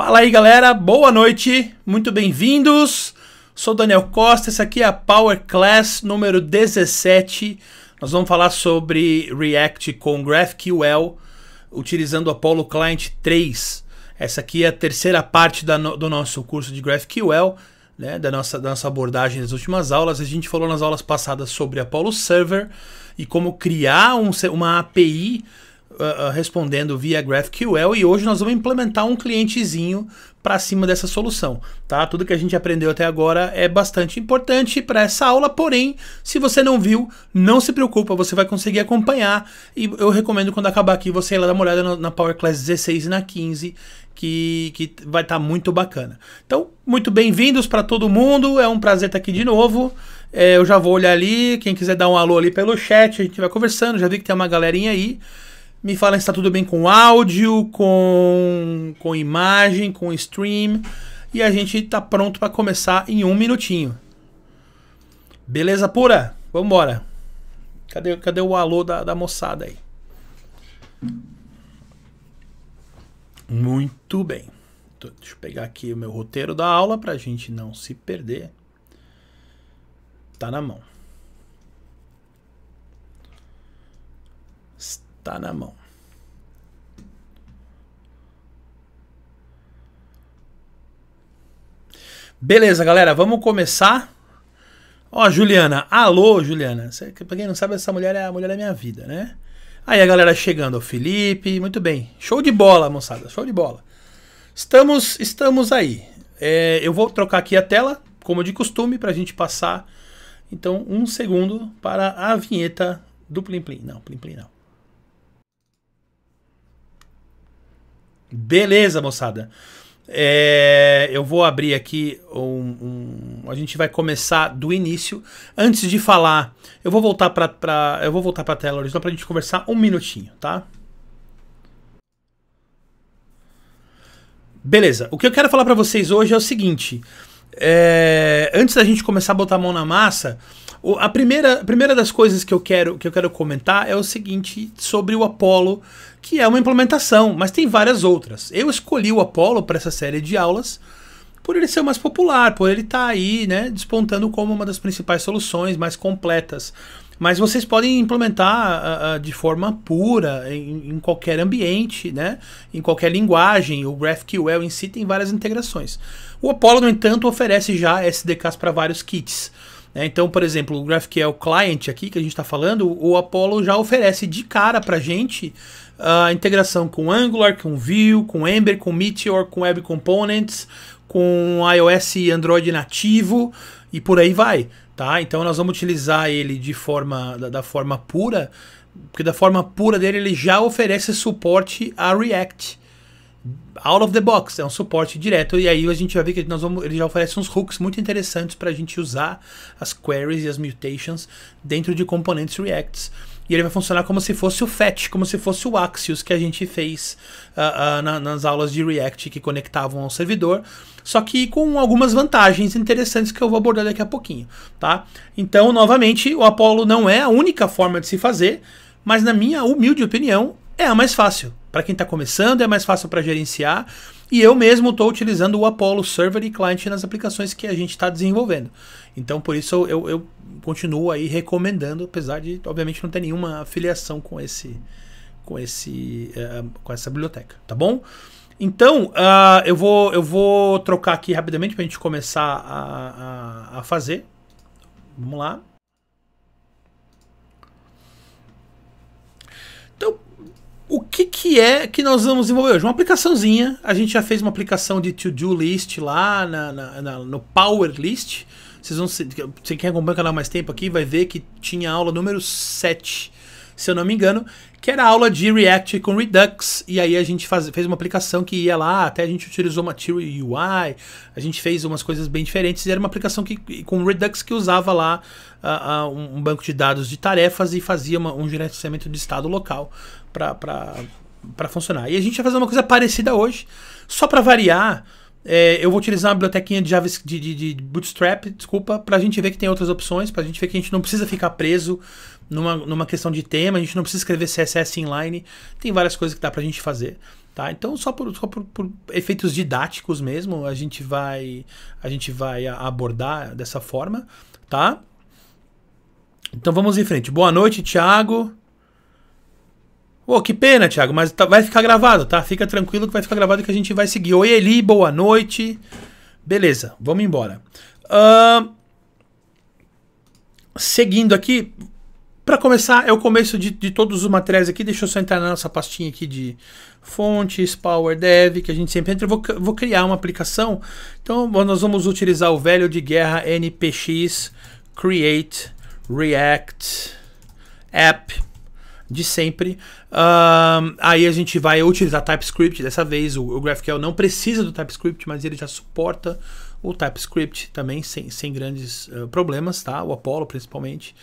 Fala aí galera, boa noite, muito bem-vindos. Sou Daniel Costa, esse aqui é a Power Class número 17. Nós vamos falar sobre React com GraphQL utilizando o Apollo Client 3. Essa aqui é a terceira parte no, do nosso curso de GraphQL, né, da, nossa, da nossa abordagem das últimas aulas. A gente falou nas aulas passadas sobre Apollo Server e como criar um, uma API uh, respondendo via GraphQL e hoje nós vamos implementar um clientezinho para cima dessa solução, tá? Tudo que a gente aprendeu até agora é bastante importante para essa aula, porém, se você não viu, não se preocupa, você vai conseguir acompanhar e eu recomendo quando acabar aqui você ir lá dar uma olhada na Power Class 16 e na 15, que, que vai estar tá muito bacana. Então, muito bem-vindos para todo mundo, é um prazer estar tá aqui de novo. É, eu já vou olhar ali, quem quiser dar um alô ali pelo chat, a gente vai conversando, já vi que tem uma galerinha aí. Me fala se está tudo bem com áudio, com, com imagem, com stream. E a gente está pronto para começar em um minutinho. Beleza pura? Vambora. Cadê, cadê o alô da, da moçada aí? Muito bem. Deixa eu pegar aqui o meu roteiro da aula para a gente não se perder. Tá na mão. Tá na mão. Beleza, galera, vamos começar. Ó, Juliana, alô, Juliana. Cê, pra quem não sabe, essa mulher é a mulher da minha vida, né? Aí a galera chegando, o Felipe, muito bem. Show de bola, moçada, show de bola. Estamos, estamos aí. É, eu vou trocar aqui a tela, como de costume, para a gente passar, então, um segundo para a vinheta do Plim Plim. Não, Plim Plim não. Beleza, moçada. É, eu vou abrir aqui um, um, A gente vai começar do início. Antes de falar, eu vou voltar para pra. Eu vou voltar pra tela horizontal pra gente conversar um minutinho, tá? Beleza. O que eu quero falar para vocês hoje é o seguinte. É, antes da gente começar a botar a mão na massa, a primeira, a primeira das coisas que eu quero que eu quero comentar é o seguinte sobre o Apollo que é uma implementação, mas tem várias outras. Eu escolhi o Apollo para essa série de aulas por ele ser mais popular, por ele estar tá aí, né, despontando como uma das principais soluções mais completas. Mas vocês podem implementar uh, uh, de forma pura em, em, qualquer ambiente, né, em qualquer linguagem. O GraphQL em si tem várias integrações. O Apollo, no entanto, oferece já SDKs para vários kits. Né? Então, por exemplo, o GraphQL Client aqui que a gente está falando, o Apollo já oferece de cara para gente a integração com Angular, com Vue, com Ember, com Meteor, com Web Components, com iOS e Android nativo e por aí vai, tá? Então nós vamos utilizar ele de forma da, da forma pura, porque da forma pura dele ele já oferece suporte a React out of the box, é um suporte direto. E aí a gente vai ver que nós vamos, ele já oferece uns hooks muito interessantes para a gente usar as queries e as mutations dentro de componentes Reacts. E ele vai funcionar como se fosse o fetch, como se fosse o Axios que a gente fez uh, uh, na, nas aulas de React que conectavam ao servidor. Só que com algumas vantagens interessantes que eu vou abordar daqui a pouquinho, tá? Então, novamente, o Apollo não é a única forma de se fazer, mas na minha humilde opinião, é a mais fácil. Para quem está começando, é mais fácil para gerenciar e eu mesmo estou utilizando o Apollo Server e Client nas aplicações que a gente está desenvolvendo. Então, por isso eu, eu, continuo aí recomendando, apesar de, obviamente, não ter nenhuma afiliação com esse, com esse, uh, com essa biblioteca, tá bom? Então, uh, eu vou, eu vou trocar aqui rapidamente para a gente começar a, a, a fazer. Vamos lá. que é que nós vamos desenvolver hoje? Uma aplicaçãozinha. A gente já fez uma aplicação de to-do list lá na, na, na, no Power List. Vocês vão se, quem acompanha o canal mais tempo aqui vai ver que tinha aula número 7, se eu não me engano, que era aula de React com Redux. E aí a gente faz, fez uma aplicação que ia lá, até a gente utilizou uma Material UI, a gente fez umas coisas bem diferentes. E era uma aplicação que, com Redux que usava lá uh, uh, um banco de dados de tarefas e fazia uma, um gerenciamento de estado local para para funcionar. E a gente vai fazer uma coisa parecida hoje, só para variar. É, eu vou utilizar uma bibliotequinha de, Java, de, de, de Bootstrap, desculpa, para a gente ver que tem outras opções, para a gente ver que a gente não precisa ficar preso numa, numa questão de tema, a gente não precisa escrever CSS inline, tem várias coisas que dá para a gente fazer. Tá? Então, só, por, só por, por, efeitos didáticos mesmo, a gente vai, a gente vai abordar dessa forma. tá? Então, vamos em frente. Boa noite, Thiago. Oh, que pena, Thiago, mas tá, vai ficar gravado, tá? Fica tranquilo que vai ficar gravado que a gente vai seguir. Oi, Eli, boa noite. Beleza, vamos embora. Uh, seguindo aqui, para começar, é o começo de, de, todos os materiais aqui. Deixa eu só entrar na nossa pastinha aqui de fontes, Power Dev, que a gente sempre entra. Eu vou, vou criar uma aplicação. Então, nós vamos utilizar o velho de guerra NPX, Create, React, App de sempre. Um, aí a gente vai utilizar TypeScript. Dessa vez o, o, GraphQL não precisa do TypeScript, mas ele já suporta o TypeScript também sem, sem grandes uh, problemas, tá? O Apollo principalmente.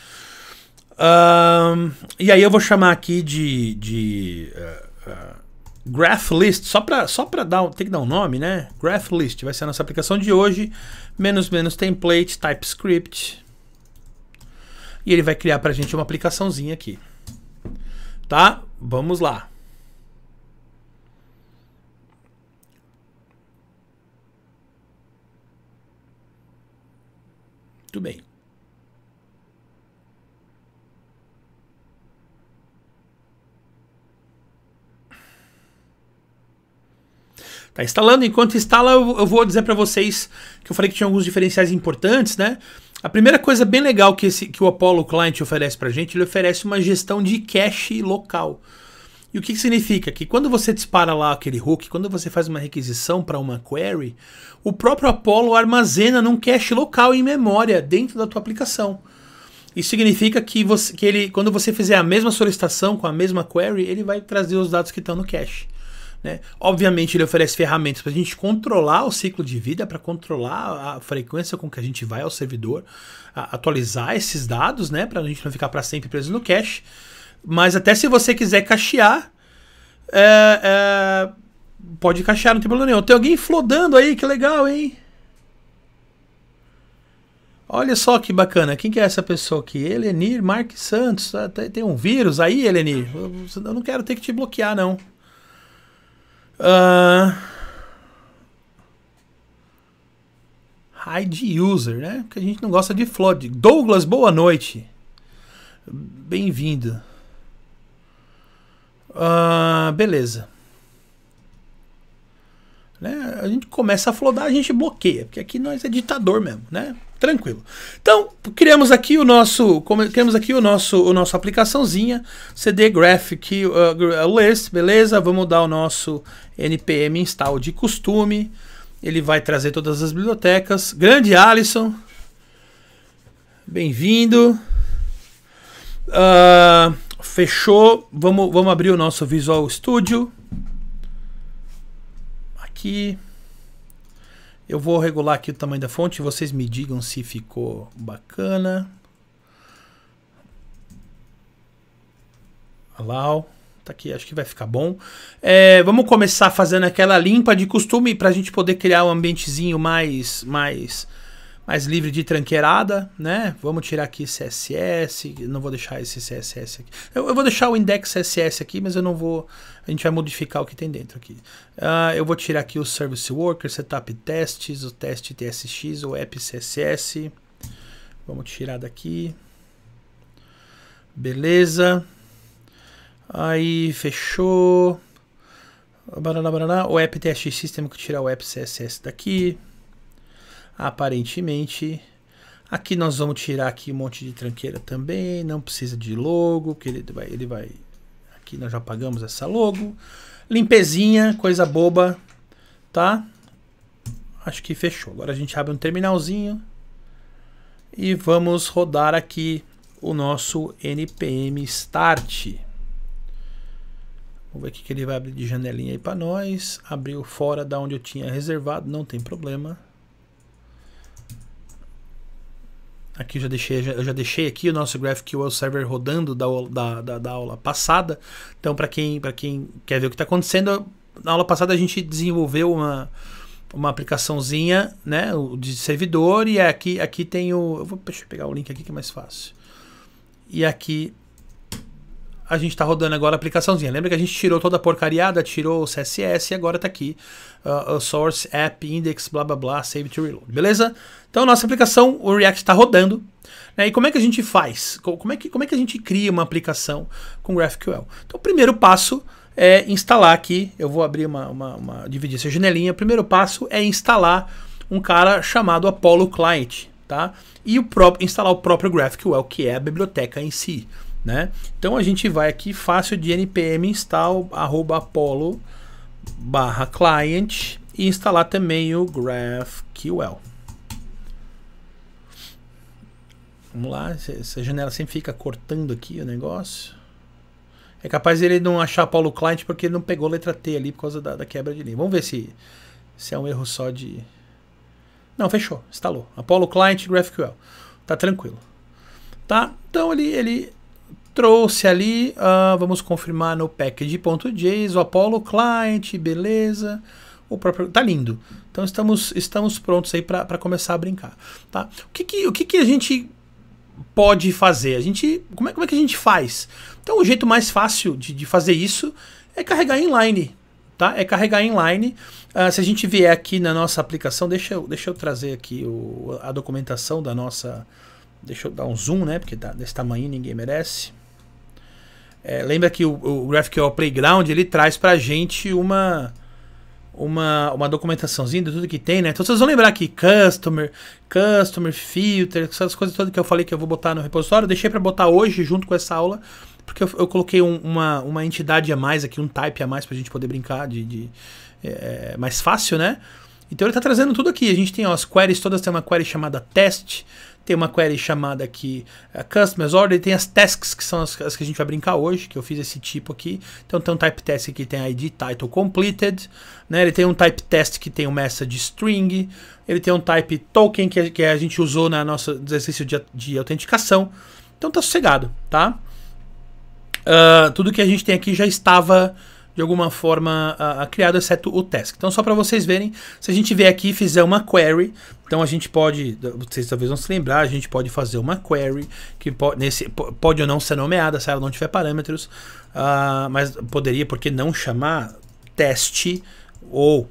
Um, e aí eu vou chamar aqui de, de uh, uh, só para só para dar tem que dar um nome, né? Graph vai ser a nossa aplicação de hoje menos menos template TypeScript e ele vai criar para a gente uma aplicaçãozinha aqui. Tá? Vamos lá. Muito bem. Tá instalando. Enquanto instala, eu vou dizer para vocês que eu falei que tinha alguns diferenciais importantes, né? A primeira coisa bem legal que, esse, que o Apollo Client oferece para a gente, ele oferece uma gestão de cache local. E o que, que significa? Que quando você dispara lá aquele hook, quando você faz uma requisição para uma query, o próprio Apollo armazena num cache local em memória dentro da tua aplicação. Isso significa que, você, que ele, quando você fizer a mesma solicitação com a mesma query, ele vai trazer os dados que estão no cache. Né? Obviamente, ele oferece ferramentas para a gente controlar o ciclo de vida, para controlar a frequência com que a gente vai ao servidor, atualizar esses dados, né? para a gente não ficar para sempre preso no cache. Mas até se você quiser cachear, é, é, pode cachear, não tem problema nenhum. Tem alguém flodando aí, que legal, hein? Olha só que bacana. Quem que é essa pessoa aqui? Elenir Marques Santos. Ah, tem um vírus aí, Elenir. Eu não quero ter que te bloquear, não. Uh... Hide user, né? Porque a gente não gosta de flood. Douglas, boa noite. Bem-vindo. Uh, beleza. Né? A gente começa a flodar, a gente bloqueia, porque aqui nós é ditador mesmo, né? Tranquilo. Então, criamos aqui o nosso, criamos aqui o nosso, o nosso aplicaçãozinha, CD Graphic uh, uh List, beleza? Vamos dar o nosso npm install de costume. Ele vai trazer todas as bibliotecas. Grande Alisson, bem-vindo. Uh, fechou. Vamos, vamos abrir o nosso Visual Studio aqui. Eu vou regular aqui o tamanho da fonte. Vocês me digam se ficou bacana. Alau. Tá aqui, acho que vai ficar bom. É, vamos começar fazendo aquela limpa de costume para a gente poder criar um ambientezinho mais, mais, mais livre de tranqueirada, né? Vamos tirar aqui CSS, não vou deixar esse CSS aqui. Eu, eu vou deixar o index CSS aqui, mas eu não vou a gente vai modificar o que tem dentro aqui. Uh, eu vou tirar aqui o Service Worker, Setup Tests, o teste TSX, o App CSS. Vamos tirar daqui. Beleza. Aí, fechou. Barará, barará. O app TSX temos que tirar o app CSS daqui. Aparentemente. Aqui nós vamos tirar aqui um monte de tranqueira também. Não precisa de logo, que ele vai, ele vai Aqui nós já apagamos essa logo. Limpezinha, coisa boba, tá? Acho que fechou. Agora a gente abre um terminalzinho e vamos rodar aqui o nosso npm start. Vamos ver o que ele vai abrir de janelinha aí para nós. Abriu fora da onde eu tinha reservado, não tem problema. Aqui já deixei, eu já deixei aqui o nosso GraphQL Server rodando da, da, da, da aula passada. Então, para quem, quem quer ver o que está acontecendo, na aula passada a gente desenvolveu uma, uma aplicaçãozinha né, de servidor e é aqui, aqui tem o... Eu vou, deixa eu pegar o link aqui que é mais fácil. E aqui a gente está rodando agora a aplicaçãozinha. Lembra que a gente tirou toda a porcariada, tirou o CSS e agora está aqui uh, source, app, index, blá blá blá, save to reload, beleza? Então nossa aplicação, o React está rodando. Né? E como é que a gente faz? Como é que, como é que a gente cria uma aplicação com GraphQL? Então o primeiro passo é instalar aqui, eu vou abrir uma, uma, uma dividir essa janelinha, o primeiro passo é instalar um cara chamado Apollo Client, tá? E o próprio instalar o próprio GraphQL, que é a biblioteca em si, né? Então a gente vai aqui fácil de npm install arroba barra client e instalar também o GraphQL. Vamos lá, essa janela sempre fica cortando aqui o negócio. É capaz ele não achar Paulo Client porque ele não pegou a letra T ali por causa da, da quebra de linha. Vamos ver se, se é um erro só de... Não, fechou, instalou. Apollo Client GraphQL. Tá tranquilo. Tá? Então ele, ele trouxe ali, uh, vamos confirmar no package.js, o Apollo client, beleza. O próprio, tá lindo. Então estamos, estamos prontos aí para começar a brincar. Tá? O, que, que o que, que a gente pode fazer? A gente, como, é, como é que a gente faz? Então o jeito mais fácil de, de fazer isso é carregar inline. Tá? É carregar inline. Uh, se a gente vier aqui na nossa aplicação, deixa eu, deixa eu trazer aqui o, a documentação da nossa... Deixa eu dar um zoom, né? Porque tá desse tamanho ninguém merece. É, lembra que o, o GraphQL Playground ele traz pra gente uma uma, uma documentaçãozinha de tudo que tem, né? Então vocês vão lembrar aqui, customer, customer filter, essas coisas todas que eu falei que eu vou botar no repositório, eu deixei para botar hoje junto com essa aula, porque eu, eu coloquei um, uma, uma entidade a mais aqui, um type a mais pra gente poder brincar de, de é, é mais fácil, né? Então ele está trazendo tudo aqui. A gente tem ó, as queries, todas tem uma query chamada test tem uma query chamada aqui uh, Customers Order, tem as tasks que são as, as, que a gente vai brincar hoje, que eu fiz esse tipo aqui. Então tem um type test que tem ID title completed, né? ele tem um type test que tem o um message string, ele tem um type token que a, que a gente usou na nossa exercício de, de autenticação. Então tá sossegado, tá? Uh, tudo que a gente tem aqui já estava de alguma forma a, a criado, exceto o task. Então, só para vocês verem, se a gente vier aqui e fizer uma query, então a gente pode, vocês talvez vão se lembrar, a gente pode fazer uma query que pode, nesse, pode ou não ser nomeada se ela não tiver parâmetros, uh, mas poderia, porque não chamar teste ou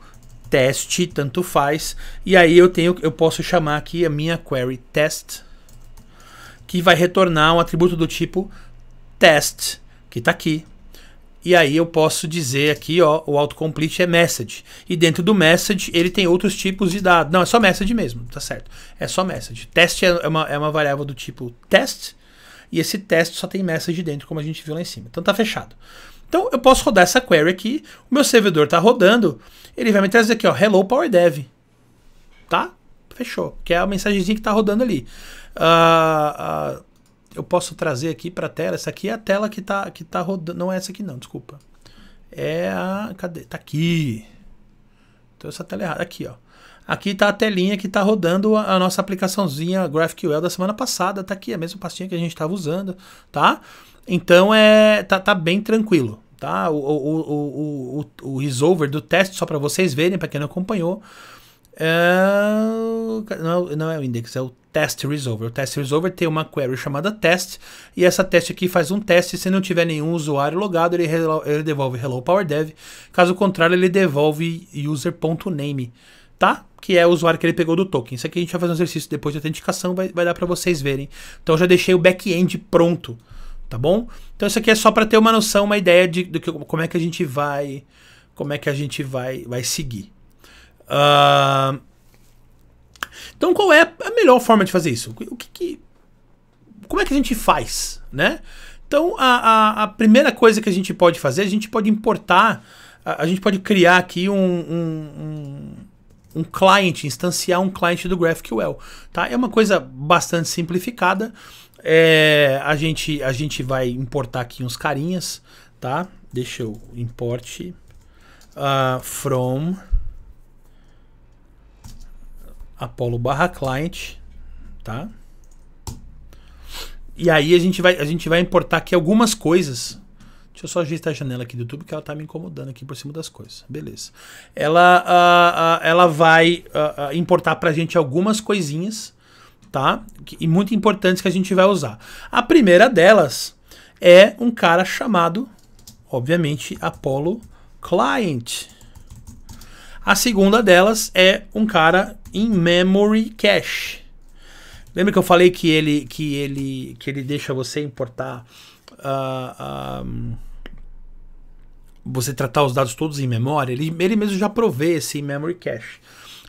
teste, tanto faz. E aí eu tenho, eu posso chamar aqui a minha query test, que vai retornar um atributo do tipo test, que está aqui, e aí eu posso dizer aqui, ó, o autocomplete é message. E dentro do message ele tem outros tipos de dados. Não, é só message mesmo, tá certo. É só message. Test é, é uma, é uma variável do tipo test. E esse teste só tem message dentro, como a gente viu lá em cima. Então tá fechado. Então eu posso rodar essa query aqui. O meu servidor tá rodando. Ele vai me trazer aqui, ó, hello PowerDev. Tá? Fechou. Que é a mensagenzinha que tá rodando ali. Ah... Uh, uh, eu posso trazer aqui para a tela. Essa aqui é a tela que está que tá rodando. Não é essa aqui não, desculpa. É a... Cadê? Tá aqui. Então essa tela é errada. Aqui, ó. Aqui está a telinha que está rodando a, nossa aplicaçãozinha GraphQL da semana passada. Está aqui a mesma pastinha que a gente estava usando, tá? Então é tá, tá bem tranquilo, tá? O, o, o, o, o resolver do teste só para vocês verem, para quem não acompanhou. É, não, não é o index, é o test resolver. O test resolver tem uma query chamada test e essa test aqui faz um teste. Se não tiver nenhum usuário logado, ele, ele devolve hello power dev. Caso contrário, ele devolve user.name, tá? Que é o usuário que ele pegou do token. Isso aqui a gente vai fazer um exercício depois de autenticação, vai, vai dar para vocês verem. Então eu já deixei o back-end pronto, tá bom? Então isso aqui é só para ter uma noção, uma ideia de, de que, como é que a gente vai, como é que a gente vai, vai seguir. Uh, então, qual é a melhor forma de fazer isso? O que, que como é que a gente faz, né? Então, a, a, a, primeira coisa que a gente pode fazer, a gente pode importar, a, a gente pode criar aqui um, um, um, um client, instanciar um cliente do GraphQL, tá? É uma coisa bastante simplificada. É, a, gente, a gente vai importar aqui uns carinhas, tá? Deixa eu import uh, from apollo barra client, tá? E aí a gente vai, a gente vai importar aqui algumas coisas. Deixa eu só ajeitar a janela aqui do YouTube que ela tá me incomodando aqui por cima das coisas. Beleza. Ela, ela vai ah, importar pra gente algumas coisinhas, tá? E muito importantes que a gente vai usar. A primeira delas é um cara chamado, obviamente, Apollo Client. A segunda delas é um cara in-memory cache. Lembra que eu falei que ele, que ele, que ele deixa você importar. Uh, ah, um, ah, você tratar os dados todos em memória? Ele, ele mesmo já provê esse in-memory cache.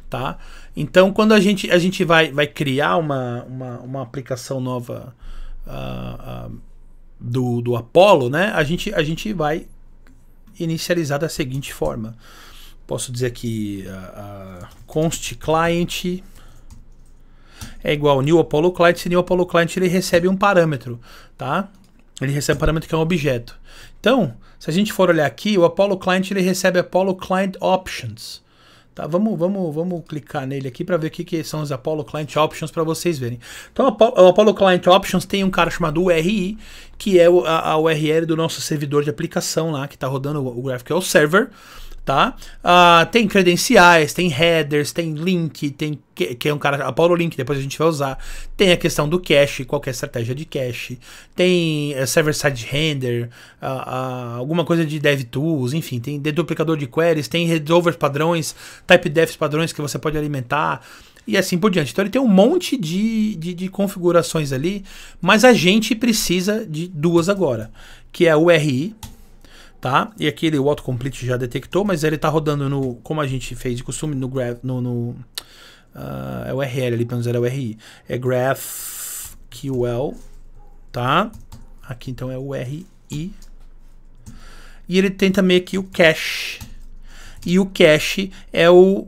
Tá? Então, quando a gente, a gente vai, vai criar uma, uma, uma aplicação nova uh, uh, do, do Apollo, né? a, gente, a gente vai inicializar da seguinte forma posso dizer aqui a, a const client é igual new Apollo client, se new Apollo client ele recebe um parâmetro, tá? Ele recebe um parâmetro que é um objeto. Então, se a gente for olhar aqui, o Apollo client ele recebe Apollo client options. Tá, vamos, vamos, vamos clicar nele aqui para ver o que, que são os Apollo Client Options para vocês verem. Então, o Apollo Client Options tem um cara chamado URI, que é a, a URL do nosso servidor de aplicação lá, que está rodando o GraphQL é Server tá? Uh, tem credenciais, tem headers, tem link, tem que, que é um cara, a Paulo Link, depois a gente vai usar. Tem a questão do cache, qualquer é estratégia de cache. Tem uh, server-side render, uh, alguma coisa de DevTools, enfim, tem deduplicador de queries, tem resolvers padrões, type defs padrões que você pode alimentar e assim por diante. Então ele tem um monte de, de, de, configurações ali, mas a gente precisa de duas agora, que é o URI tá? E aqui ele, o autocomplete já detectou, mas ele está rodando no, como a gente fez de costume, no graph, no, no uh, é o URL ali, pelo menos era o RI, é GraphQL, tá? Aqui então é o RI. E ele tem também aqui o cache. E o cache é o,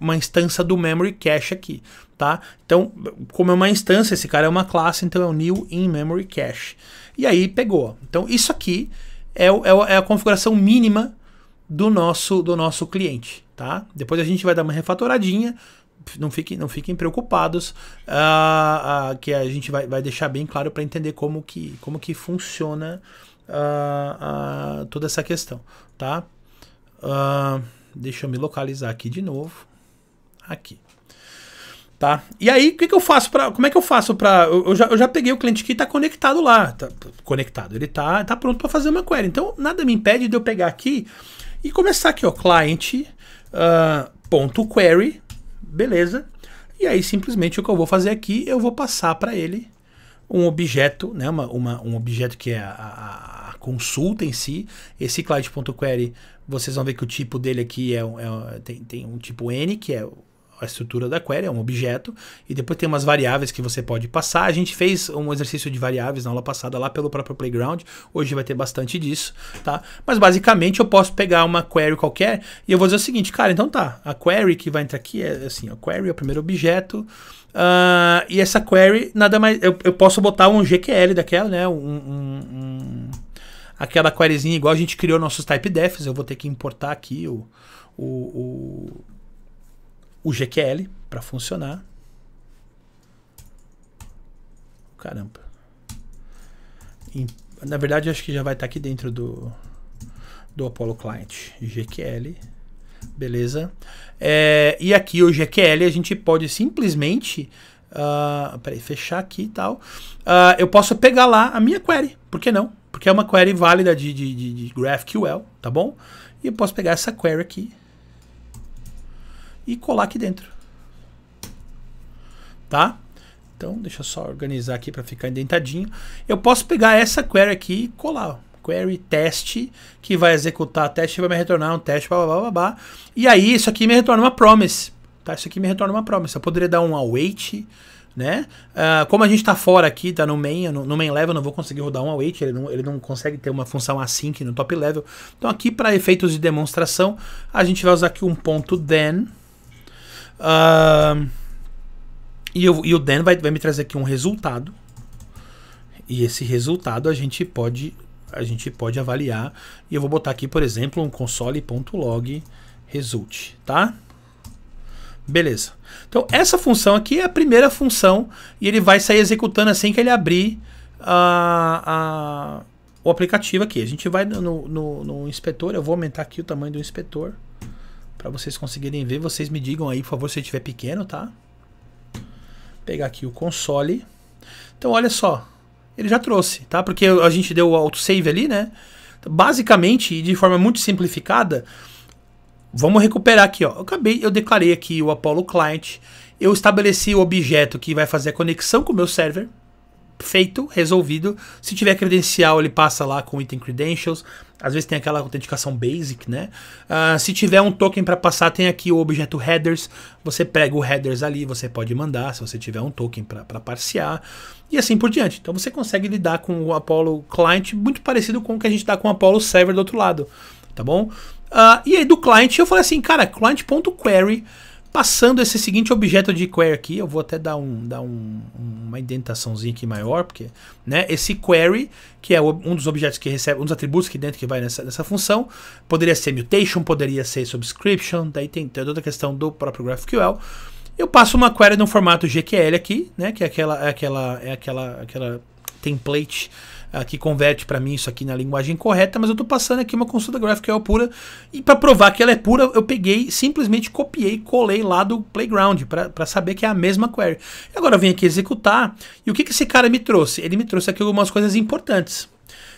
uma instância do memory cache aqui, tá? Então, como é uma instância, esse cara é uma classe, então é o new in memory cache. E aí pegou. Então, isso aqui é, é, é a configuração mínima do nosso do nosso cliente, tá? Depois a gente vai dar uma refatoradinha, não fiquem não fiquem preocupados, uh, uh, que a gente vai, vai deixar bem claro para entender como que como que funciona uh, toda essa questão, tá? deixa eu me localizar aqui de novo, aqui. Tá? E aí, que, que eu faço para Como é que eu faço para eu, eu, já, eu já peguei o cliente que está conectado lá. Tá, tá conectado. Ele tá, tá pronto para fazer uma query. Então, nada me impede de eu pegar aqui e começar aqui, ó. Client uh, ponto query. Beleza. E aí, simplesmente, o que eu vou fazer aqui, eu vou passar para ele um objeto, né? Uma, uma, um objeto que é a, a consulta em si. Esse client.query, vocês vão ver que o tipo dele aqui é, é tem, tem um tipo N, que é a estrutura da query, é um objeto, e depois tem umas variáveis que você pode passar. A gente fez um exercício de variáveis na aula passada lá pelo próprio Playground, hoje vai ter bastante disso, tá? Mas basicamente eu posso pegar uma query qualquer e eu vou dizer o seguinte, cara, então tá, a query que vai entrar aqui é assim, a query é o primeiro objeto, Uh, e essa query, nada mais. Eu, eu posso botar um GQL daquela, né? Um, um, um, aquela queryzinha igual a gente criou nossos type defs. Eu vou ter que importar aqui o, o, o o GQL para funcionar. Caramba. Na verdade, acho que já vai estar tá aqui dentro do, do Apollo Client. GQL. Beleza. É, e aqui o GQL a gente pode simplesmente. Uh, peraí, fechar aqui e tal. Uh, eu posso pegar lá a minha query. Por que não? Porque é uma query válida de, de, de GraphQL, tá bom? E eu posso pegar essa query aqui e colar aqui dentro. Tá? Então, deixa eu só organizar aqui para ficar indentadinho. Eu posso pegar essa query aqui e colar. Query teste, que vai executar teste e vai me retornar um teste, blá, blá, blá, blá. E aí, isso aqui me retorna uma promise. Tá? Isso aqui me retorna uma promise. Eu poderia dar um await, né? Uh, como a gente está fora aqui, está no main, no, no, main level, eu não vou conseguir rodar um await, ele não, ele não consegue ter uma função async assim no top level. Então aqui para efeitos de demonstração, a gente vai usar aqui um ponto then, e, eu, e, o Dan vai, vai, me trazer aqui um resultado. E esse resultado a gente pode a gente pode avaliar. E eu vou botar aqui, por exemplo, um console.log result, tá? Beleza. Então essa função aqui é a primeira função e ele vai sair executando assim que ele abrir a, a, o aplicativo aqui. A gente vai no, no, no inspetor, eu vou aumentar aqui o tamanho do inspetor para vocês conseguirem ver. Vocês me digam aí, por favor, se estiver pequeno, tá? Vou pegar aqui o console. Então, olha só. Ele já trouxe, tá? Porque a gente deu o autosave ali, né? Basicamente, e de forma muito simplificada, vamos recuperar aqui, ó. Eu acabei, eu declarei aqui o Apollo Client. Eu estabeleci o objeto que vai fazer a conexão com o meu server, feito, resolvido. Se tiver credencial, ele passa lá com item credentials. Às vezes tem aquela autenticação basic, né? Uh, se tiver um token para passar, tem aqui o objeto headers. Você pega o headers ali, você pode mandar se você tiver um token para parciar. E assim por diante. Então você consegue lidar com o Apollo Client muito parecido com o que a gente dá tá com o Apollo Server do outro lado. Tá bom? Uh, e aí do client eu falei assim, cara, client.query Passando esse seguinte objeto de query aqui, eu vou até dar, um, dar um, uma indentaçãozinha aqui maior, porque né, esse query, que é um dos objetos que recebe, um dos atributos que dentro que vai nessa, nessa função, poderia ser mutation, poderia ser subscription, daí tem toda a questão do próprio GraphQL. Eu passo uma query no formato GQL aqui, né, que é aquela, é aquela, é aquela, aquela template ah, que converte para mim isso aqui na linguagem correta, mas eu estou passando aqui uma consulta GraphQL é pura e para provar que ela é pura, eu peguei, simplesmente copiei, colei lá do Playground para saber que é a mesma query. Agora eu venho aqui executar e o que, que esse cara me trouxe? Ele me trouxe aqui algumas coisas importantes.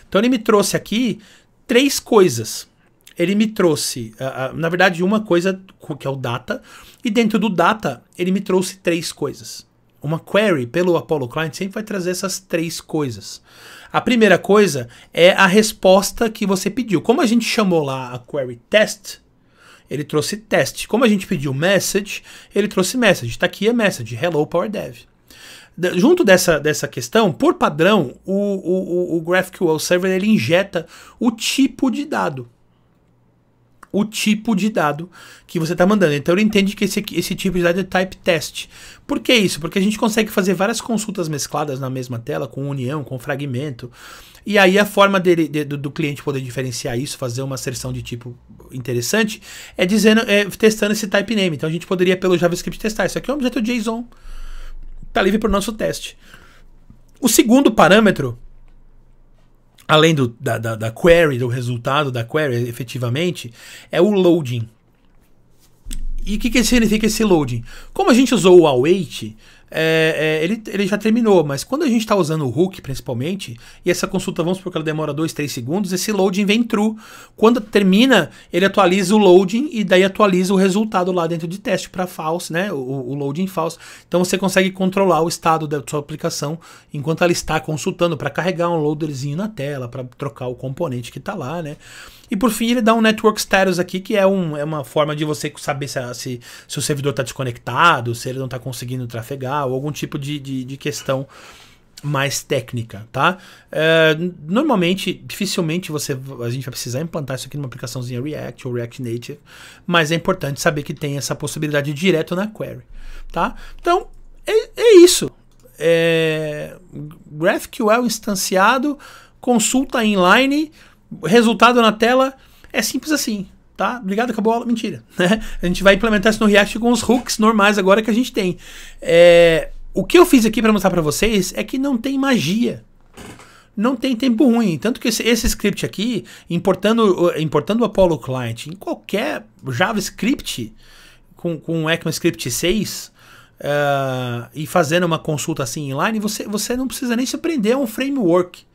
Então ele me trouxe aqui três coisas ele me trouxe, ah, ah, na verdade, uma coisa que é o data, e dentro do data ele me trouxe três coisas. Uma query pelo Apollo Client sempre vai trazer essas três coisas. A primeira coisa é a resposta que você pediu. Como a gente chamou lá a query test, ele trouxe test. Como a gente pediu message, ele trouxe message. Está aqui a message, hello PowerDev. junto dessa, dessa questão, por padrão, o, o, o GraphQL Server ele injeta o tipo de dado o tipo de dado que você está mandando. Então ele entende que esse, esse tipo de dado é type test. Por que isso? Porque a gente consegue fazer várias consultas mescladas na mesma tela, com união, com fragmento. E aí a forma dele, de, do, do, cliente poder diferenciar isso, fazer uma seleção de tipo interessante, é dizendo, é, testando esse type name. Então a gente poderia pelo JavaScript testar. Isso aqui é um objeto JSON. Está livre para o nosso teste. O segundo parâmetro além do, da, da, da query, do resultado da query efetivamente, é o loading. E o que, que significa esse loading? Como a gente usou o await, é, é, ele, ele já terminou, mas quando a gente está usando o hook, principalmente, e essa consulta, vamos porque ela demora 2, 3 segundos, esse loading vem true. Quando termina, ele atualiza o loading e daí atualiza o resultado lá dentro de teste para false, né? O, o, loading false. Então você consegue controlar o estado da sua aplicação enquanto ela está consultando para carregar um loaderzinho na tela, para trocar o componente que está lá, né? E por fim, ele dá um network status aqui, que é, um, é uma forma de você saber se, se, se o servidor está desconectado, se ele não está conseguindo trafegar, ou algum tipo de, de, de questão mais técnica, tá? É, normalmente, dificilmente você a gente vai precisar implantar isso aqui numa aplicaçãozinha React ou React Native, mas é importante saber que tem essa possibilidade direto na query, tá? Então é, é isso. É, GraphQL instanciado, consulta inline resultado na tela é simples assim, tá? Obrigado, acabou a aula. Mentira, né? A gente vai implementar isso no React com os hooks normais agora que a gente tem. É, o que eu fiz aqui para mostrar para vocês é que não tem magia. Não tem tempo ruim. Tanto que esse, esse script aqui, importando, importando o Apollo Client em qualquer JavaScript com, com ECMAScript 6, Uh, ah, e fazendo uma consulta assim inline, você, você não precisa nem se aprender a um framework.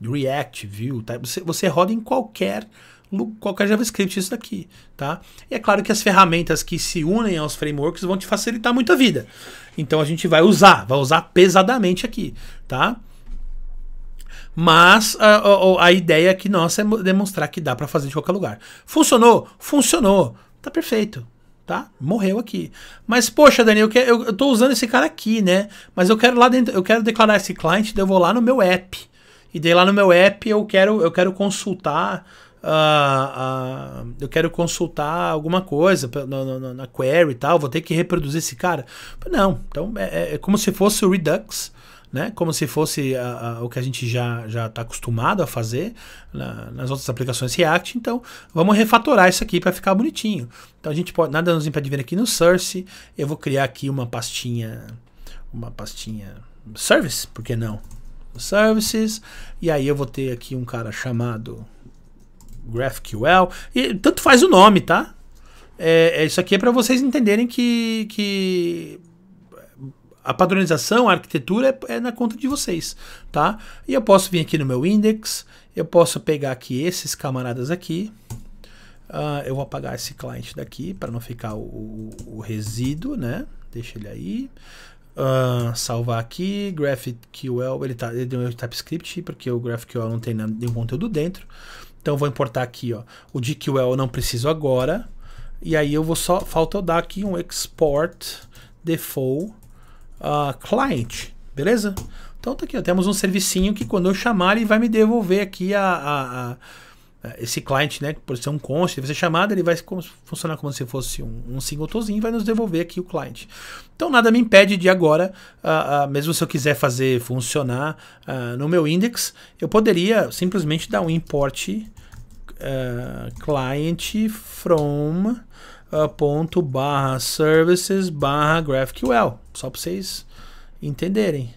React, Vue, tá? você, você roda em qualquer qualquer JavaScript isso daqui, tá? E é claro que as ferramentas que se unem aos frameworks vão te facilitar muito a vida. Então a gente vai usar, vai usar pesadamente aqui, tá? Mas a, a, a ideia aqui nossa é demonstrar que dá para fazer de qualquer lugar. Funcionou? Funcionou. Tá perfeito tá? Morreu aqui. Mas, poxa, Daniel, eu, eu, eu, tô usando esse cara aqui, né? Mas eu quero lá dentro, eu quero declarar esse cliente, eu vou lá no meu app. E daí lá no meu app eu quero, eu quero consultar. Uh, uh, eu quero consultar alguma coisa na, na, na, query e tal, vou ter que reproduzir esse cara. Não, então é, é, é como se fosse o Redux, né? Como se fosse ah, o que a gente já já está acostumado a fazer na, nas outras aplicações React. Então, vamos refatorar isso aqui para ficar bonitinho. Então, a gente pode nada nos impede de vir aqui no Source. Eu vou criar aqui uma pastinha, uma pastinha Service, por que não? Services. E aí eu vou ter aqui um cara chamado GraphQL. E tanto faz o nome, tá? É, é isso aqui é para vocês entenderem que, que a padronização, a arquitetura é, é, na conta de vocês, tá? E eu posso vir aqui no meu index, eu posso pegar aqui esses camaradas aqui. Uh, eu vou apagar esse cliente daqui para não ficar o, o, o resíduo, né? Deixa ele aí. Uh, salvar aqui, GraphQL, ele, tá, ele deu um TypeScript, porque o GraphQL não tem nenhum conteúdo dentro. Então eu vou importar aqui, ó, o GQL eu não preciso agora. E aí eu vou só, falta eu dar aqui um export default uh, client, beleza? Então tá aqui, ó, temos um servicinho que quando eu chamar ele vai me devolver aqui a, a, a é, esse cliente, né, por ser um const, vai ser chamado, ele vai funcionar como se fosse um, um singletonzinho e vai nos devolver aqui o cliente. Então nada me impede de agora, uh, uh, mesmo se eu quiser fazer funcionar uh, no meu index, eu poderia simplesmente dar um import eh, client from ponto barra services barra GraphQL, só para vocês entenderem.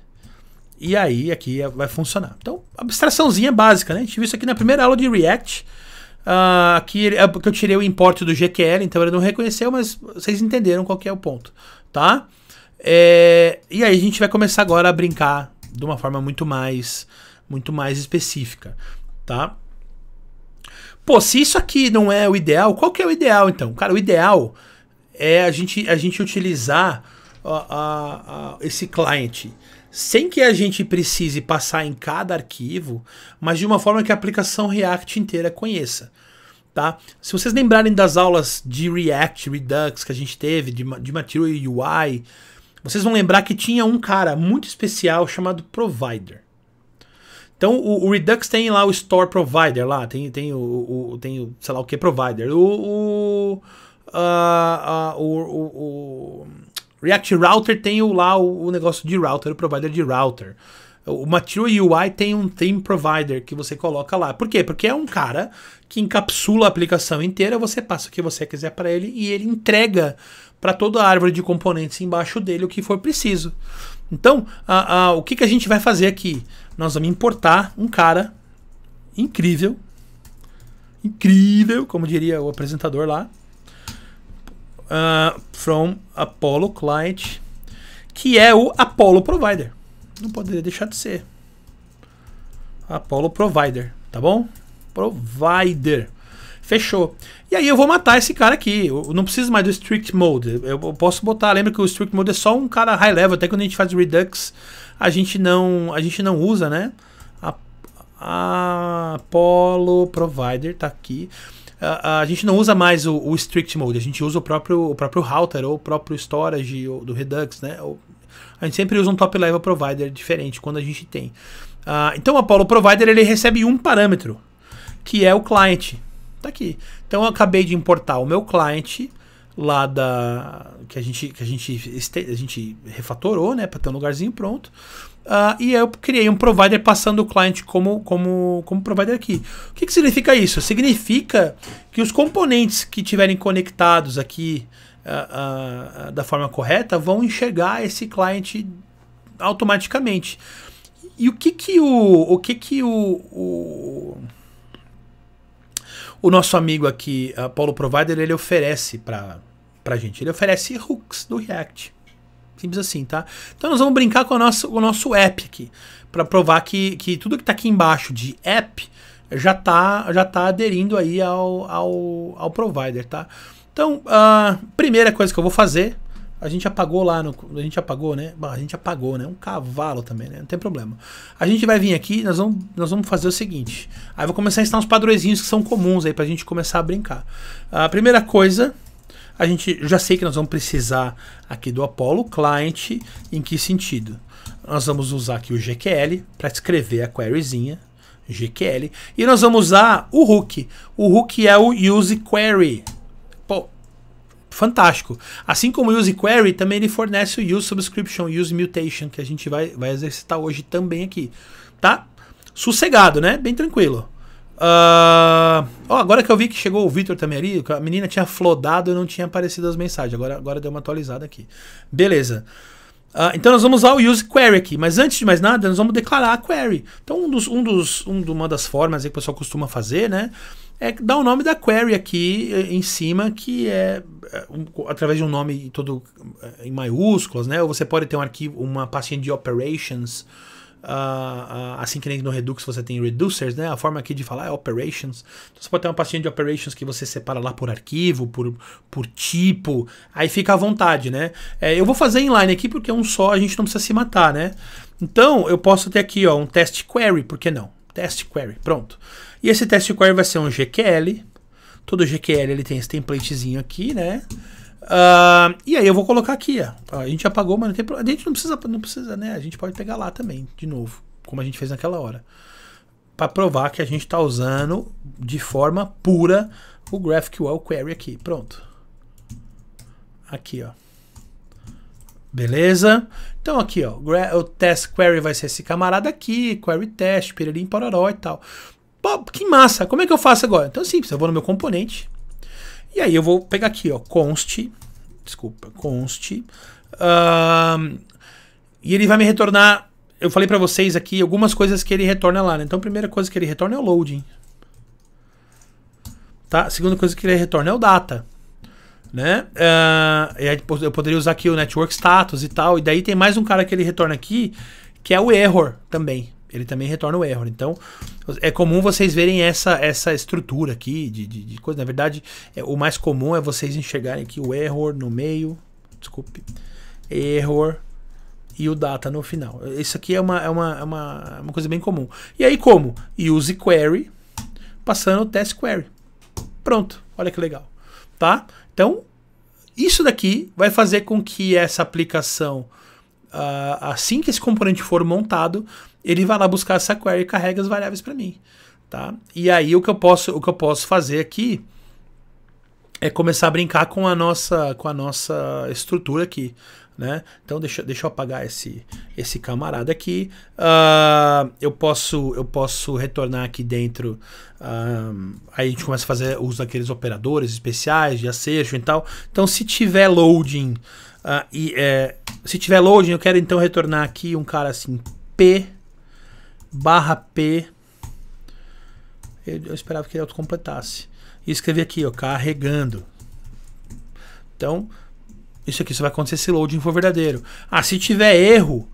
E aí aqui é, vai funcionar. Então, abstraçãozinha básica, né? A gente viu isso aqui na primeira aula de React. Uh, aqui é porque eu tirei o import do GQL, então ele não reconheceu, mas vocês entenderam qual é o ponto, tá? É, e aí a gente vai começar agora a brincar de uma forma muito mais, muito mais específica, tá? Pô, se isso aqui não é o ideal, qual que é o ideal então? Cara, o ideal é a gente, a gente utilizar esse cliente sem que a gente precise passar em cada arquivo, mas de uma forma que a aplicação React inteira conheça. Tá? Se vocês lembrarem das aulas de React, Redux que a gente teve, de, de Material UI, vocês vão lembrar que tinha um cara muito especial chamado Provider. Então o, o Redux tem lá o Store Provider lá, tem, tem, o, o tem o, sei lá o que Provider. O, o, ah, ah, o, o React Router tem o, lá o, o, negócio de router, o provider de router. O Material UI tem um theme provider que você coloca lá. Por quê? Porque é um cara que encapsula a aplicação inteira, você passa o que você quiser para ele e ele entrega para toda a árvore de componentes embaixo dele o que for preciso. Então, a, a, o que, que a gente vai fazer aqui? Nós vamos importar um cara incrível, incrível, como diria o apresentador lá, uh, from Apollo Client, que é o Apollo Provider. Não poderia deixar de ser. Apollo Provider, tá bom? Provider. Fechou. E aí eu vou matar esse cara aqui. Eu não preciso mais do Strict Mode. Eu posso botar. Lembra que o Strict Mode é só um cara high level. Até quando a gente faz Redux, a gente não, a gente não usa, né? A, a Apollo Provider tá aqui a, a gente não usa mais o, o, strict mode, a gente usa o próprio, o próprio router ou o próprio storage do Redux, né? a gente sempre usa um top level provider diferente quando a gente tem. Uh, então o Apollo Provider ele recebe um parâmetro, que é o client. Tá aqui. Então eu acabei de importar o meu client lá da que a gente que a gente a gente refatorou, né, para ter um lugarzinho pronto. Uh, e eu criei um provider passando o client como, como, como provider aqui. O que, que significa isso? Significa que os componentes que estiverem conectados aqui uh, uh, da forma correta vão enxergar esse client automaticamente. E o que que o, o que que o, o, o nosso amigo aqui, Paulo Provider, ele oferece para a gente? Ele oferece hooks do React. Simples assim, tá? Então nós vamos brincar com, o nosso com o nosso app aqui, para provar que, que tudo que está aqui embaixo de app já está já tá aderindo aí ao, ao, ao provider, tá? Então, a primeira coisa que eu vou fazer, a gente apagou lá, no, a gente apagou, né? Bom, a gente apagou, né? Um cavalo também, né? Não tem problema. A gente vai vir aqui, nós vamos, nós vamos fazer o seguinte. Aí eu vou começar a instalar uns padrõezinhos que são comuns aí pra gente começar a brincar. A primeira coisa a gente já sei que nós vamos precisar aqui do Apollo Client. Em que sentido? Nós vamos usar aqui o GQL para escrever a queryzinha GQL e nós vamos usar o hook. O hook é o use query. Pô, fantástico. Assim como o use query, também ele fornece o use subscription, use mutation que a gente vai vai exercitar hoje também aqui, tá? Sossegado, né? Bem tranquilo. Uh, oh, agora que eu vi que chegou o Vitor também ali, a menina tinha flodado e não tinha aparecido as mensagens. Agora, agora deu uma atualizada aqui. Beleza. Uh, então nós vamos usar o use query aqui, mas antes de mais nada, nós vamos declarar a query. Então um dos, um dos, um, uma das formas que o pessoal costuma fazer, né? É dar o nome da query aqui eh, em cima, que é eh, um, através de um nome todo eh, em maiúsculas, né? Ou você pode ter um arquivo, uma pastinha de operations assim que nem no Redux você tem reducers, né? A forma aqui de falar é operations. Então você pode ter uma pastinha de operations que você separa lá por arquivo, por, por tipo, aí fica à vontade, né? É, eu vou fazer inline aqui porque é um só a gente não precisa se matar, né? Então eu posso ter aqui ó, um test query, por que não? Test query, pronto. E esse test query vai ser um GQL. Todo GQL ele tem esse templatezinho aqui, né? Uh, e aí eu vou colocar aqui, ó. A gente apagou, mas não tem problema. A gente não precisa, não precisa, né? A gente pode pegar lá também, de novo, como a gente fez naquela hora. Para provar que a gente está usando de forma pura o GraphQL Query aqui. Pronto. Aqui, ó. Beleza? Então aqui, ó, o test query vai ser esse camarada aqui, query test, piririm, pororó e tal. Pô, que massa! Como é que eu faço agora? Então é simples, eu vou no meu componente, e aí eu vou pegar aqui, ó, const desculpa, const uh, e ele vai me retornar, eu falei para vocês aqui algumas coisas que ele retorna lá, né? Então a primeira coisa que ele retorna é o loading, tá? A segunda coisa que ele retorna é o data, né? Uh, e aí eu poderia usar aqui o network status e tal, e daí tem mais um cara que ele retorna aqui, que é o error também, ele também retorna o error. Então, é comum vocês verem essa, essa estrutura aqui de, de, de coisa. Na verdade, é, o mais comum é vocês enxergarem aqui o error no meio, desculpe, error e o data no final. Isso aqui é uma, é uma, é uma, é uma coisa bem comum. E aí como? Use query passando o test query. Pronto, olha que legal. Tá? Então, isso daqui vai fazer com que essa aplicação, uh, assim que esse componente for montado, ele vai lá buscar essa query e carrega as variáveis para mim. Tá? E aí o que, eu posso, o que eu posso fazer aqui é começar a brincar com a nossa, com a nossa estrutura aqui. Né? Então deixa, deixa eu apagar esse, esse camarada aqui. Uh, eu posso eu posso retornar aqui dentro. Uh, aí a gente começa a fazer uso daqueles operadores especiais de acerto e tal. Então se tiver loading uh, e é, se tiver loading eu quero então retornar aqui um cara assim p barra P. Eu, eu esperava que ele autocompletasse. E escrevi aqui, ó, carregando. Então, isso aqui só vai acontecer se o loading for verdadeiro. Ah, se tiver erro,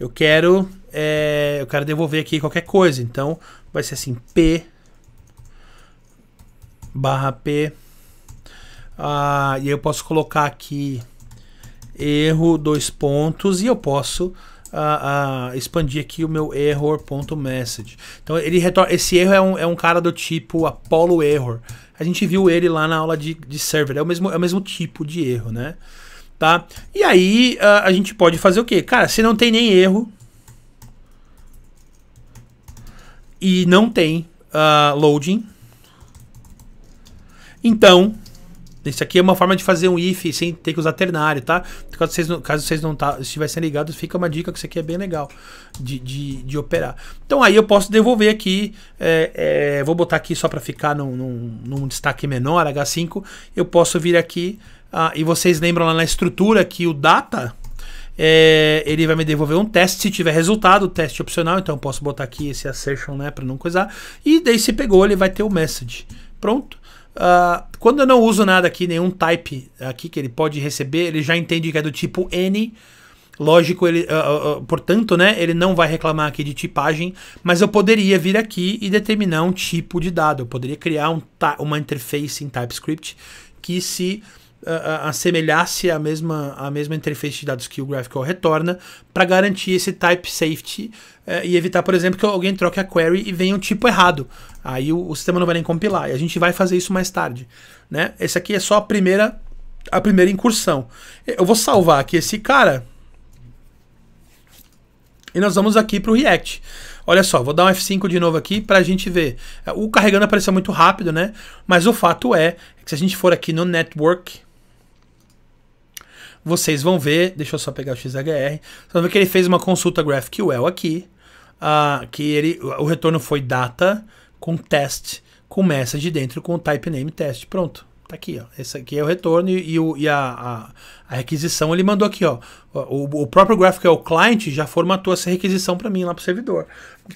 eu quero, é, eu quero devolver aqui qualquer coisa. Então, vai ser assim, P barra P. Ah, e eu posso colocar aqui erro, dois pontos, e eu posso a, a expandir aqui o meu error.message. Então ele retorna. Esse erro é um, é um cara do tipo Apollo Error. A gente viu ele lá na aula de, de server. É o, mesmo, é o mesmo tipo de erro, né? Tá? E aí a, a gente pode fazer o quê? Cara, se não tem nem erro. E não tem uh, loading. Então, isso aqui é uma forma de fazer um if sem ter que usar ternário, tá? Caso vocês não, caso vocês não tá, estivessem ligados, fica uma dica que isso aqui é bem legal de, de, de operar. Então aí eu posso devolver aqui, é, é, vou botar aqui só para ficar num, num, num, destaque menor, H5. Eu posso vir aqui, ah, e vocês lembram lá na estrutura que o data, é, ele vai me devolver um teste se tiver resultado, teste opcional, então eu posso botar aqui esse assertion, né, para não coisar. E daí se pegou, ele vai ter o message. Pronto. Uh, quando eu não uso nada aqui, nenhum type aqui que ele pode receber, ele já entende que é do tipo N. Lógico, ele, uh, uh, portanto, né, ele não vai reclamar aqui de tipagem, mas eu poderia vir aqui e determinar um tipo de dado. Eu poderia criar um uma interface em TypeScript que se uh, assemelhasse a mesma, a mesma interface de dados que o GraphQL retorna, para garantir esse type safety uh, e evitar, por exemplo, que alguém troque a query e venha um tipo errado. Aí o, o, sistema não vai nem compilar. E a gente vai fazer isso mais tarde. Né? Esse aqui é só a primeira, a primeira incursão. Eu vou salvar aqui esse cara. E nós vamos aqui para o React. Olha só, vou dar um F5 de novo aqui para a gente ver. O carregando apareceu muito rápido, né? Mas o fato é que se a gente for aqui no Network, vocês vão ver, deixa eu só pegar o XHR, vocês vão ver que ele fez uma consulta GraphQL aqui, uh, que ele, o retorno foi data com test, com message dentro, com type name test, pronto tá aqui, ó. Esse aqui é o retorno e, e, o, e a, a, a, requisição ele mandou aqui, ó. O, o próprio GraphQL client já formatou essa requisição para mim lá pro servidor,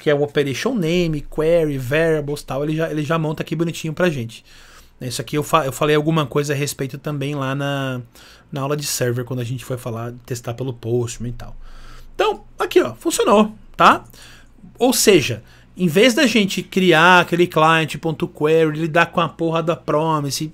que é o operation name, query, variables, tal. Ele já, ele já monta aqui bonitinho pra gente. Isso aqui eu, fa eu falei alguma coisa a respeito também lá na na aula de server quando a gente foi falar, testar pelo Postman e tal. Então, aqui ó, funcionou, tá? Ou seja, em vez da gente criar aquele client.query, lidar com a porra da promise,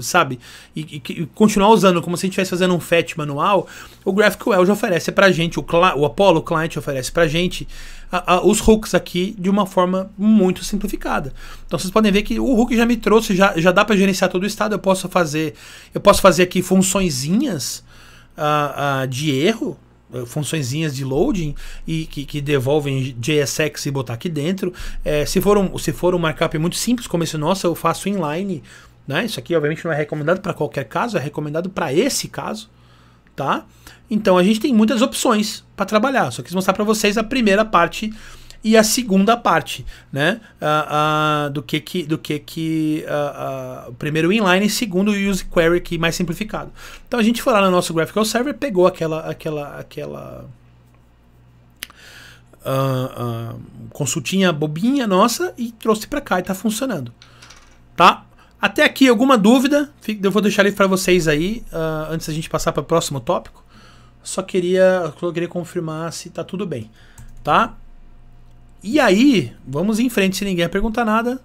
sabe? E, e, e, continuar usando como se a gente estivesse fazendo um fetch manual, o GraphQL já oferece pra gente, o, o Apollo Client oferece pra gente a, a, os hooks aqui de uma forma muito simplificada. Então vocês podem ver que o hook já me trouxe, já, já dá para gerenciar todo o estado, eu posso fazer, eu posso fazer aqui funçõezinhas uh, uh, de erro, eh, funçõeszinhas de loading e que, que devolvem JSX e botar aqui dentro. É, se, for um, se for um markup muito simples como esse nosso, eu faço inline. Né? Isso aqui, obviamente, não é recomendado para qualquer caso, é recomendado para esse caso. tá? Então, a gente tem muitas opções para trabalhar. Só quis mostrar para vocês a primeira parte e a segunda parte, né? Uh, uh, do que que, do que, que uh, primeiro inline e segundo use query que mais simplificado. Então a gente foi lá no nosso GraphQL Server, pegou aquela aquela aquela consultinha bobinha nossa e trouxe para cá e está funcionando, tá? Até aqui alguma dúvida? Eu vou deixar ali para vocês aí antes a gente passar para o próximo tópico. Só queria, só queria confirmar se está tudo bem, tá? E aí, vamos em frente. Se ninguém perguntar nada,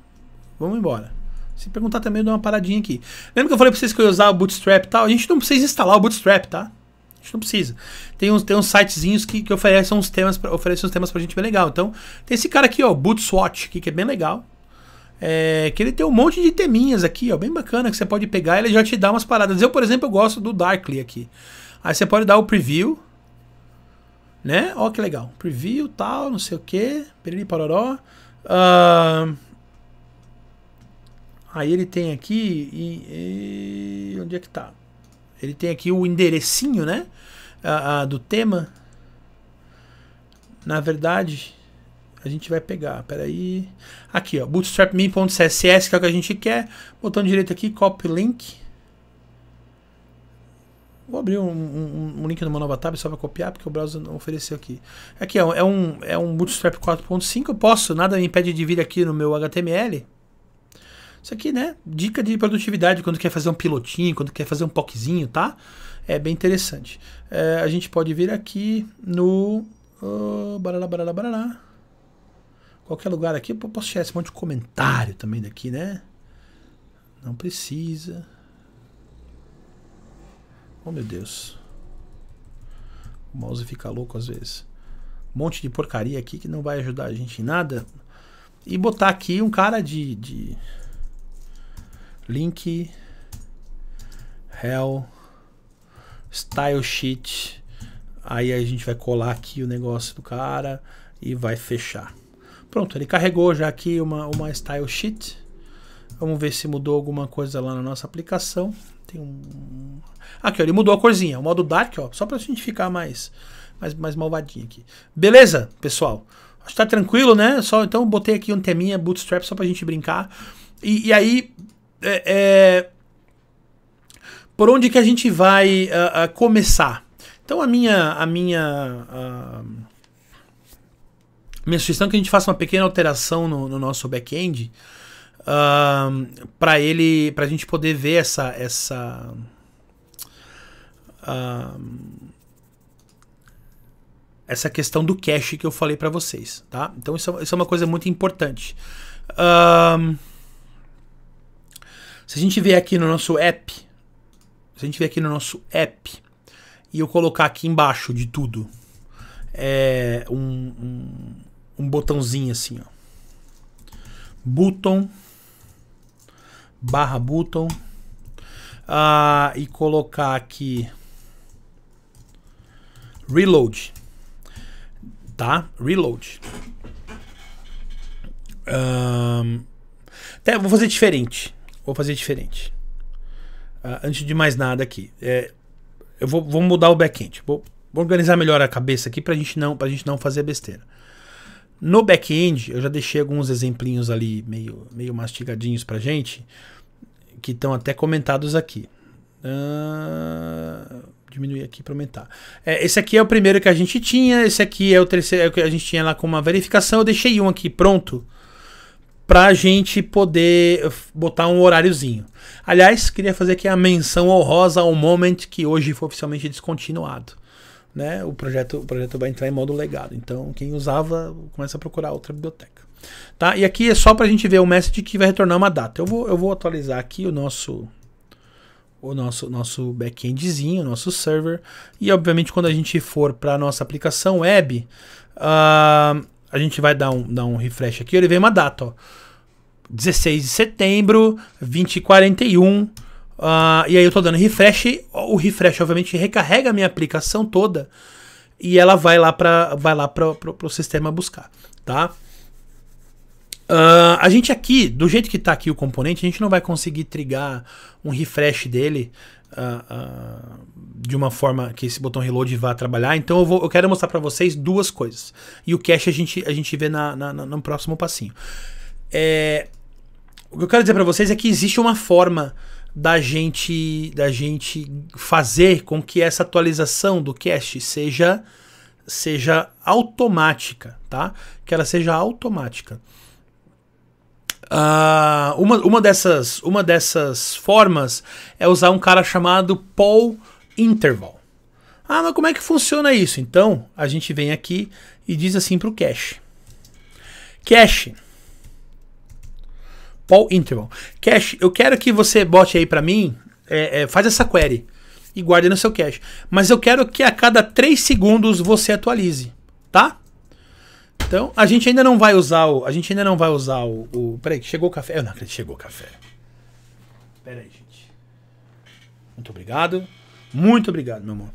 vamos embora. Se perguntar também, eu dou uma paradinha aqui. Lembra que eu falei pra vocês que eu ia usar o Bootstrap e tal? A gente não precisa instalar o Bootstrap, tá? A gente não precisa. Tem uns, tem uns sitezinhos que, que oferecem uns temas pra, oferecem uns temas pra gente bem legal. Então, tem esse cara aqui, ó, Bootswatch, que, que é bem legal. É, que ele tem um monte de teminhas aqui, ó, bem bacana, que você pode pegar ele já te dá umas paradas. Eu, por exemplo, eu gosto do Darkly aqui. Aí você pode dar o preview, né? Ó que legal. Preview, tal, não sei o que. Periri paroró. Uh, ah, aí ele tem aqui. E, e, onde é que tá? Ele tem aqui o enderecinho, né? Uh, uh, do tema. Na verdade, a gente vai pegar. Peraí. Aqui, ó. Bootstrap.me.css, que é o que a gente quer. Botão direito aqui, copy link. Vou abrir um, um, um link numa nova tab só para copiar, porque o browser não ofereceu aqui. Aqui é, é um, é um Bootstrap 4.5, eu posso, nada me impede de vir aqui no meu HTML. Isso aqui, né? Dica de produtividade quando quer fazer um pilotinho, quando quer fazer um POCzinho, tá? É bem interessante. É, a gente pode vir aqui no. Oh, baralá, Qualquer lugar aqui, eu posso tirar esse monte de comentário também daqui, né? Não precisa. Oh meu Deus. O mouse fica louco às vezes. Um monte de porcaria aqui que não vai ajudar a gente em nada. E botar aqui um cara de. de... Link. Hell. Style sheet. Aí a gente vai colar aqui o negócio do cara e vai fechar. Pronto, ele carregou já aqui uma, uma style sheet. Vamos ver se mudou alguma coisa lá na nossa aplicação. Tem um Aqui, ó, ele mudou a corzinha. O modo Dark, ó, só pra gente ficar mais, mais, mais malvadinho aqui. Beleza, pessoal? Acho que tá tranquilo, né? Só, então botei aqui um teminha Bootstrap só pra gente brincar. E, e aí, é, é, por onde que a gente vai começar? Então a minha, a minha, minha sugestão é que a gente faça uma pequena alteração no, no nosso back-end. Uh, para ele para a gente poder ver essa essa Uh, essa questão do cache que eu falei para vocês, tá? Então isso, é isso, é uma coisa muito importante. Uh, se a gente vier aqui no nosso app, se a gente vier aqui no nosso app e eu colocar aqui embaixo de tudo é, um, um, um botãozinho assim, ó, button barra button uh, e colocar aqui Reload. Tá? Reload. Um, até vou fazer diferente. Vou fazer diferente. Uh, antes de mais nada aqui. É, eu vou, vou mudar o back-end. Vou, vou, organizar melhor a cabeça aqui pra gente não, pra gente não fazer besteira. No back-end, eu já deixei alguns exemplinhos ali meio, meio mastigadinhos pra gente, que estão até comentados aqui. Uh, diminuir aqui para aumentar. É, esse aqui é o primeiro que a gente tinha, esse aqui é o terceiro é o que a gente tinha lá com uma verificação. Eu deixei um aqui pronto para a gente poder eh, botar um horáriozinho. Aliás, queria fazer aqui a menção honrosa ao Moment que hoje foi oficialmente descontinuado. Né? O, projeto, o projeto vai entrar em modo legado. Então, quem usava começa a procurar outra biblioteca. Tá? E aqui é só para a gente ver o message que vai retornar uma data. Eu vou, eu vou atualizar aqui o nosso o nosso, nosso back-endzinho, nosso server. E obviamente quando a gente for para a nossa aplicação web, uh, a gente vai dar um, dar um refresh aqui. Ele vem uma data, ó. 16 de setembro, 2041. Uh, ah, e aí eu estou dando refresh. O refresh, obviamente, recarrega a minha aplicação toda. E ela vai lá para vai lá para o sistema buscar, tá? Uh, a gente aqui, do jeito que está aqui o componente, a gente não vai conseguir trigar um refresh dele uh, uh, de uma forma que esse botão reload vá trabalhar. Então eu, vou, eu quero mostrar para vocês duas coisas. E o cache a gente, a gente vê na, na, na no próximo passinho. É, o que eu quero dizer para vocês é que existe uma forma da gente da gente fazer com que essa atualização do cache seja seja automática, tá? Que ela seja automática. Ah, uma, uma, dessas, uma dessas formas é usar um cara chamado Paul Interval. Ah, mas como é que funciona isso? Então, a gente vem aqui e diz assim para o cache. Cache. Paul Interval. Cache, eu quero que você bote aí para mim, é, é, faz essa query e guarde no seu cache. Mas eu quero que a cada 3 segundos você atualize, tá? Então, a gente ainda não vai usar o. A gente ainda não vai usar o. o peraí, chegou o café. Eu não acredito, chegou o café. Peraí, gente. Muito obrigado. Muito obrigado, meu amor.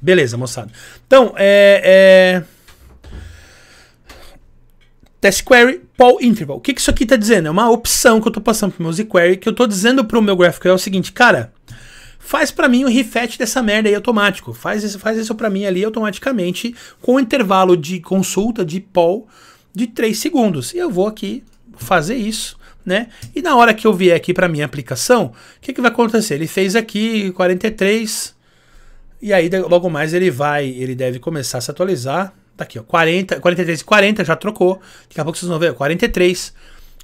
Beleza, moçada. Então, é. é... Test query, Paul interval. O que, que isso aqui está dizendo? É uma opção que eu estou passando pro meu jQuery, que eu estou dizendo pro meu GraphQL é o seguinte, cara, faz para mim o refet dessa merda aí automático. Faz isso, faz isso para mim ali automaticamente com um intervalo de consulta de poll de 3 segundos. E eu vou aqui fazer isso. Né? E na hora que eu vier aqui para minha aplicação, o que, que vai acontecer? Ele fez aqui 43 e aí logo mais ele vai, ele deve começar a se atualizar. Tá aqui, ó, 40, 43 40 já trocou. Daqui a pouco vocês vão ver, 43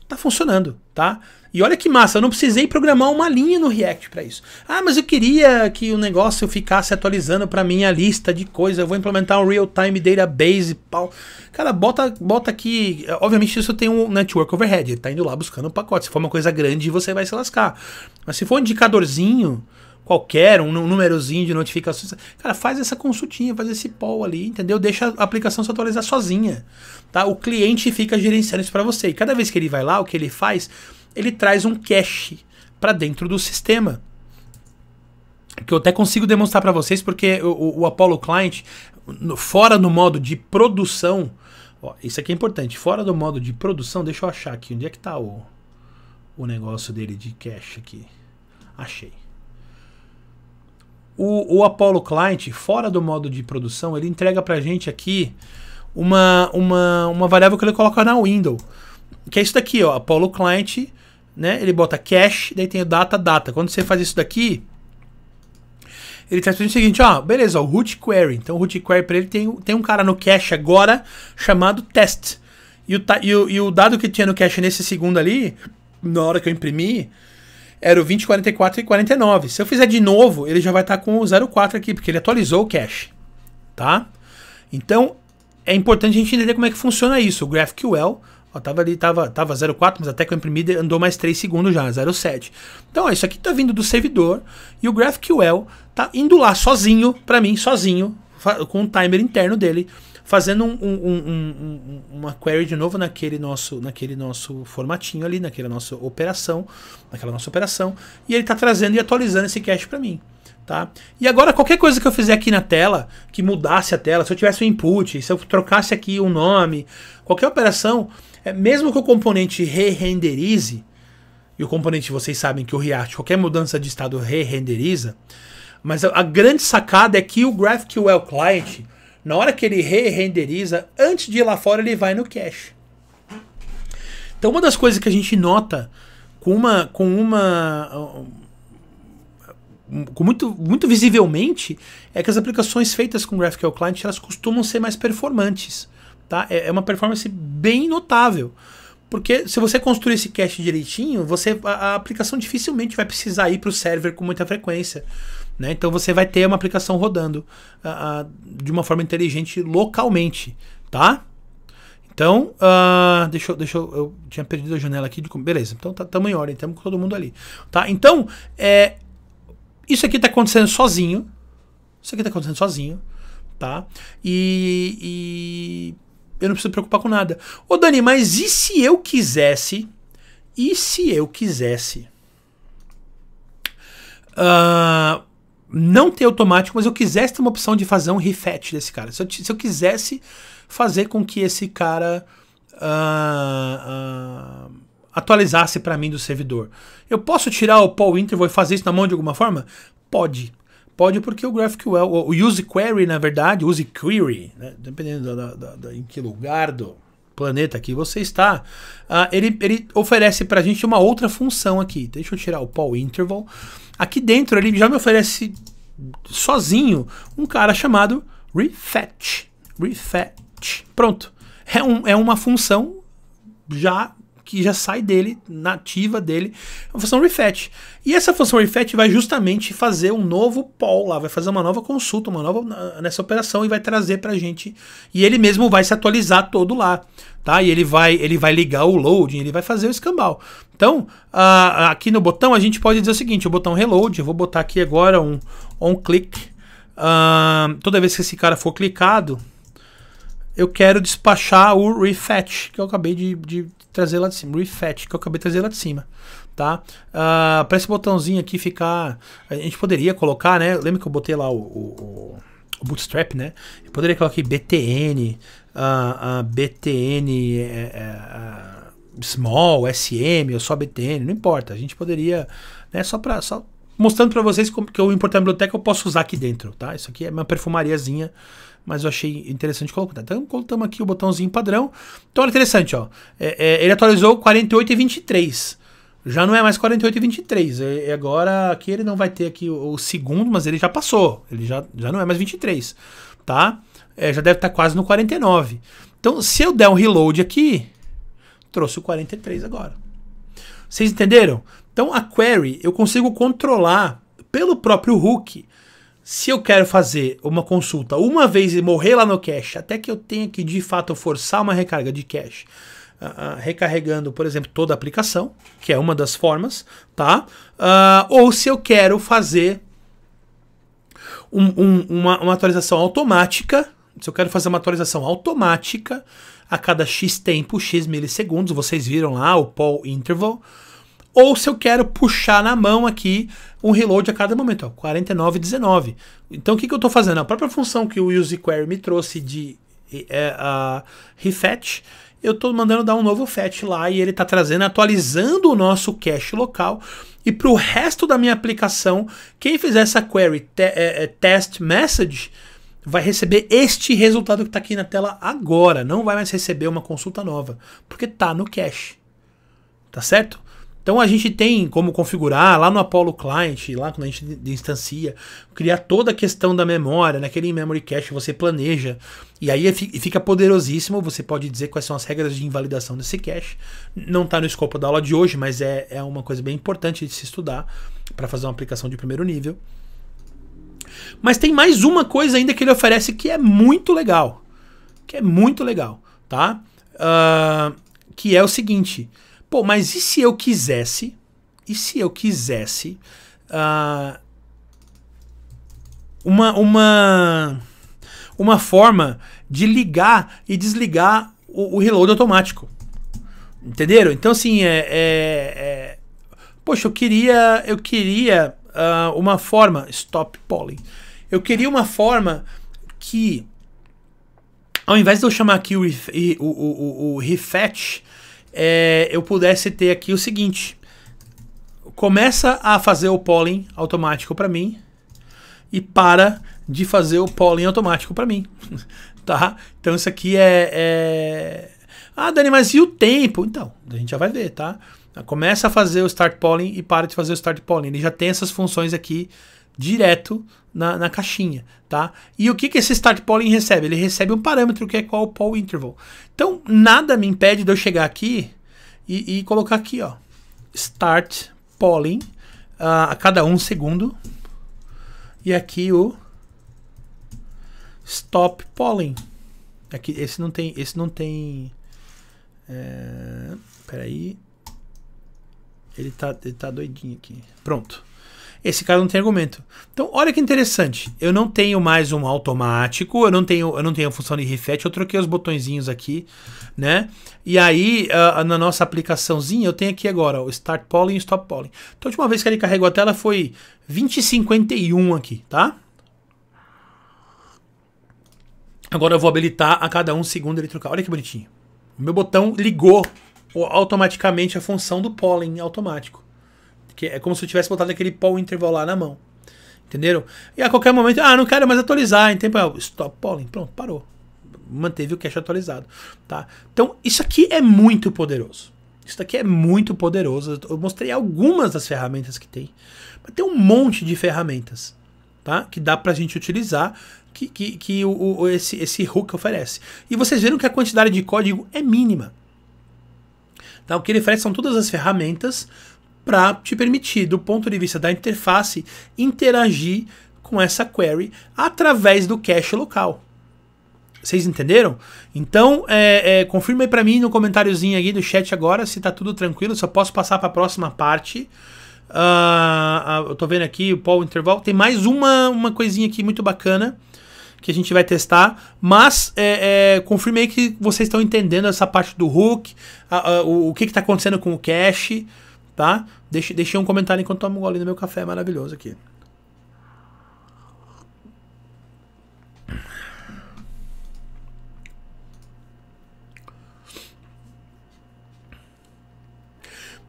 tá funcionando, tá? E olha que massa, eu não precisei programar uma linha no React para isso. Ah, mas eu queria que o negócio ficasse atualizando para minha lista de coisas. Eu vou implementar um real-time database, pau. Cara, bota, bota aqui. Obviamente isso tem um network overhead, ele tá indo lá buscando um pacote. Se for uma coisa grande, você vai se lascar. Mas se for um indicadorzinho, qualquer, um númerozinho de notificações. Cara, faz essa consultinha, faz esse poll ali, entendeu? Deixa a aplicação se atualizar sozinha, tá? O cliente fica gerenciando isso para você. E cada vez que ele vai lá, o que ele faz ele traz um cache para dentro do sistema. Que eu até consigo demonstrar para vocês, porque o, o Apollo Client, fora no modo de produção, ó, isso aqui é importante, fora do modo de produção, deixa eu achar aqui, onde é que está o, o negócio dele de cache aqui? Achei. O, o Apollo Client, fora do modo de produção, ele entrega para gente aqui uma, uma, uma variável que ele coloca na window. Que é isso daqui, ó, Apollo Client né? Ele bota cache, daí tem o data, data. Quando você faz isso daqui, ele traz pra gente o seguinte, ó, beleza, o root query. Então o root query para ele tem, tem um cara no cache agora chamado test. E o, e o, e o dado que tinha no cache nesse segundo ali, na hora que eu imprimi, era o 20, 44 e 49. Se eu fizer de novo, ele já vai estar tá com o 04 aqui, porque ele atualizou o cache, tá? Então, é importante a gente entender como é que funciona isso. O GraphQL Ó, tava ali, tava, tava 0,4, mas até que eu imprimi andou mais 3 segundos já, 0,7. Então, ó, isso aqui tá vindo do servidor e o GraphQL tá indo lá sozinho, para mim, sozinho, com o timer interno dele, fazendo um, um, um, uma query de novo naquele nosso, naquele nosso formatinho ali, naquela nossa operação, naquela nossa operação, e ele tá trazendo e atualizando esse cache para mim. Tá? E agora qualquer coisa que eu fizer aqui na tela, que mudasse a tela, se eu tivesse um input, se eu trocasse aqui um nome, qualquer operação, é, mesmo que o componente re-renderize, e o componente vocês sabem que o React, qualquer mudança de estado re-renderiza, mas a, grande sacada é que o GraphQL Client, na hora que ele re-renderiza, antes de ir lá fora, ele vai no cache. Então uma das coisas que a gente nota com uma. com uma. Com muito, muito visivelmente é que as aplicações feitas com GraphQL Client elas costumam ser mais performantes. Tá? É, é, uma performance bem notável. Porque se você construir esse cache direitinho, você a, aplicação dificilmente vai precisar ir para o server com muita frequência. Né? Então você vai ter uma aplicação rodando uh, uh, de uma forma inteligente localmente. Tá? Então, uh, deixa, eu, deixa eu, eu. tinha perdido a janela aqui de. Beleza, então tá, em ordem, estamos com todo mundo ali. Tá? Então, é, isso aqui está acontecendo sozinho. Isso aqui está acontecendo sozinho. Tá? e eu não preciso me preocupar com nada. Ô Dani, mas e se eu quisesse? E se eu quisesse? Uh, não ter automático, mas eu quisesse ter uma opção de fazer um refet desse cara. Se eu, se eu quisesse fazer com que esse cara uh, uh, atualizasse para mim do servidor, eu posso tirar o Paul Interval e fazer isso na mão de alguma forma? Pode pode porque o GraphQL, o Use Query, na verdade, Use Query, né? dependendo da, da, da, em que lugar do planeta que você está, uh, ele, ele oferece para a gente uma outra função aqui. Deixa eu tirar o Paul Interval. Aqui dentro ele já me oferece sozinho um cara chamado Refetch. Refetch. Pronto. É, um, é uma função já que já sai dele, nativa dele, a função refetch. E essa função refetch vai justamente fazer um novo poll lá, vai fazer uma nova consulta, uma nova nessa operação e vai trazer para a gente. E ele mesmo vai se atualizar todo lá, tá? E ele vai, ele vai ligar o loading, ele vai fazer o escambau. Então, uh, aqui no botão a gente pode dizer o seguinte, o botão reload, eu vou botar aqui agora um on click. Uh, toda vez que esse cara for clicado, eu quero despachar o refetch que eu acabei de, de trazer lá de cima. Refetch que eu acabei de trazer lá de cima. Tá? Uh, ah, para esse botãozinho aqui ficar. A gente poderia colocar, né? Lembra que eu botei lá o, o, o Bootstrap, né? Eu poderia colocar aqui BTN, uh, ah, uh, ah, BTN é, é, Small, SM, ou só BTN, não importa. A gente poderia, né? Só para. Só mostrando para vocês como que o importante biblioteca eu posso usar aqui dentro, tá? Isso aqui é uma perfumariazinha mas eu achei interessante colocar. Então colocamos aqui o botãozinho padrão. Então olha interessante, ó. É, é, ele atualizou 48 e 23. Já não é mais 48 e 23. E, é, é agora aqui ele não vai ter aqui o, o, segundo, mas ele já passou. Ele já, já não é mais 23, tá? É, já deve estar tá quase no 49. Então se eu der um reload aqui, trouxe o 43 agora. Vocês entenderam? Então a query eu consigo controlar pelo próprio hook se eu quero fazer uma consulta uma vez e morrer lá no cache, até que eu tenha que de fato forçar uma recarga de cache, uh, uh, ah, ah, recarregando, por exemplo, toda a aplicação, que é uma das formas, tá? Uh, ou se eu quero fazer um, um, uma, uma atualização automática, se eu quero fazer uma atualização automática a cada x tempo, x milissegundos, vocês viram lá o Paul Interval ou se eu quero puxar na mão aqui um reload a cada momento, ó, 49,19. Então o que, que eu estou fazendo? A própria função que o useQuery me trouxe de é, refetch, eu estou mandando dar um novo fetch lá e ele está trazendo, atualizando o nosso cache local. E para o resto da minha aplicação, quem fizer essa query te, é, é, test message vai receber este resultado que está aqui na tela agora. Não vai mais receber uma consulta nova, porque está no cache. Tá certo? Então a gente tem como configurar lá no Apollo Client, lá quando a gente instancia, criar toda a questão da memória, naquele memory cache você planeja. E aí fica poderosíssimo, você pode dizer quais são as regras de invalidação desse cache. Não está no escopo da aula de hoje, mas é, é uma coisa bem importante de se estudar para fazer uma aplicação de primeiro nível. Mas tem mais uma coisa ainda que ele oferece que é muito legal. Que é muito legal, tá? Uh, que é o seguinte Pô, mas e se eu quisesse? E se eu quisesse uh, uma, uma, uma forma de ligar e desligar o, o reload automático? Entenderam? Então, assim, é, é, é poxa, eu queria, eu queria uh, uma forma, stop polling, eu queria uma forma que, ao invés de eu chamar aqui o, o, o, o, o refetch, é, eu pudesse ter aqui o seguinte: começa a fazer o pólen automático para mim e para de fazer o pólen automático para mim, tá? Então isso aqui é, é, ah, Dani, mas e o tempo? Então a gente já vai ver, tá? Começa a fazer o start pollen e para de fazer o start pollen. Ele já tem essas funções aqui direto na, na, caixinha, tá? E o que, que esse start polling recebe? Ele recebe um parâmetro que é qual o poll interval. Então, nada me impede de eu chegar aqui e, e colocar aqui, ó, start polling uh, a cada um segundo e aqui o stop polling. Aqui é esse não tem, esse não tem. É, peraí, ele tá, ele tá doidinho aqui. Pronto esse cara não tem argumento. Então, olha que interessante. Eu não tenho mais um automático, eu não tenho, eu não tenho a função de reset, eu troquei os botõezinhos aqui, né? E aí, uh, na nossa aplicaçãozinha, eu tenho aqui agora o Start Polling e Stop Polling. Então, a última vez que ele carregou a tela foi 2051 aqui, tá? Agora eu vou habilitar a cada um segundo ele trocar. Olha que bonitinho. O meu botão ligou automaticamente a função do polling automático. Que é como se eu tivesse botado aquele Paul interval lá na mão. Entenderam? E a qualquer momento, ah, não quero mais atualizar em tempo real. Stop polling. Pronto, parou. Manteve o cache atualizado. Tá? Então, isso aqui é muito poderoso. Isso daqui é muito poderoso. Eu mostrei algumas das ferramentas que tem. Mas tem um monte de ferramentas tá? que dá pra gente utilizar que, que, que o, o, esse, esse hook oferece. E vocês viram que a quantidade de código é mínima. Tá? O que ele oferece são todas as ferramentas para te permitir, do ponto de vista da interface, interagir com essa query através do cache local. Vocês entenderam? Então, é, é, confirma aí para mim no comentáriozinho aqui do chat agora se tá tudo tranquilo, se eu posso passar para a próxima parte. Uh, uh, eu tô vendo aqui o Paul Interval. Tem mais uma, uma coisinha aqui muito bacana que a gente vai testar, mas é, é, confirme aí que vocês estão entendendo essa parte do hook, a, a, o, o que está acontecendo com o cache tá? Deixe, deixei um comentário enquanto tomo um gole do meu café maravilhoso aqui.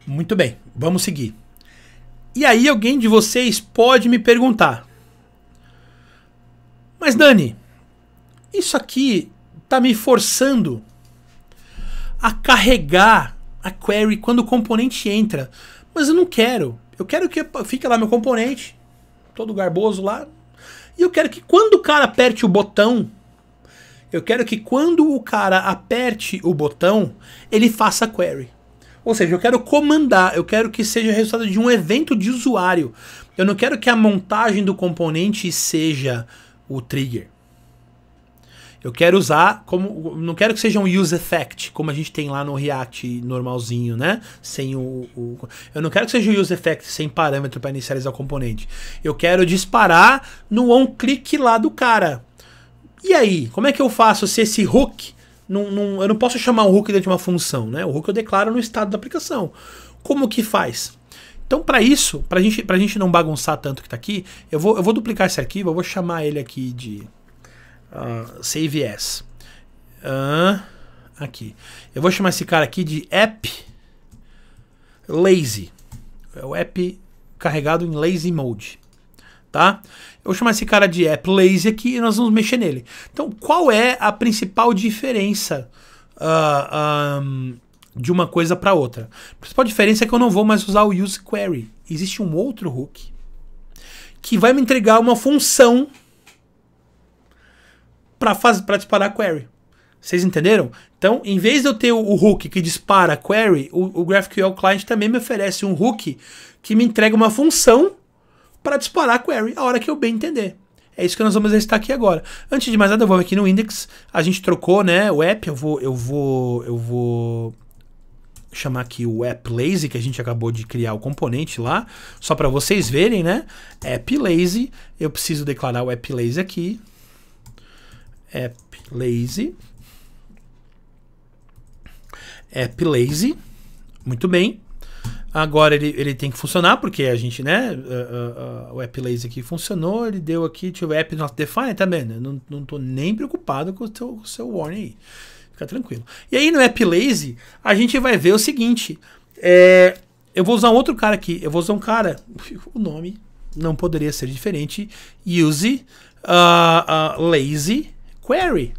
Muito bem, vamos seguir. E aí alguém de vocês pode me perguntar. Mas Dani, isso aqui tá me forçando a carregar a query quando o componente entra. Mas eu não quero. Eu quero que fique lá meu componente, todo garboso lá. E eu quero que quando o cara aperte o botão, eu quero que quando o cara aperte o botão, ele faça a query. Ou seja, eu quero comandar, eu quero que seja resultado de um evento de usuário. Eu não quero que a montagem do componente seja o trigger. Eu quero usar como. Não quero que seja um use effect, como a gente tem lá no React normalzinho, né? Sem o. o eu não quero que seja um use effect sem parâmetro para inicializar o componente. Eu quero disparar no on-click lá do cara. E aí? Como é que eu faço se esse hook. Não, não, eu não posso chamar o hook dentro de uma função, né? O hook eu declaro no estado da aplicação. Como que faz? Então, para isso, para gente, a gente não bagunçar tanto que está aqui, eu vou, eu vou duplicar esse arquivo, eu vou chamar ele aqui de Uh, save as. Uh, aqui. Eu vou chamar esse cara aqui de app lazy. É o app carregado em lazy mode. Tá? Eu vou chamar esse cara de app lazy aqui e nós vamos mexer nele. Então, qual é a principal diferença uh, ah, um, de uma coisa para outra? A principal diferença é que eu não vou mais usar o use query. Existe um outro hook que vai me entregar uma função para disparar a query. Vocês entenderam? Então, em vez de eu ter o, hook que dispara a query, o, o GraphQL Client também me oferece um hook que me entrega uma função para disparar a query a hora que eu bem entender. É isso que nós vamos estar aqui agora. Antes de mais nada, eu vou aqui no index. A gente trocou, né, o app. Eu vou, eu vou, eu vou chamar aqui o app lazy que a gente acabou de criar o componente lá, só para vocês verem, né? App lazy. Eu preciso declarar o app lazy aqui app lazy. App lazy. Muito bem. Agora ele, ele tem que funcionar, porque a gente, né? Uh, uh, uh, o app lazy aqui funcionou, ele deu aqui, tinha o app not define, tá vendo? Eu não, não tô nem preocupado com o seu, o seu warning aí. Fica tranquilo. E aí no app lazy, a gente vai ver o seguinte. É, eu vou usar um outro cara aqui. Eu vou usar um cara. O nome não poderia ser diferente. Use uh, uh, lazy query.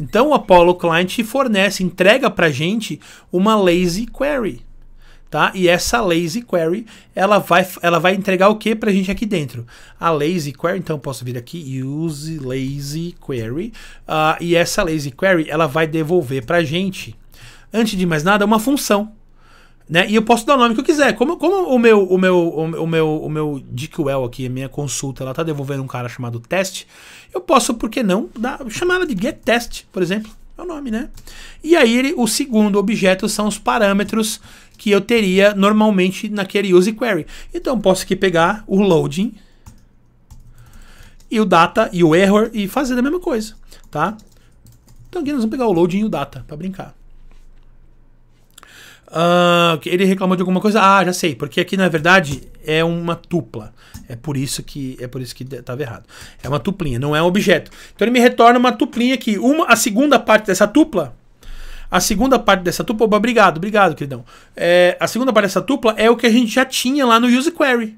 Então o Apollo Client fornece, entrega para gente uma lazy query. Tá? E essa lazy query, ela vai, ela vai entregar o que para a gente aqui dentro? A lazy query, então eu posso vir aqui, use lazy query, uh, e essa lazy query, ela vai devolver para a gente, antes de mais nada, uma função. Né? E eu posso dar o nome que eu quiser. Como, como o meu o meu o meu o meu, o meu Dickwell aqui, a minha consulta, ela tá devolvendo um cara chamado Test, eu posso, por que não, dar, chamar ela de Get Test, por exemplo. É o nome, né? E aí ele, o segundo objeto são os parâmetros que eu teria normalmente naquele use query. Então eu posso aqui pegar o loading e o data e o error e fazer a mesma coisa, tá? Então aqui nós vamos pegar o loading e o data para brincar. Uh, ele reclamou de alguma coisa? Ah, já sei, porque aqui na verdade é uma tupla. É por isso que é por isso que estava errado. É uma tuplinha, não é um objeto. Então ele me retorna uma tuplinha aqui. Uma, a segunda parte dessa tupla. A segunda parte dessa tupla. obrigado, obrigado, queridão. É, a segunda parte dessa tupla é o que a gente já tinha lá no use query.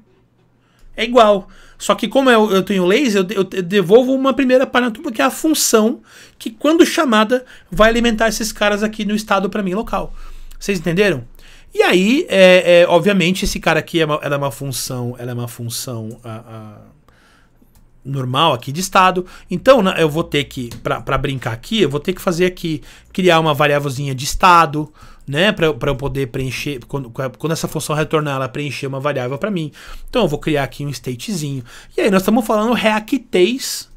É igual. Só que como eu, eu tenho laser, eu, eu, devolvo uma primeira parte na tupla, que é a função que, quando chamada, vai alimentar esses caras aqui no estado para mim local. Vocês entenderam? E aí, é, é, obviamente, esse cara aqui é uma, ela é uma função, ela é uma função a, ah, a, ah, normal aqui de estado. Então, eu vou ter que, para brincar aqui, eu vou ter que fazer aqui, criar uma variávelzinha de estado, né? Para eu poder preencher, quando, quando essa função retornar, ela preencher uma variável para mim. Então, eu vou criar aqui um statezinho. E aí, nós estamos falando reactez,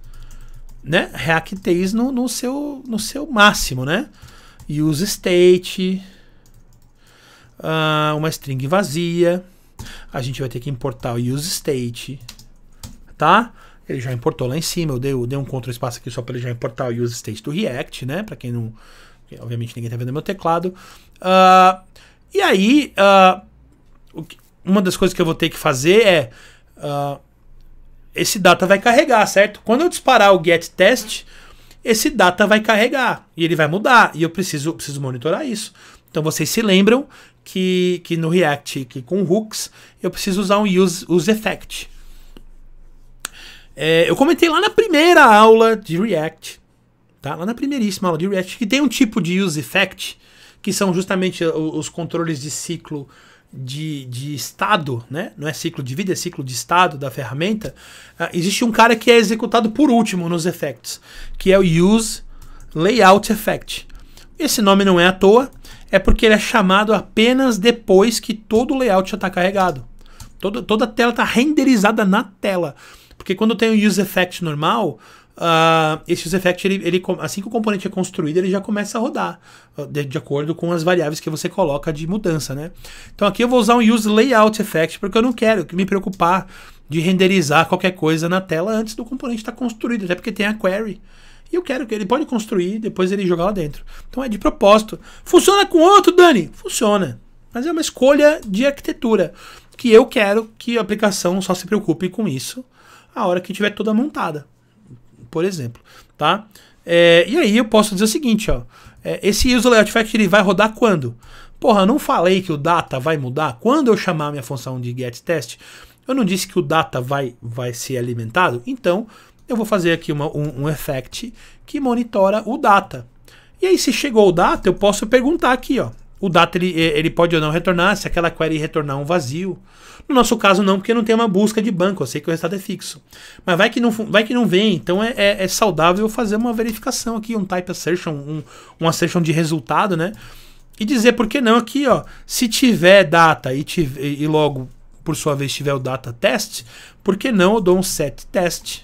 né? Reactez no, no, seu, no seu máximo, né? Use state uh, uma string vazia. A gente vai ter que importar o useState, tá? Ele já importou lá em cima, eu dei, eu dei um control espaço aqui só para ele já importar o useState do React, né? Para quem não... Obviamente ninguém tá vendo meu teclado. Uh, e aí, uh, uma das coisas que eu vou ter que fazer é... esse data vai carregar, certo? Quando eu disparar o getTest esse data vai carregar e ele vai mudar e eu preciso preciso monitorar isso. Então vocês se lembram que, que no React, que com hooks, eu preciso usar um use, use effect. É, eu comentei lá na primeira aula de React, tá? Lá na primeiríssima aula de React, que tem um tipo de use effect, que são justamente os, os controles de ciclo de, de estado, né? não é ciclo de vida, é ciclo de estado da ferramenta, uh, existe um cara que é executado por último nos effects, que é o use layout effect. Esse nome não é à toa, é porque ele é chamado apenas depois que todo o layout já está carregado. Todo, toda a tela está renderizada na tela. Porque quando tem o use effect normal, uh, esse use effect, ele, ele, assim que o componente é construído, ele já começa a rodar, ah, de, de, acordo com as variáveis que você coloca de mudança. Né? Então aqui eu vou usar um use layout effect, porque eu não quero me preocupar de renderizar qualquer coisa na tela antes do componente estar tá construído, até porque tem a query. E eu quero que ele pode construir, depois ele jogar lá dentro. Então é de propósito. Funciona com outro, Dani? Funciona. Mas é uma escolha de arquitetura. Que eu quero que a aplicação só se preocupe com isso a hora que tiver toda montada. Por exemplo. Tá? É, e aí eu posso dizer o seguinte: ó, é, esse user layout factory vai rodar quando? Porra, não falei que o data vai mudar? Quando eu chamar minha função de get test, eu não disse que o data vai, vai ser alimentado? Então, eu vou fazer aqui uma, um, um effect que monitora o data. E aí, se chegou o data, eu posso perguntar aqui, ó. O data ele, eh, ele pode ou não retornar, se aquela query retornar um vazio. No nosso caso, não, porque não tem uma busca de banco, eu sei que o resultado é fixo. Mas vai que não, vai que não vem, então é, é, é saudável fazer uma verificação aqui, um type assertion, um, um assertion de resultado, né? E dizer por que não aqui, ó. Se tiver data e, tiver, e logo, por sua vez, tiver o data test, por que não eu dou um set test?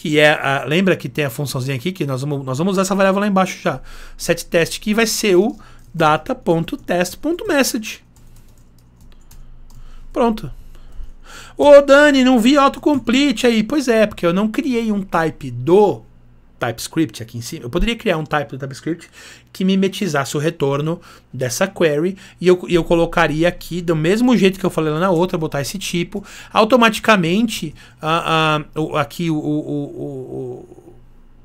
que é a, lembra que tem a funçãozinha aqui que nós vamos, nós vamos usar essa variável lá embaixo já, set test que vai ser o data.test.message. Pronto. Ô Dani, não vi autocomplete aí. Pois é, porque eu não criei um type do TypeScript aqui em cima, eu poderia criar um type do TypeScript que mimetizasse o retorno dessa query e eu, eu colocaria aqui, do mesmo jeito que eu falei lá na outra, botar esse tipo, automaticamente ah, ah, aqui o, o, o,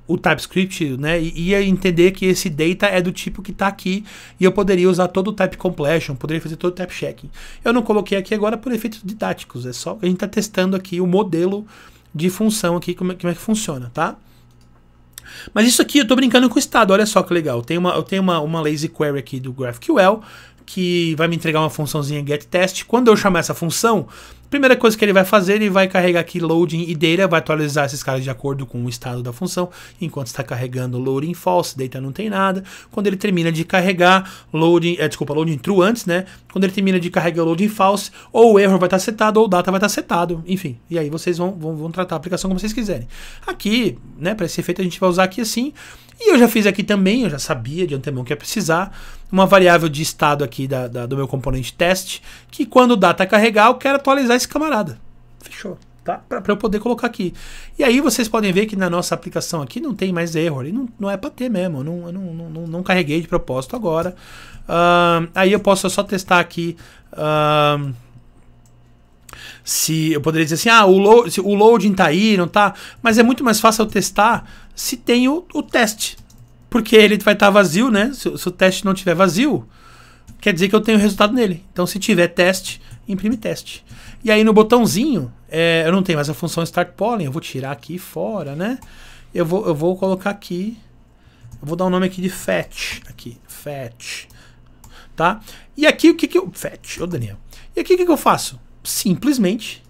o TypeScript né, ia entender que esse data é do tipo que está aqui e eu poderia usar todo o type completion, poderia fazer todo o type checking. Eu não coloquei aqui agora por efeitos didáticos, é só a gente está testando aqui o modelo de função aqui, como é, como é que funciona, tá? Mas isso aqui eu estou brincando com o estado, olha só que legal. Eu tenho uma, eu tenho uma, uma lazy query aqui do GraphQL que vai me entregar uma funçãozinha getTest. Quando eu chamar essa função, primeira coisa que ele vai fazer, ele vai carregar aqui loading e data, vai atualizar esses caras de acordo com o estado da função, enquanto está carregando loading false, data não tem nada. Quando ele termina de carregar loading, é, desculpa, loading true antes, né? Quando ele termina de carregar loading false, ou o erro vai estar setado, ou o data vai estar setado, enfim. E aí vocês vão, vão, vão tratar a aplicação como vocês quiserem. Aqui, né, para esse efeito a gente vai usar aqui assim, e eu já fiz aqui também, eu já sabia de antemão que ia precisar, uma variável de estado aqui da, da, do meu componente teste, que quando data carregar, eu quero atualizar esse camarada. Fechou. Tá? Para eu poder colocar aqui. E aí vocês podem ver que na nossa aplicação aqui não tem mais erro. não, não é para ter mesmo. Eu não, não, não, não, carreguei de propósito agora. Uh, aí eu posso só testar aqui. Uh, se eu poderia dizer assim, ah, o, load, o loading tá aí, não tá? Mas é muito mais fácil eu testar se tem o, o teste. Porque ele vai estar tá vazio, né? Se, se, o teste não tiver vazio, quer dizer que eu tenho resultado nele. Então, se tiver teste, imprime teste. E aí no botãozinho, é, eu não tenho mais a função start polling, eu vou tirar aqui fora, né? Eu vou, eu vou colocar aqui, eu vou dar o um nome aqui de fetch, aqui, fetch, tá? E aqui o que que eu... fetch, ô Daniel. E aqui o que que eu faço? simplesmente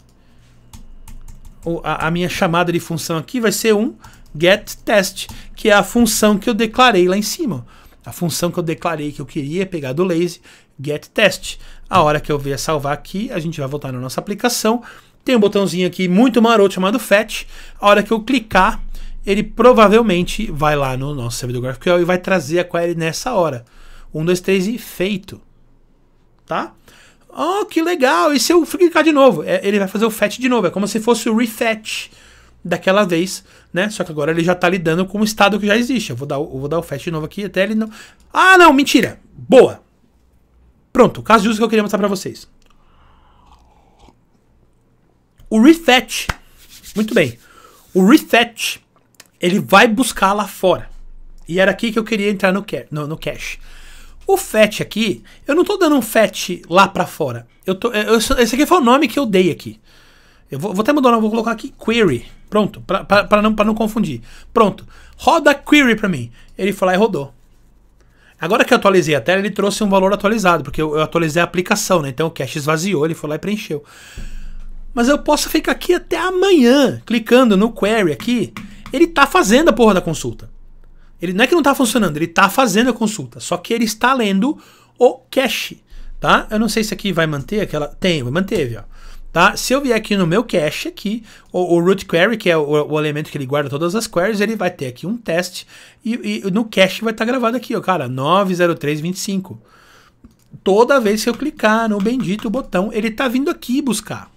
a, minha chamada de função aqui vai ser um getTest, que é a função que eu declarei lá em cima. A função que eu declarei que eu queria é pegar do lazy, getTest. A hora que eu vier salvar aqui, a gente vai voltar na nossa aplicação. Tem um botãozinho aqui muito maroto chamado fetch. A hora que eu clicar, ele provavelmente vai lá no nosso servidor GraphQL e vai trazer a query nessa hora. 1, 2, 3 e feito. Tá? Oh, que legal! E se eu clicar de novo? É, ele vai fazer o fetch de novo. É como se fosse o refetch daquela vez, né? Só que agora ele já está lidando com o estado que já existe. Eu vou dar, eu vou dar o fetch de novo aqui até ele não. Ah, não, mentira! Boa! Pronto, caso de uso que eu queria mostrar para vocês. O refetch. Muito bem. O refetch ele vai buscar lá fora. E era aqui que eu queria entrar no, no, no cache. O FET aqui, eu não estou dando um FET lá para fora. Eu tô, eu, esse aqui foi o nome que eu dei aqui. Eu vou, vou até mudar, vou colocar aqui query. Pronto, para não, não confundir. Pronto, roda query para mim. Ele foi lá e rodou. Agora que eu atualizei a tela, ele trouxe um valor atualizado, porque eu, eu atualizei a aplicação, né? Então o cache esvaziou, ele foi lá e preencheu. Mas eu posso ficar aqui até amanhã, clicando no query aqui. Ele está fazendo a porra da consulta. Ele não é que não está funcionando, ele está fazendo a consulta, só que ele está lendo o cache, tá? Eu não sei se aqui vai manter aquela, tem, manteve, manter, ó. Tá? Se eu vier aqui no meu cache aqui, o, o root query, que é o, o, elemento que ele guarda todas as queries, ele vai ter aqui um teste e, e no cache vai estar tá gravado aqui, ó, cara, 90325. Toda vez que eu clicar no bendito botão, ele está vindo aqui buscar.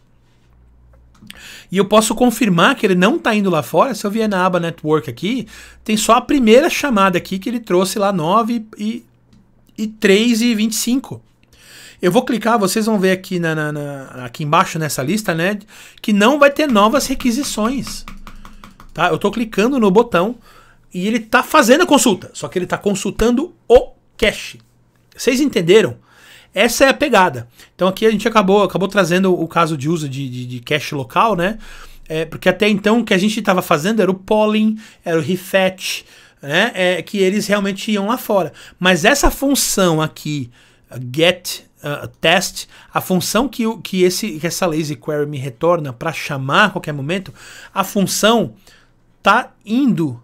E eu posso confirmar que ele não está indo lá fora. Se eu vier na aba Network aqui, tem só a primeira chamada aqui que ele trouxe lá 9 e, e 3 e 25. Eu vou clicar, vocês vão ver aqui, na, na, na, aqui embaixo nessa lista, né? Que não vai ter novas requisições. Tá? Eu estou clicando no botão e ele está fazendo a consulta. Só que ele está consultando o cache. Vocês entenderam? Essa é a pegada. Então aqui a gente acabou, acabou trazendo o caso de uso de, de, de cache local, né? É, porque até então o que a gente estava fazendo era o polling, era o refetch, né? É, que eles realmente iam lá fora. Mas essa função aqui, get uh, test, a função que, que, esse, que essa lazy query me retorna para chamar a qualquer momento, a função tá indo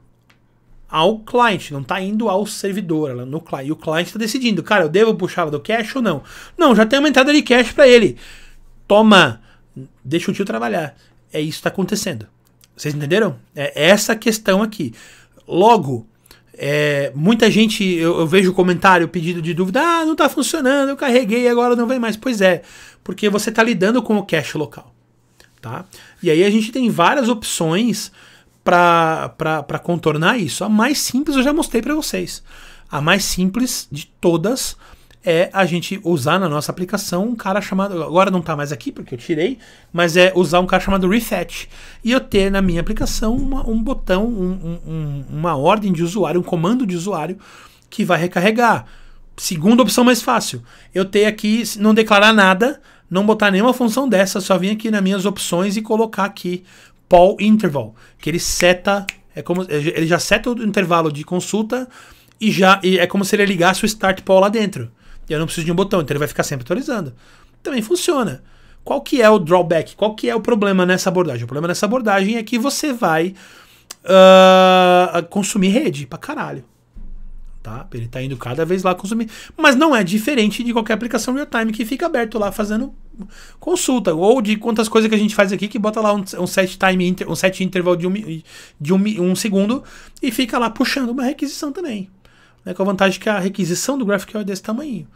ao cliente, não está indo ao servidor, ela no cliente. E o cliente está decidindo, cara, eu devo puxar do cache ou não? Não, já tem uma entrada de cache para ele. Toma, deixa o tio trabalhar. É isso que está acontecendo. Vocês entenderam? É essa questão aqui. Logo, é, muita gente, eu, eu, vejo comentário, pedido de dúvida, ah, não está funcionando, eu carreguei, agora não vem mais. Pois é, porque você está lidando com o cache local. Tá? E aí a gente tem várias opções para contornar isso? A mais simples eu já mostrei para vocês. A mais simples de todas é a gente usar na nossa aplicação um cara chamado. Agora não está mais aqui porque eu tirei, mas é usar um cara chamado Refetch. E eu ter na minha aplicação uma, um botão, um, um, uma ordem de usuário, um comando de usuário que vai recarregar. Segunda opção mais fácil. Eu ter aqui, não declarar nada, não botar nenhuma função dessa, só vir aqui nas minhas opções e colocar aqui Paul Interval, que ele seta, é como é, ele já seta o intervalo de consulta e já e é como se ele ligasse o Start Paul lá dentro. E eu não preciso de um botão, então ele vai ficar sempre atualizando. Também funciona. Qual que é o drawback? Qual que é o problema nessa abordagem? O problema nessa abordagem é que você vai uh, consumir rede pra caralho. Tá? Ele está indo cada vez lá consumir. Mas não é diferente de qualquer aplicação real-time que fica aberto lá fazendo consulta. Ou de quantas coisas que a gente faz aqui que bota lá um, um set time, um set intervalo de, um, de um, um segundo e fica lá puxando uma requisição também. Né? Com a vantagem que a requisição do GraphQL é desse tamanho.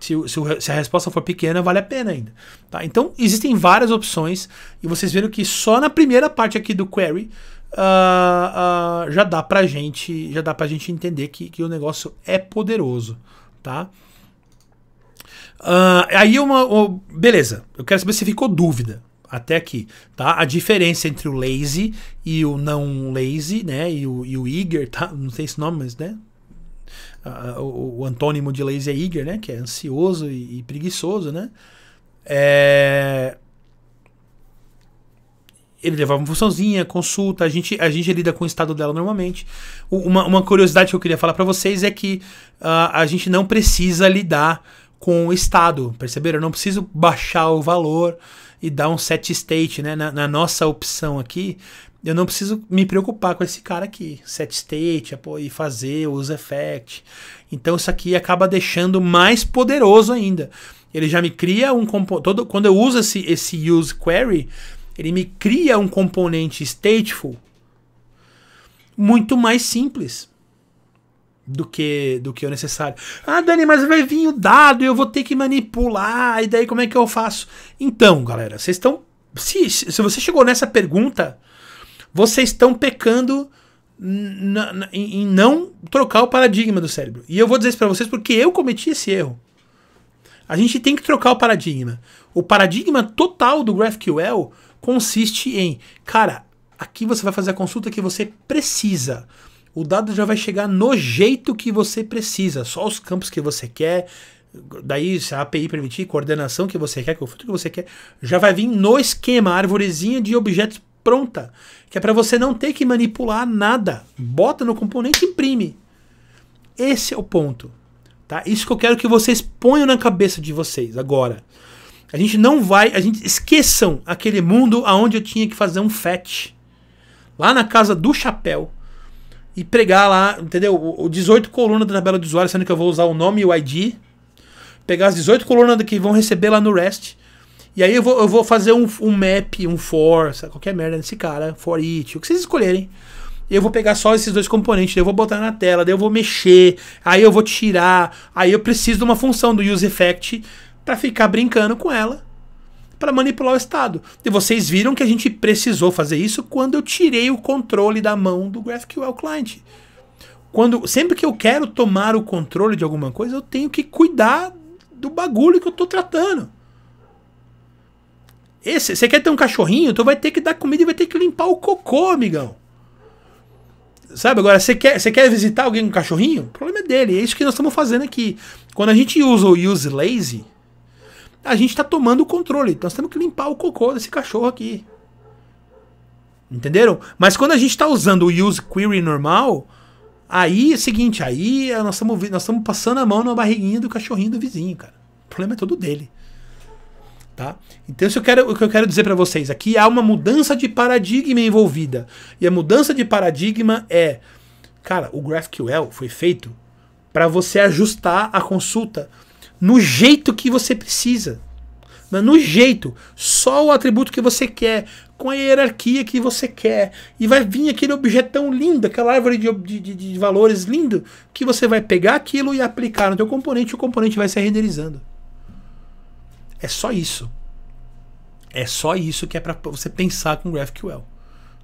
Se, se, se, a resposta for pequena, vale a pena ainda. Tá? Então, existem várias opções e vocês viram que só na primeira parte aqui do query uh, já dá pra gente, já dá pra gente entender que, que o negócio é poderoso, tá? Uh, aí uma, oh, beleza, eu quero saber se ficou dúvida até aqui, tá? A diferença entre o lazy e o não lazy, né? E o, e o eager, tá? Não sei esse nome, mas, né? Uh, o, o, antônimo de lazy é eager, né? Que é ansioso e, e preguiçoso, né? É ele levava uma funçãozinha, consulta, a gente, a gente lida com o estado dela normalmente. Uma, uma curiosidade que eu queria falar para vocês é que uh, a gente não precisa lidar com o estado, perceberam? Eu não preciso baixar o valor e dar um set state, né? Na, na, nossa opção aqui, eu não preciso me preocupar com esse cara aqui, set state, e fazer use effect. Então isso aqui acaba deixando mais poderoso ainda. Ele já me cria um componente. Quando eu uso esse, esse use query, ele me cria um componente stateful muito mais simples do que do que o necessário. Ah, Dani, mas vai vir o dado e eu vou ter que manipular, e daí como é que eu faço? Então, galera, vocês estão. Se, se você chegou nessa pergunta, vocês estão pecando em, não trocar o paradigma do cérebro. E eu vou dizer isso para vocês porque eu cometi esse erro. A gente tem que trocar o paradigma. O paradigma total do GraphQL consiste em, cara, aqui você vai fazer a consulta que você precisa. O dado já vai chegar no jeito que você precisa, só os campos que você quer. Daí, se a API permitir, coordenação que você quer, que é o filtro que você quer, já vai vir no esquema, árvorezinha de objetos pronta, que é para você não ter que manipular nada. Bota no componente e imprime. Esse é o ponto. Tá? Isso que eu quero que vocês ponham na cabeça de vocês agora. A gente não vai, a gente esqueçam aquele mundo aonde eu tinha que fazer um FET lá na casa do chapéu e pregar lá, entendeu? O, 18 colunas da tabela do usuário, sendo que eu vou usar o nome e o ID, pegar as 18 colunas que vão receber lá no REST. E aí eu vou, eu vou fazer um, um map, um for, sabe? qualquer merda nesse cara, for it, o que vocês escolherem. Eu vou pegar só esses dois componentes, eu vou botar na tela, daí eu vou mexer, aí eu vou tirar, aí eu preciso de uma função do use effect para ficar brincando com ela para manipular o Estado. E vocês viram que a gente precisou fazer isso quando eu tirei o controle da mão do GraphQL Client. Quando, sempre que eu quero tomar o controle de alguma coisa, eu tenho que cuidar do bagulho que eu estou tratando. Esse, você quer ter um cachorrinho, então vai ter que dar comida e vai ter que limpar o cocô, amigão. Sabe, agora, você quer, você quer visitar alguém com um cachorrinho? O problema é dele, é isso que nós estamos fazendo aqui. Quando a gente usa o use lazy, a gente está tomando o controle. Então nós temos que limpar o cocô desse cachorro aqui. Entenderam? Mas quando a gente está usando o use query normal, aí é o seguinte, aí é, nós estamos nós estamos passando a mão na barriguinha do cachorrinho do vizinho, cara. O problema é todo dele. Tá? Então, isso eu quero, o que eu quero dizer para vocês aqui, há uma mudança de paradigma envolvida. E a mudança de paradigma é, cara, o GraphQL foi feito para você ajustar a consulta no jeito que você precisa. Né? No jeito, só o atributo que você quer, com a hierarquia que você quer. E vai vir aquele objetão lindo, aquela árvore de, de, de valores lindo, que você vai pegar aquilo e aplicar no teu componente, e o componente vai se renderizando. É só isso. É só isso que é para você pensar com GraphQL,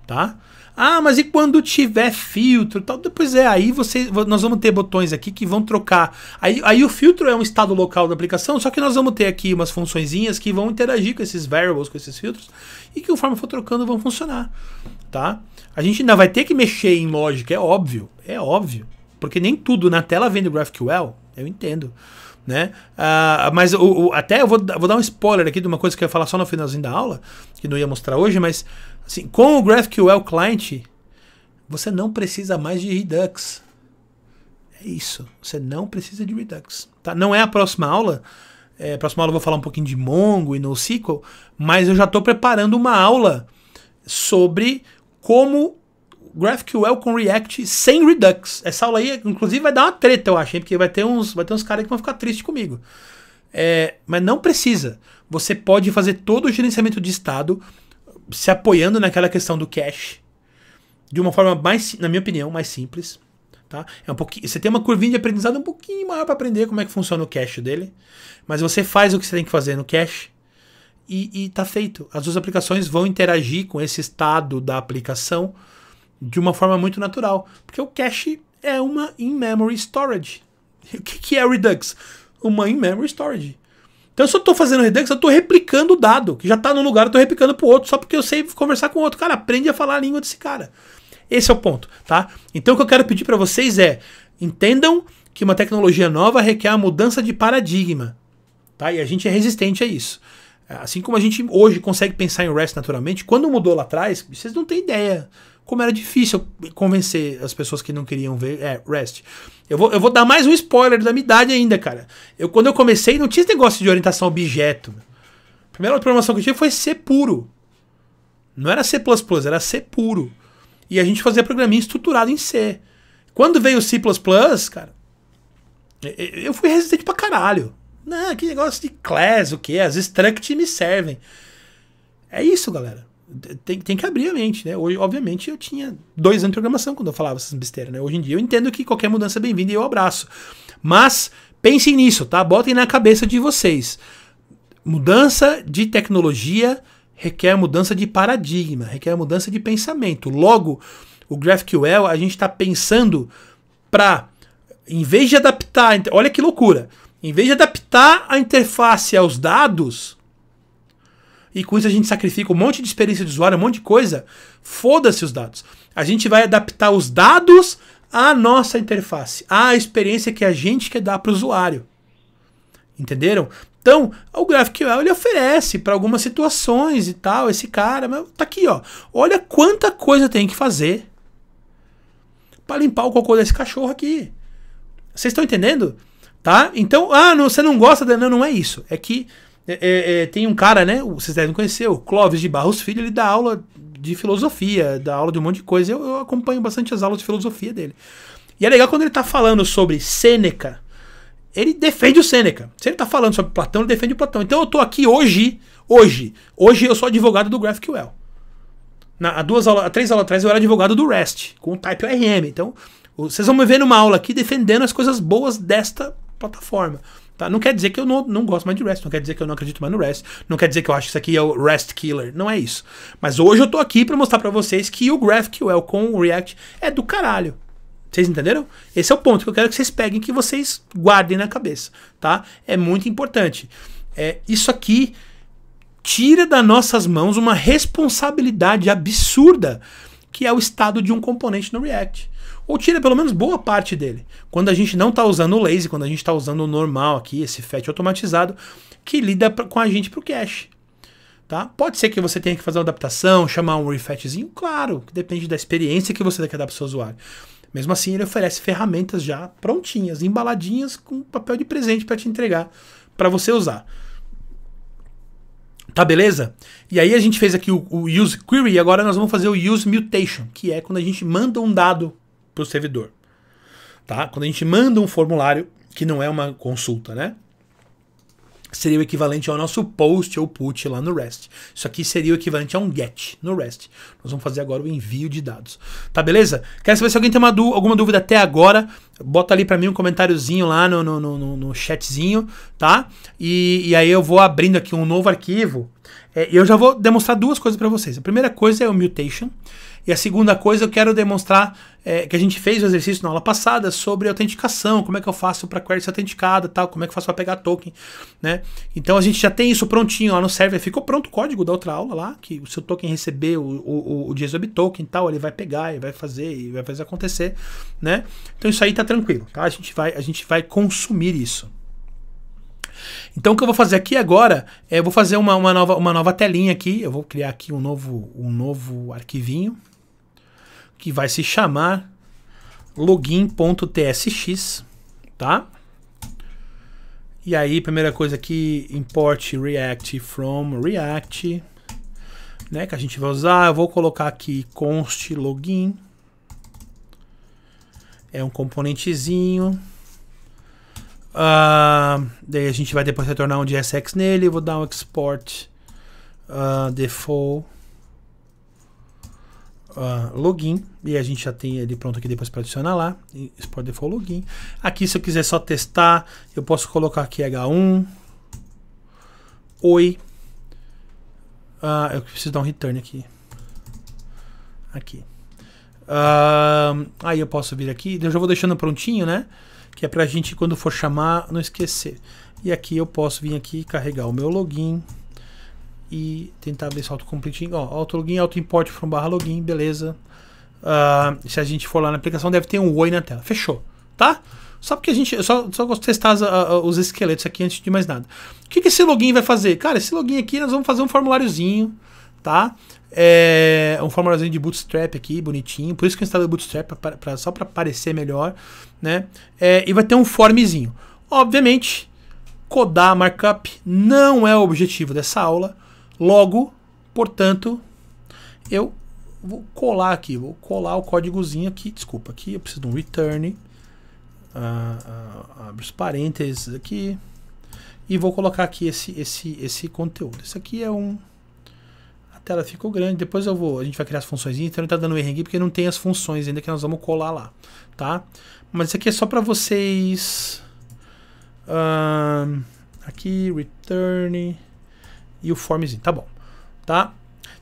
tá? Ah, mas e quando tiver filtro? Tal? Pois é, aí você, nós vamos ter botões aqui que vão trocar. Aí, aí o filtro é um estado local da aplicação, só que nós vamos ter aqui umas funçõezinhas que vão interagir com esses variables, com esses filtros, e que conforme for trocando vão funcionar. Tá? A gente ainda vai ter que mexer em lógica, é óbvio, é óbvio. Porque nem tudo na tela vem do GraphQL, eu entendo né? Uh, mas o, o, até eu vou, vou, dar um spoiler aqui de uma coisa que eu ia falar só no finalzinho da aula, que não ia mostrar hoje, mas Assim, com o GraphQL Client, você não precisa mais de Redux. É isso. Você não precisa de Redux. Tá? Não é a próxima aula. É, a próxima aula eu vou falar um pouquinho de Mongo e NoSQL, mas eu já estou preparando uma aula sobre como GraphQL com React sem Redux. Essa aula aí, inclusive, vai dar uma treta, eu acho, hein? porque vai ter uns, vai ter uns caras que vão ficar tristes comigo. É, mas não precisa. Você pode fazer todo o gerenciamento de estado se apoiando naquela questão do cash de uma forma mais, na minha opinião, mais simples. Tá? É um pouquinho, você tem uma curvinha de aprendizado um pouquinho maior para aprender como é que funciona o cache dele, mas você faz o que você tem que fazer no cache e, está feito. As duas aplicações vão interagir com esse estado da aplicação de uma forma muito natural, porque o cache é uma in-memory storage. o que, que é Redux? Uma in-memory storage. Então eu só estou fazendo Redux, eu estou replicando o dado, que já está num lugar, eu estou replicando para o outro, só porque eu sei conversar com o outro. Cara, aprende a falar a língua desse cara. Esse é o ponto, tá? Então o que eu quero pedir para vocês é, entendam que uma tecnologia nova requer a mudança de paradigma, tá? E a gente é resistente a isso. Assim como a gente hoje consegue pensar em REST naturalmente, quando mudou lá atrás, vocês não têm ideia como era difícil convencer as pessoas que não queriam ver é, REST. Eu vou, eu vou dar mais um spoiler da minha idade ainda, cara. Eu, quando eu comecei, não tinha esse negócio de orientação objeto. A primeira programação que eu tive foi C puro. Não era C++, era C puro. E a gente fazia programinha estruturado em C. Quando veio o C++, cara, eu fui resistente pra caralho. Não, que negócio de class, o que? As struct me servem. É isso, galera tem, tem que abrir a mente, né? Hoje, obviamente, eu tinha dois anos de programação quando eu falava essas besteiras, né? Hoje em dia eu entendo que qualquer mudança é bem-vinda e eu abraço. Mas pensem nisso, tá? Botem na cabeça de vocês. Mudança de tecnologia requer mudança de paradigma, requer mudança de pensamento. Logo, o GraphQL, a gente está pensando para, em vez de adaptar, olha que loucura, em vez de adaptar a interface aos dados, e com isso a gente sacrifica um monte de experiência de usuário, um monte de coisa. Foda-se os dados. A gente vai adaptar os dados à nossa interface, à experiência que a gente quer dar para o usuário. Entenderam? Então, o GraphQL ele oferece para algumas situações e tal, esse cara, mas tá aqui, ó. Olha quanta coisa tem que fazer para limpar o cocô desse cachorro aqui. Vocês estão entendendo? Tá? Então, ah, não, você não gosta, não, não é isso. É que é, é, é, tem um cara, né? Vocês devem conhecer, o Clóvis de Barros Filho, ele dá aula de filosofia, dá aula de um monte de coisa. Eu, eu acompanho bastante as aulas de filosofia dele. E é legal quando ele está falando sobre Sêneca, ele defende o Sêneca. Se ele está falando sobre Platão, ele defende o Platão. Então eu estou aqui hoje, hoje, hoje eu sou advogado do GraphQL. Na, há, duas aulas, há três aulas atrás eu era advogado do REST, com o Type ORM. Então, vocês vão me ver numa aula aqui defendendo as coisas boas desta plataforma. Tá? Não quer dizer que eu não, não gosto mais de rest, não quer dizer que eu não acredito mais no rest, não quer dizer que eu acho que isso aqui é o rest killer, não é isso. Mas hoje eu tô aqui para mostrar para vocês que o GraphQL com o React é do caralho. Vocês entenderam? Esse é o ponto que eu quero que vocês peguem, que vocês guardem na cabeça, tá? É muito importante. É, isso aqui tira das nossas mãos uma responsabilidade absurda que é o estado de um componente no React. Ou tira pelo menos boa parte dele. Quando a gente não está usando o lazy, quando a gente está usando o normal aqui, esse fetch automatizado, que lida com a gente para o cache. Tá? Pode ser que você tenha que fazer uma adaptação, chamar um refetzinho, claro, depende da experiência que você quer dar para o seu usuário. Mesmo assim, ele oferece ferramentas já prontinhas, embaladinhas com papel de presente para te entregar, para você usar. Tá beleza? E aí a gente fez aqui o, o use query e agora nós vamos fazer o use mutation, que é quando a gente manda um dado para o servidor. Tá? Quando a gente manda um formulário, que não é uma consulta, né? Seria o equivalente ao nosso post ou put lá no REST. Isso aqui seria o equivalente a um get no REST. Nós vamos fazer agora o envio de dados. Tá beleza? Quero saber se alguém tem uma alguma dúvida até agora. Bota ali para mim um comentáriozinho lá no, no, no, no chatzinho, tá? E, e aí eu vou abrindo aqui um novo arquivo. É, eu já vou demonstrar duas coisas para vocês. A primeira coisa é o mutation. E a segunda coisa, eu quero demonstrar é, que a gente fez o exercício na aula passada sobre autenticação, como é que eu faço para query ser autenticada, tal, como é que eu faço para pegar token, né? Então a gente já tem isso prontinho lá no server, ficou pronto o código da outra aula lá, que o seu token receber o, o, o e token, tal, ele vai pegar, e vai fazer, e vai fazer acontecer, né? Então isso aí tá tranquilo, tá? A gente vai, a gente vai consumir isso. Então o que eu vou fazer aqui agora é eu vou fazer uma, uma, nova, uma nova telinha aqui. Eu vou criar aqui um novo, um novo arquivinho que vai se chamar login.tsx, tá? E aí, primeira coisa aqui, import React from React, né, que a gente vai usar. Eu vou colocar aqui const login. É um componentezinho. Uh, daí a gente vai depois retornar um JSX nele. Vou dar um export uh, default login e a gente já tem ele pronto aqui depois para adicionar lá. Export default login. Aqui se eu quiser só testar, eu posso colocar aqui H1. Oi. Uh, eu preciso dar um return aqui. Aqui. Uh, aí eu posso vir aqui. Eu já vou deixando prontinho, né? Que é para a gente, quando for chamar, não esquecer. E aqui eu posso vir aqui carregar o meu login e tentar abrir esse autocompleting. Ó, autologin, autoimport from barra login, beleza. Uh, se a gente for lá na aplicação, deve ter um oi na tela. Fechou, tá? Só porque a gente. só, só gosto de testar as, a, os esqueletos aqui antes de mais nada. O que, que esse login vai fazer? Cara, esse login aqui nós vamos fazer um formuláriozinho, tá? É um formuláriozinho de Bootstrap aqui, bonitinho. Por isso que eu instalei o Bootstrap, pra, pra, só para parecer melhor, né? É, e vai ter um formzinho. Obviamente, codar markup não é o objetivo dessa aula. Logo, portanto, eu vou colar aqui, vou colar o códigozinho aqui, desculpa, aqui eu preciso de um return, uh, ah, uh, ah, abre os parênteses aqui, e vou colocar aqui esse, esse, esse conteúdo. Isso aqui é um... A tela ficou grande, depois eu vou, a gente vai criar as funções, então não está dando erro aqui porque não tem as funções ainda que nós vamos colar lá, tá? Mas isso aqui é só para vocês... Uh, aqui, return e o formzinho, tá bom. Tá?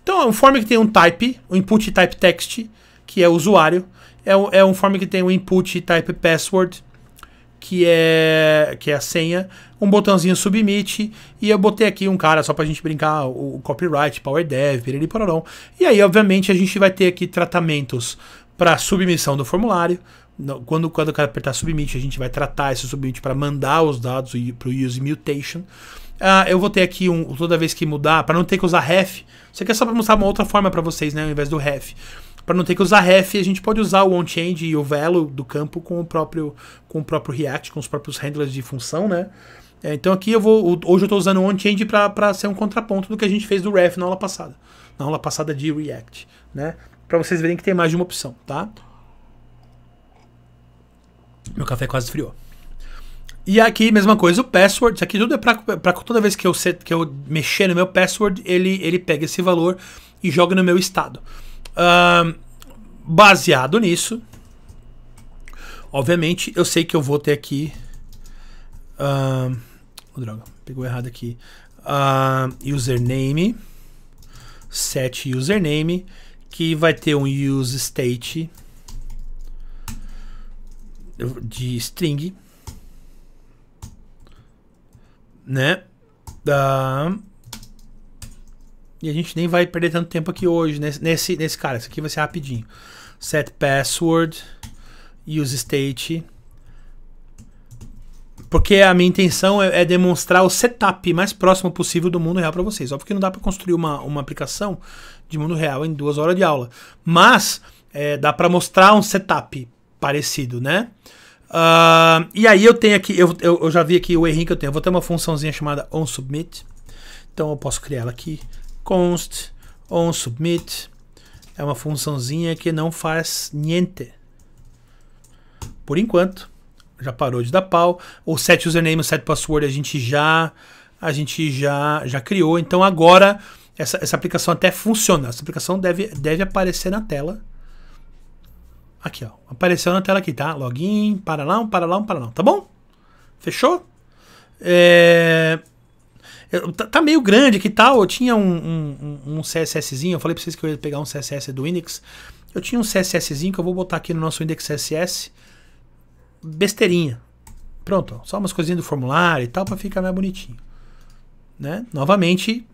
Então é um form que tem um type, um input type text, que é usuário. É um, é um form que tem um input type password, que é, que é a senha. Um botãozinho submit. E eu botei aqui um cara só pra gente brincar, o, copyright, power dev, piriri, E aí, obviamente, a gente vai ter aqui tratamentos para submissão do formulário. Quando, quando o cara apertar submit, a gente vai tratar esse submit para mandar os dados para o use mutation. Ah, eu vou ter aqui um toda vez que mudar, para não ter que usar ref. Isso aqui é só para mostrar uma outra forma para vocês, né, ao invés do ref. Para não ter que usar ref, a gente pode usar o onChange e o value do campo com o próprio com o próprio React, com os próprios handlers de função, né? É, então aqui eu vou hoje eu estou usando o onChange para ser um contraponto do que a gente fez do ref na aula passada, na aula passada de React, né? Para vocês verem que tem mais de uma opção, tá? Meu café quase friou. E aqui, mesma coisa, o password. Isso aqui tudo é para toda vez que eu, set, que eu mexer no meu password, ele, ele pega esse valor e joga no meu estado. Uh, baseado nisso, obviamente, eu sei que eu vou ter aqui. Uh, oh, droga, pegou errado aqui. Uh, username. Set username. Que vai ter um use state de string né? da e a gente nem vai perder tanto tempo aqui hoje nesse, nesse, nesse cara. Isso aqui vai ser rapidinho. Set password, use state. Porque a minha intenção é, é demonstrar o setup mais próximo possível do mundo real para vocês. Óbvio que não dá para construir uma, uma aplicação de mundo real em duas horas de aula. Mas é, dá para mostrar um setup parecido, né? Uh, e aí eu tenho aqui, eu, eu, eu já vi aqui o errinho que eu tenho. Eu vou ter uma funçãozinha chamada onSubmit. Então eu posso criar ela aqui. const onSubmit. É uma funçãozinha que não faz niente. Por enquanto, já parou de dar pau. O set username, o set password a gente já a gente já já criou. Então agora essa, essa aplicação até funciona. Essa aplicação deve, deve aparecer na tela Aqui, ó. Apareceu na tela aqui, tá? Login, para lá, um para lá, um para lá, tá bom? Fechou? É... Eu, tá, tá, meio grande aqui, tal. Tá? Eu tinha um, um, um CSSzinho, eu falei pra vocês que eu ia pegar um CSS do Index. Eu tinha um CSSzinho que eu vou botar aqui no nosso Index CSS. Besteirinha. Pronto, ó. só umas coisinhas do formulário e tal, pra ficar mais bonitinho. Né? Novamente,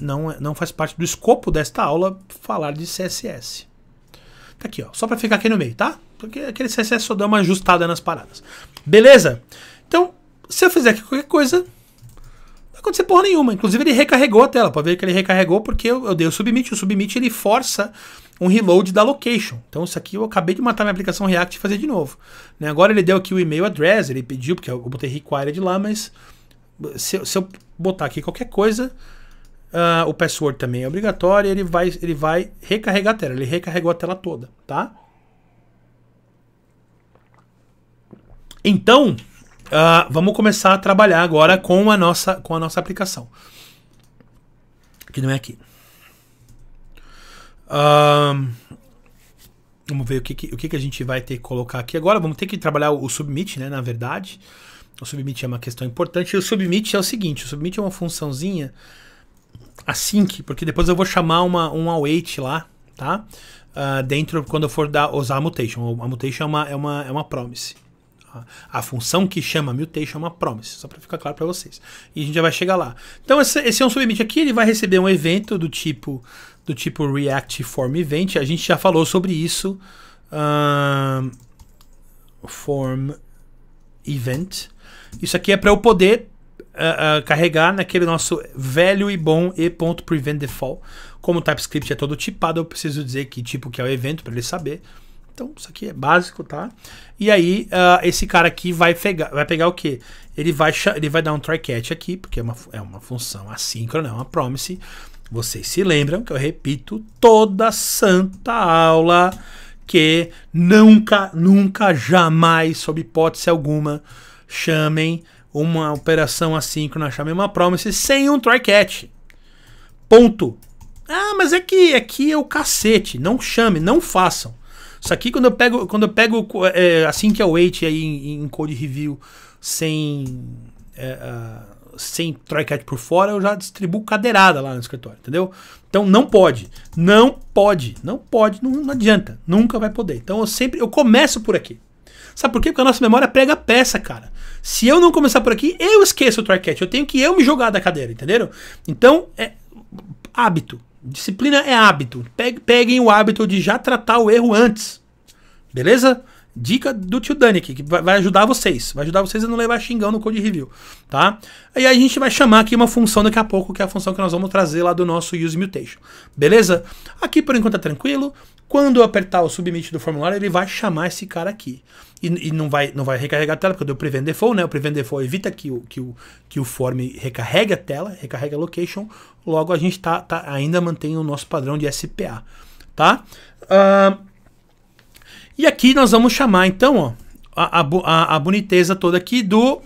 não, é, não faz parte do escopo desta aula falar de CSS. Tá aqui, ó. Só para ficar aqui no meio, tá? Porque aquele CSS só dá uma ajustada nas paradas. Beleza? Então, se eu fizer aqui qualquer coisa, não vai acontecer porra nenhuma. Inclusive, ele recarregou a tela. Pode ver que ele recarregou porque eu, eu dei o submit. O submit ele força um reload da location. Então, isso aqui eu acabei de matar minha aplicação React e fazer de novo. Né? Agora ele deu aqui o e-mail address, ele pediu, porque eu botei required lá, mas se, se eu botar aqui qualquer coisa, Uh, o password também é obrigatório. Ele vai, ele vai recarregar a tela. Ele recarregou a tela toda, tá? Então, uh, vamos começar a trabalhar agora com a nossa, com a nossa aplicação. Que não é aqui. Uh, vamos ver o, que, que, o que, que a gente vai ter que colocar aqui agora. Vamos ter que trabalhar o, o submit, né? Na verdade, o submit é uma questão importante. E o submit é o seguinte: o submit é uma funçãozinha a sync, porque depois eu vou chamar uma, um await lá, tá? Uh, dentro, quando eu for dar, usar a mutation. A mutation é uma, é uma, é uma promise. A função que chama mutation é uma promise, só para ficar claro para vocês. E a gente já vai chegar lá. Então esse, esse é um submit aqui, ele vai receber um evento do tipo do tipo react form event. A gente já falou sobre isso. Uh, form event. Isso aqui é para eu poder uh, uh, carregar naquele nosso velho e bom e.preventDefault. Como o TypeScript é todo tipado, eu preciso dizer que tipo que é o evento para ele saber. Então, isso aqui é básico, tá? E aí, uh, esse cara aqui vai pegar, vai pegar o quê? Ele vai, ele vai dar um try catch aqui, porque é uma, é uma função assíncrona, é uma promise. Vocês se lembram que eu repito toda santa aula que nunca, nunca, jamais, sob hipótese alguma, chamem uma operação assíncrona uma Promise sem um try catch. Ponto. Ah, mas é que aqui é, é o cacete. Não chame, não façam. Isso aqui quando eu pego, quando eu pego é, assim que é eu wait aí em, em code review sem é, uh, sem try catch por fora, eu já distribuo cadeirada lá no escritório, entendeu? Então não pode, não pode, não pode, não, não adianta, nunca vai poder. Então eu sempre eu começo por aqui. Sabe por quê? Porque a nossa memória prega peça, cara. Se eu não começar por aqui, eu esqueço o try Eu tenho que eu me jogar da cadeira, entenderam? Então, é hábito. Disciplina é hábito. Peguem o hábito de já tratar o erro antes. Beleza? Dica do tio Dani aqui, que vai ajudar vocês. Vai ajudar vocês a não levar xingão no code review, tá? E aí a gente vai chamar aqui uma função daqui a pouco, que é a função que nós vamos trazer lá do nosso use mutation. Beleza? Aqui por enquanto é tranquilo. Quando eu apertar o submit do formulário, ele vai chamar esse cara aqui. E, e não, vai, não vai recarregar a tela, porque eu o prevent default, né? O prevent default evita que o, que o, que o form recarregue a tela, recarregue a location. Logo, a gente tá, tá, ainda mantém o nosso padrão de SPA, tá? Uh, e aqui nós vamos chamar, então, ó, a, a, a boniteza toda aqui do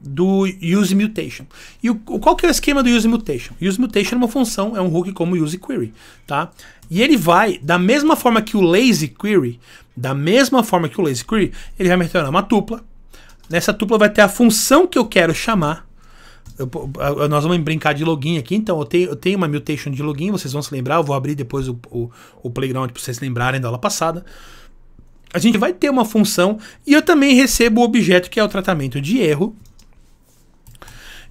do use mutation. E o, qual que é o esquema do use mutation? Use mutation é uma função, é um hook como use query, tá? E ele vai, da mesma forma que o lazy query, da mesma forma que o lazy query, ele vai me retornar uma tupla. Nessa tupla vai ter a função que eu quero chamar. Eu, eu, nós vamos brincar de login aqui, então eu tenho, eu tenho, uma mutation de login, vocês vão se lembrar, eu vou abrir depois o, o, o playground para vocês lembrarem da aula passada a gente vai ter uma função e eu também recebo o objeto que é o tratamento de erro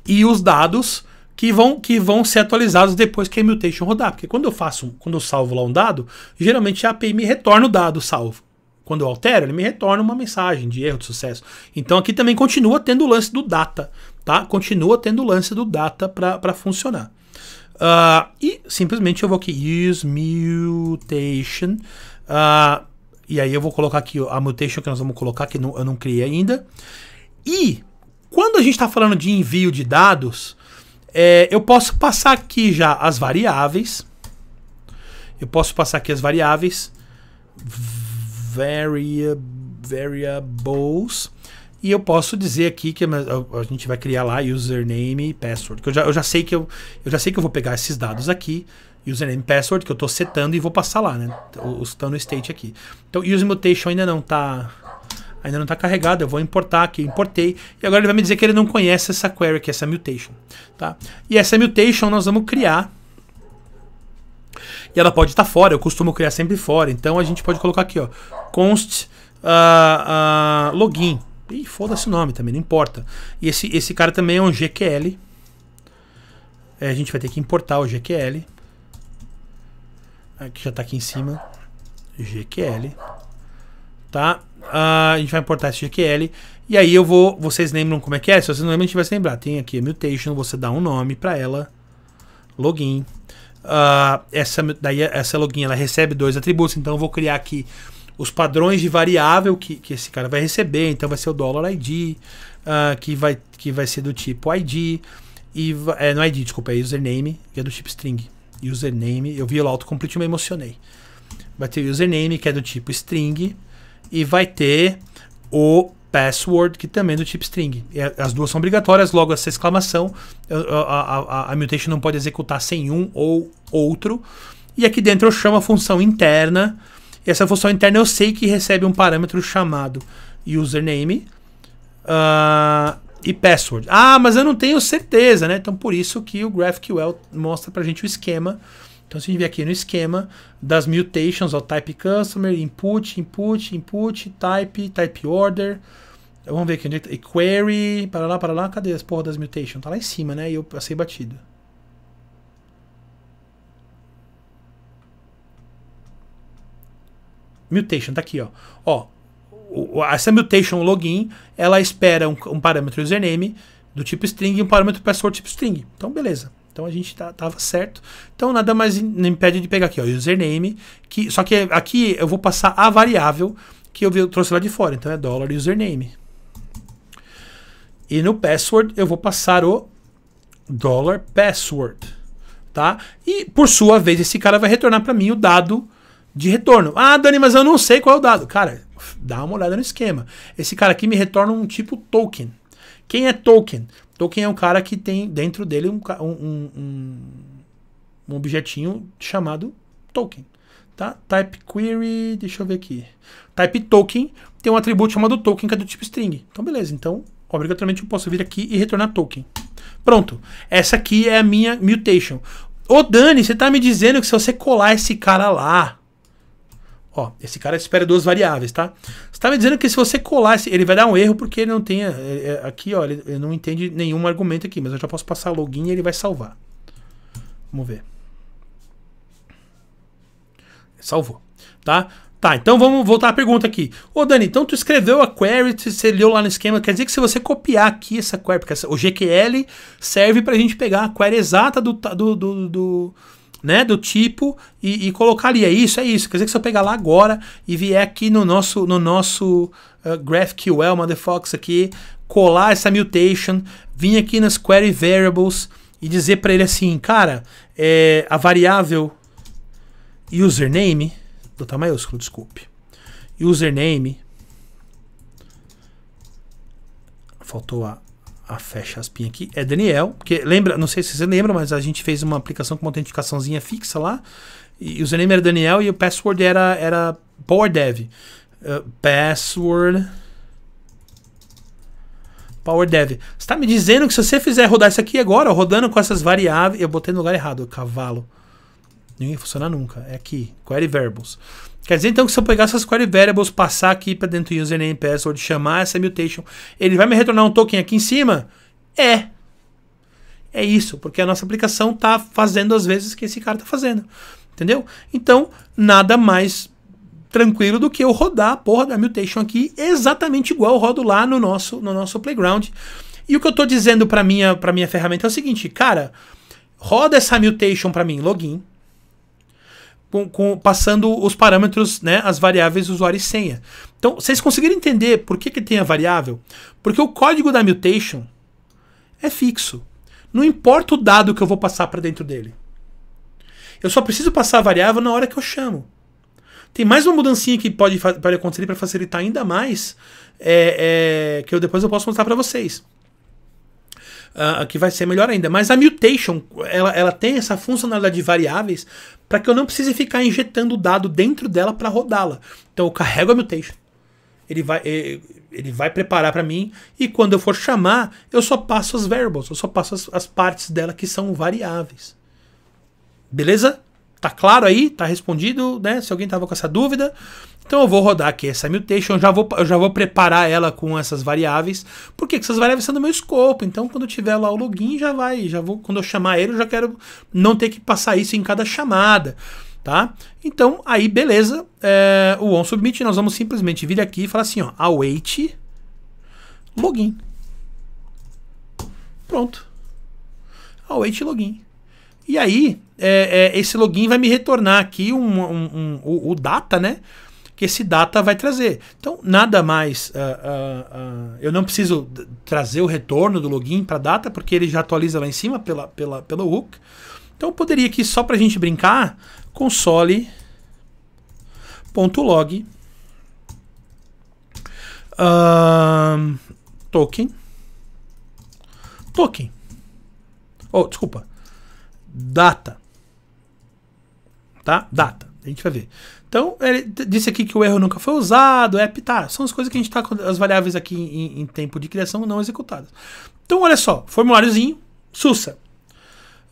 e os dados que vão, que vão ser atualizados depois que a mutation rodar. Porque quando eu faço, quando eu salvo lá um dado, geralmente a API me retorna o dado salvo. Quando eu altero, ele me retorna uma mensagem de erro de sucesso. Então aqui também continua tendo o lance do data, tá? Continua tendo o lance do data para funcionar. Uh, e simplesmente eu vou aqui use mutation. Uh, e aí eu vou colocar aqui a mutation que nós vamos colocar, que não, eu não criei ainda. E quando a gente está falando de envio de dados, é, eu posso passar aqui já as variáveis. Eu posso passar aqui as variáveis. variables. E eu posso dizer aqui que a gente vai criar lá username e password. Que eu já, eu já sei que eu, eu já sei que eu vou pegar esses dados aqui username password que eu estou setando e vou passar lá, né? Usando no state aqui. Então, use mutation ainda não está ainda não está carregado, eu vou importar aqui, importei, e agora ele vai me dizer que ele não conhece essa query aqui, é essa mutation, tá? E essa mutation nós vamos criar, e ela pode estar tá fora, eu costumo criar sempre fora, então a gente pode colocar aqui, ó, const uh, uh, login, e foda-se o nome também, não importa. E esse, esse cara também é um GQL, é, a gente vai ter que importar o GQL, que já tá aqui em cima. GQL. Tá? Ah, a gente vai importar esse GQL. E aí eu vou. Vocês lembram como é que é? Se vocês não lembram, a gente vai se lembrar. Tem aqui mutation, você dá um nome para ela. Login. Ah, essa, daí, essa login ela recebe dois atributos. Então eu vou criar aqui os padrões de variável que, que esse cara vai receber. Então vai ser o dólar $ID, uh, ah, que, vai, que vai ser do tipo ID, e, é, não é ID, desculpa, é username, que é do tipo string username. Eu vi o autocomplete e me emocionei. Vai ter username, que é do tipo string, e vai ter o password, que também é do tipo string. E as duas são obrigatórias, logo essa exclamação, a, a, a, a mutation não pode executar sem um ou outro. E aqui dentro eu chamo a função interna, e essa função interna eu sei que recebe um parâmetro chamado username, uh, e password. Ah, mas eu não tenho certeza, né? Então por isso que o GraphQL mostra pra gente o esquema. Então se a gente vier aqui no esquema das mutations, ó, type customer, input, input, input, type, type order. Vamos ver aqui onde é tá? query, para lá, para lá, cadê as porra das mutations? Tá lá em cima, né? E eu passei batido. Mutation, tá aqui, ó. Ó, essa mutation login, ela espera um, um parâmetro username do tipo string e um parâmetro password tipo string. Então, beleza. Então a gente tá, tava certo. Então nada mais me impede de pegar aqui, ó, username, que só que aqui eu vou passar a variável que eu trouxe lá de fora, então é dólar username. E no password eu vou passar o dollar password, tá? E por sua vez esse cara vai retornar para mim o dado de retorno. Ah, Dani, mas eu não sei qual é o dado. Cara, dá uma olhada no esquema. Esse cara aqui me retorna um tipo token. Quem é token? Token é um cara que tem dentro dele um, um, um, um objetinho chamado token. Tá? Type query, deixa eu ver aqui. Type token tem um atributo chamado token que é do tipo string. Então, beleza. Então, obrigatoriamente eu posso vir aqui e retornar token. Pronto. Essa aqui é a minha mutation. Ô Dani, você está me dizendo que se você colar esse cara lá Ó, esse cara espera duas variáveis, tá? Você está me dizendo que se você colar, ele vai dar um erro porque ele não tem. É, é, aqui, ó, ele não entende nenhum argumento aqui, mas eu já posso passar login e ele vai salvar. Vamos ver. Salvou, tá? Tá, então vamos voltar à pergunta aqui. Ô Dani, então tu escreveu a query, você leu lá no esquema, quer dizer que se você copiar aqui essa query, porque essa, o GQL serve pra gente pegar a query exata do, do, do, do né, do tipo e, e colocar ali, é isso, é isso. Quer dizer que se eu pegar lá agora e vier aqui no nosso, no nosso uh, GraphQL Fox aqui, colar essa mutation, vir aqui nas Query Variables e dizer para ele assim, cara, é, a variável username, tá maiúsculo, desculpe, username, faltou a a ah, fecha aspinha aqui é Daniel, porque lembra, não sei se você lembra, mas a gente fez uma aplicação com uma autentificaçãozinha fixa lá, e o username era Daniel e o password era, era PowerDev. Uh, eh, password PowerDev. Você está me dizendo que se você fizer rodar isso aqui agora, rodando com essas variáveis, eu botei no lugar errado, cavalo. Não ia funcionar nunca. É aqui, query verbos. Quer dizer então que se eu pegar essas query variables, passar aqui para dentro do username password, chamar essa mutation, ele vai me retornar um token aqui em cima? É. É isso, porque a nossa aplicação está fazendo as vezes que esse cara está fazendo. Entendeu? Então, nada mais tranquilo do que eu rodar a porra da mutation aqui exatamente igual eu rodo lá no nosso, no nosso playground. E o que eu estou dizendo para minha para minha ferramenta é o seguinte, cara, roda essa mutation para mim, login, com, com, passando os parâmetros, né, as variáveis usuário e senha. Então, vocês conseguiram entender por que, que tem a variável? Porque o código da mutation é fixo. Não importa o dado que eu vou passar para dentro dele. Eu só preciso passar a variável na hora que eu chamo. Tem mais uma mudancinha que pode, pode acontecer para facilitar ainda mais, é, é, que eu depois eu posso mostrar para vocês uh, que vai ser melhor ainda. Mas a mutation, ela, ela tem essa funcionalidade de variáveis para que eu não precise ficar injetando o dado dentro dela para rodá-la. Então eu carrego a mutation. Ele vai, ele vai preparar para mim e quando eu for chamar, eu só passo as variables, eu só passo as, as partes dela que são variáveis. Beleza? Tá claro aí? Tá respondido, né? Se alguém tava com essa dúvida. Então eu vou rodar aqui essa mutation, eu já vou, eu já vou preparar ela com essas variáveis, porque essas variáveis são do meu escopo, então quando tiver lá o login já vai, já vou, quando eu chamar ele eu já quero não ter que passar isso em cada chamada. Tá? Então, aí beleza, é, o onSubmit nós vamos simplesmente vir aqui e falar assim, ó, await login. Pronto. Await login. E aí, é, é, esse login vai me retornar aqui um, um, um, o, o, data, né? que esse data vai trazer. Então, nada mais. Uh, uh, uh, eu não preciso trazer o retorno do login para data, porque ele já atualiza lá em cima pela, pela, pelo hook. Então, eu poderia aqui, só para a gente brincar, console.log token token. Oh, desculpa. Data. Tá? Data. A gente vai ver. Então, ele disse aqui que o erro nunca foi usado, é tá, são as coisas que a gente está com as variáveis aqui em, em, tempo de criação não executadas. Então, olha só, formuláriozinho, sussa.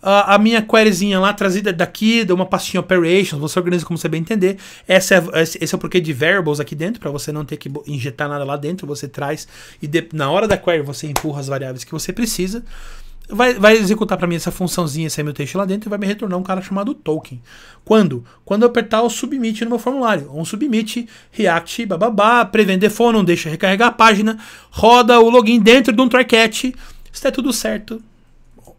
A, a minha queryzinha lá, trazida daqui, de uma pastinha operations, você organiza como você bem entender. Essa é, esse é o porquê de variables aqui dentro, para você não ter que injetar nada lá dentro, você traz e de, na hora da query você empurra as variáveis que você precisa vai, vai executar para mim essa funçãozinha, esse meu texto lá dentro e vai me retornar um cara chamado token. Quando? Quando eu apertar o submit no meu formulário. Um submit, React, bababá, prevender fone, não deixa recarregar a página, roda o login dentro de um trycat. Se der tudo certo,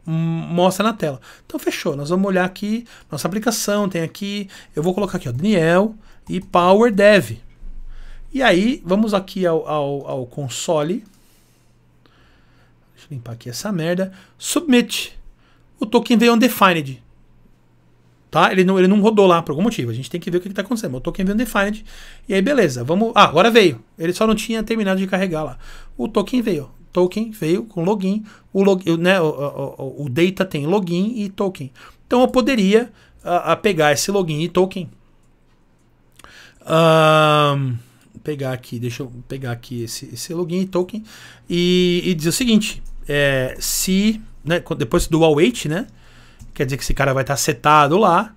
mostra na tela. Então fechou, nós vamos olhar aqui, nossa aplicação tem aqui, eu vou colocar aqui, ó, Daniel e Power Dev. E aí, vamos aqui ao, ao, ao console, limpar aqui essa merda. Submit. O token veio undefined. Tá? Ele não, ele não rodou lá por algum motivo. A gente tem que ver o que está acontecendo. O token veio undefined. E aí, beleza. Vamos. Ah, agora veio. Ele só não tinha terminado de carregar lá. O token veio. Token veio com login. O, log, né, o, o, o data tem login e token. Então eu poderia a, ah, a ah, pegar esse login e token. Um, pegar aqui, deixa eu pegar aqui esse, esse login e token e, e dizer o seguinte: é, se. Né, depois do await, né? Quer dizer que esse cara vai estar tá setado lá.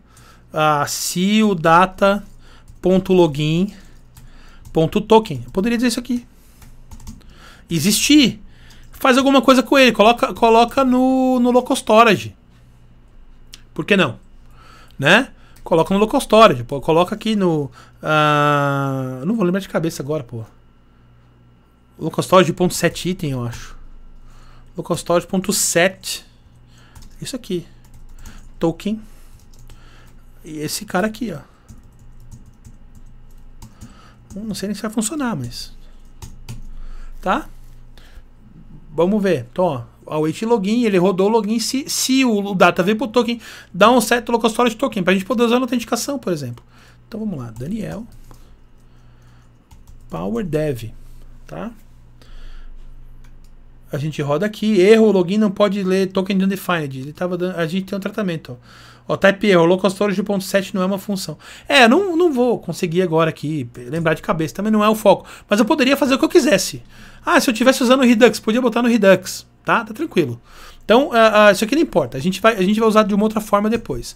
Ah, se o data.login.token. Poderia dizer isso aqui. Existir. Faz alguma coisa com ele. Coloca, coloca no, no local storage. Por que não? Né? Coloca no local storage. Pô, coloca aqui no. Ah, não vou lembrar de cabeça agora, pô. Local storage ponto item, eu acho local Isso aqui. Token. E esse cara aqui, ó. Hum, não sei nem se vai funcionar, mas. Tá? Vamos ver. Então, ó, await login, ele rodou o login se, se o data veio pro token, dá um set local storage token, pra gente poder usar a autenticação, por exemplo. Então vamos lá, Daniel Power Dev, tá? a gente roda aqui, erro, login não pode ler token undefined. Ele tava dando, a gente tem um tratamento, ó. Ó, type erro, local storage 1.7 não é uma função. É, não, não vou conseguir agora aqui lembrar de cabeça, também não é o foco. Mas eu poderia fazer o que eu quisesse. Ah, se eu estivesse usando o Redux, podia botar no Redux, tá? Tá tranquilo. Então, uh, uh, isso aqui não importa, a gente, vai, a gente vai usar de uma outra forma depois.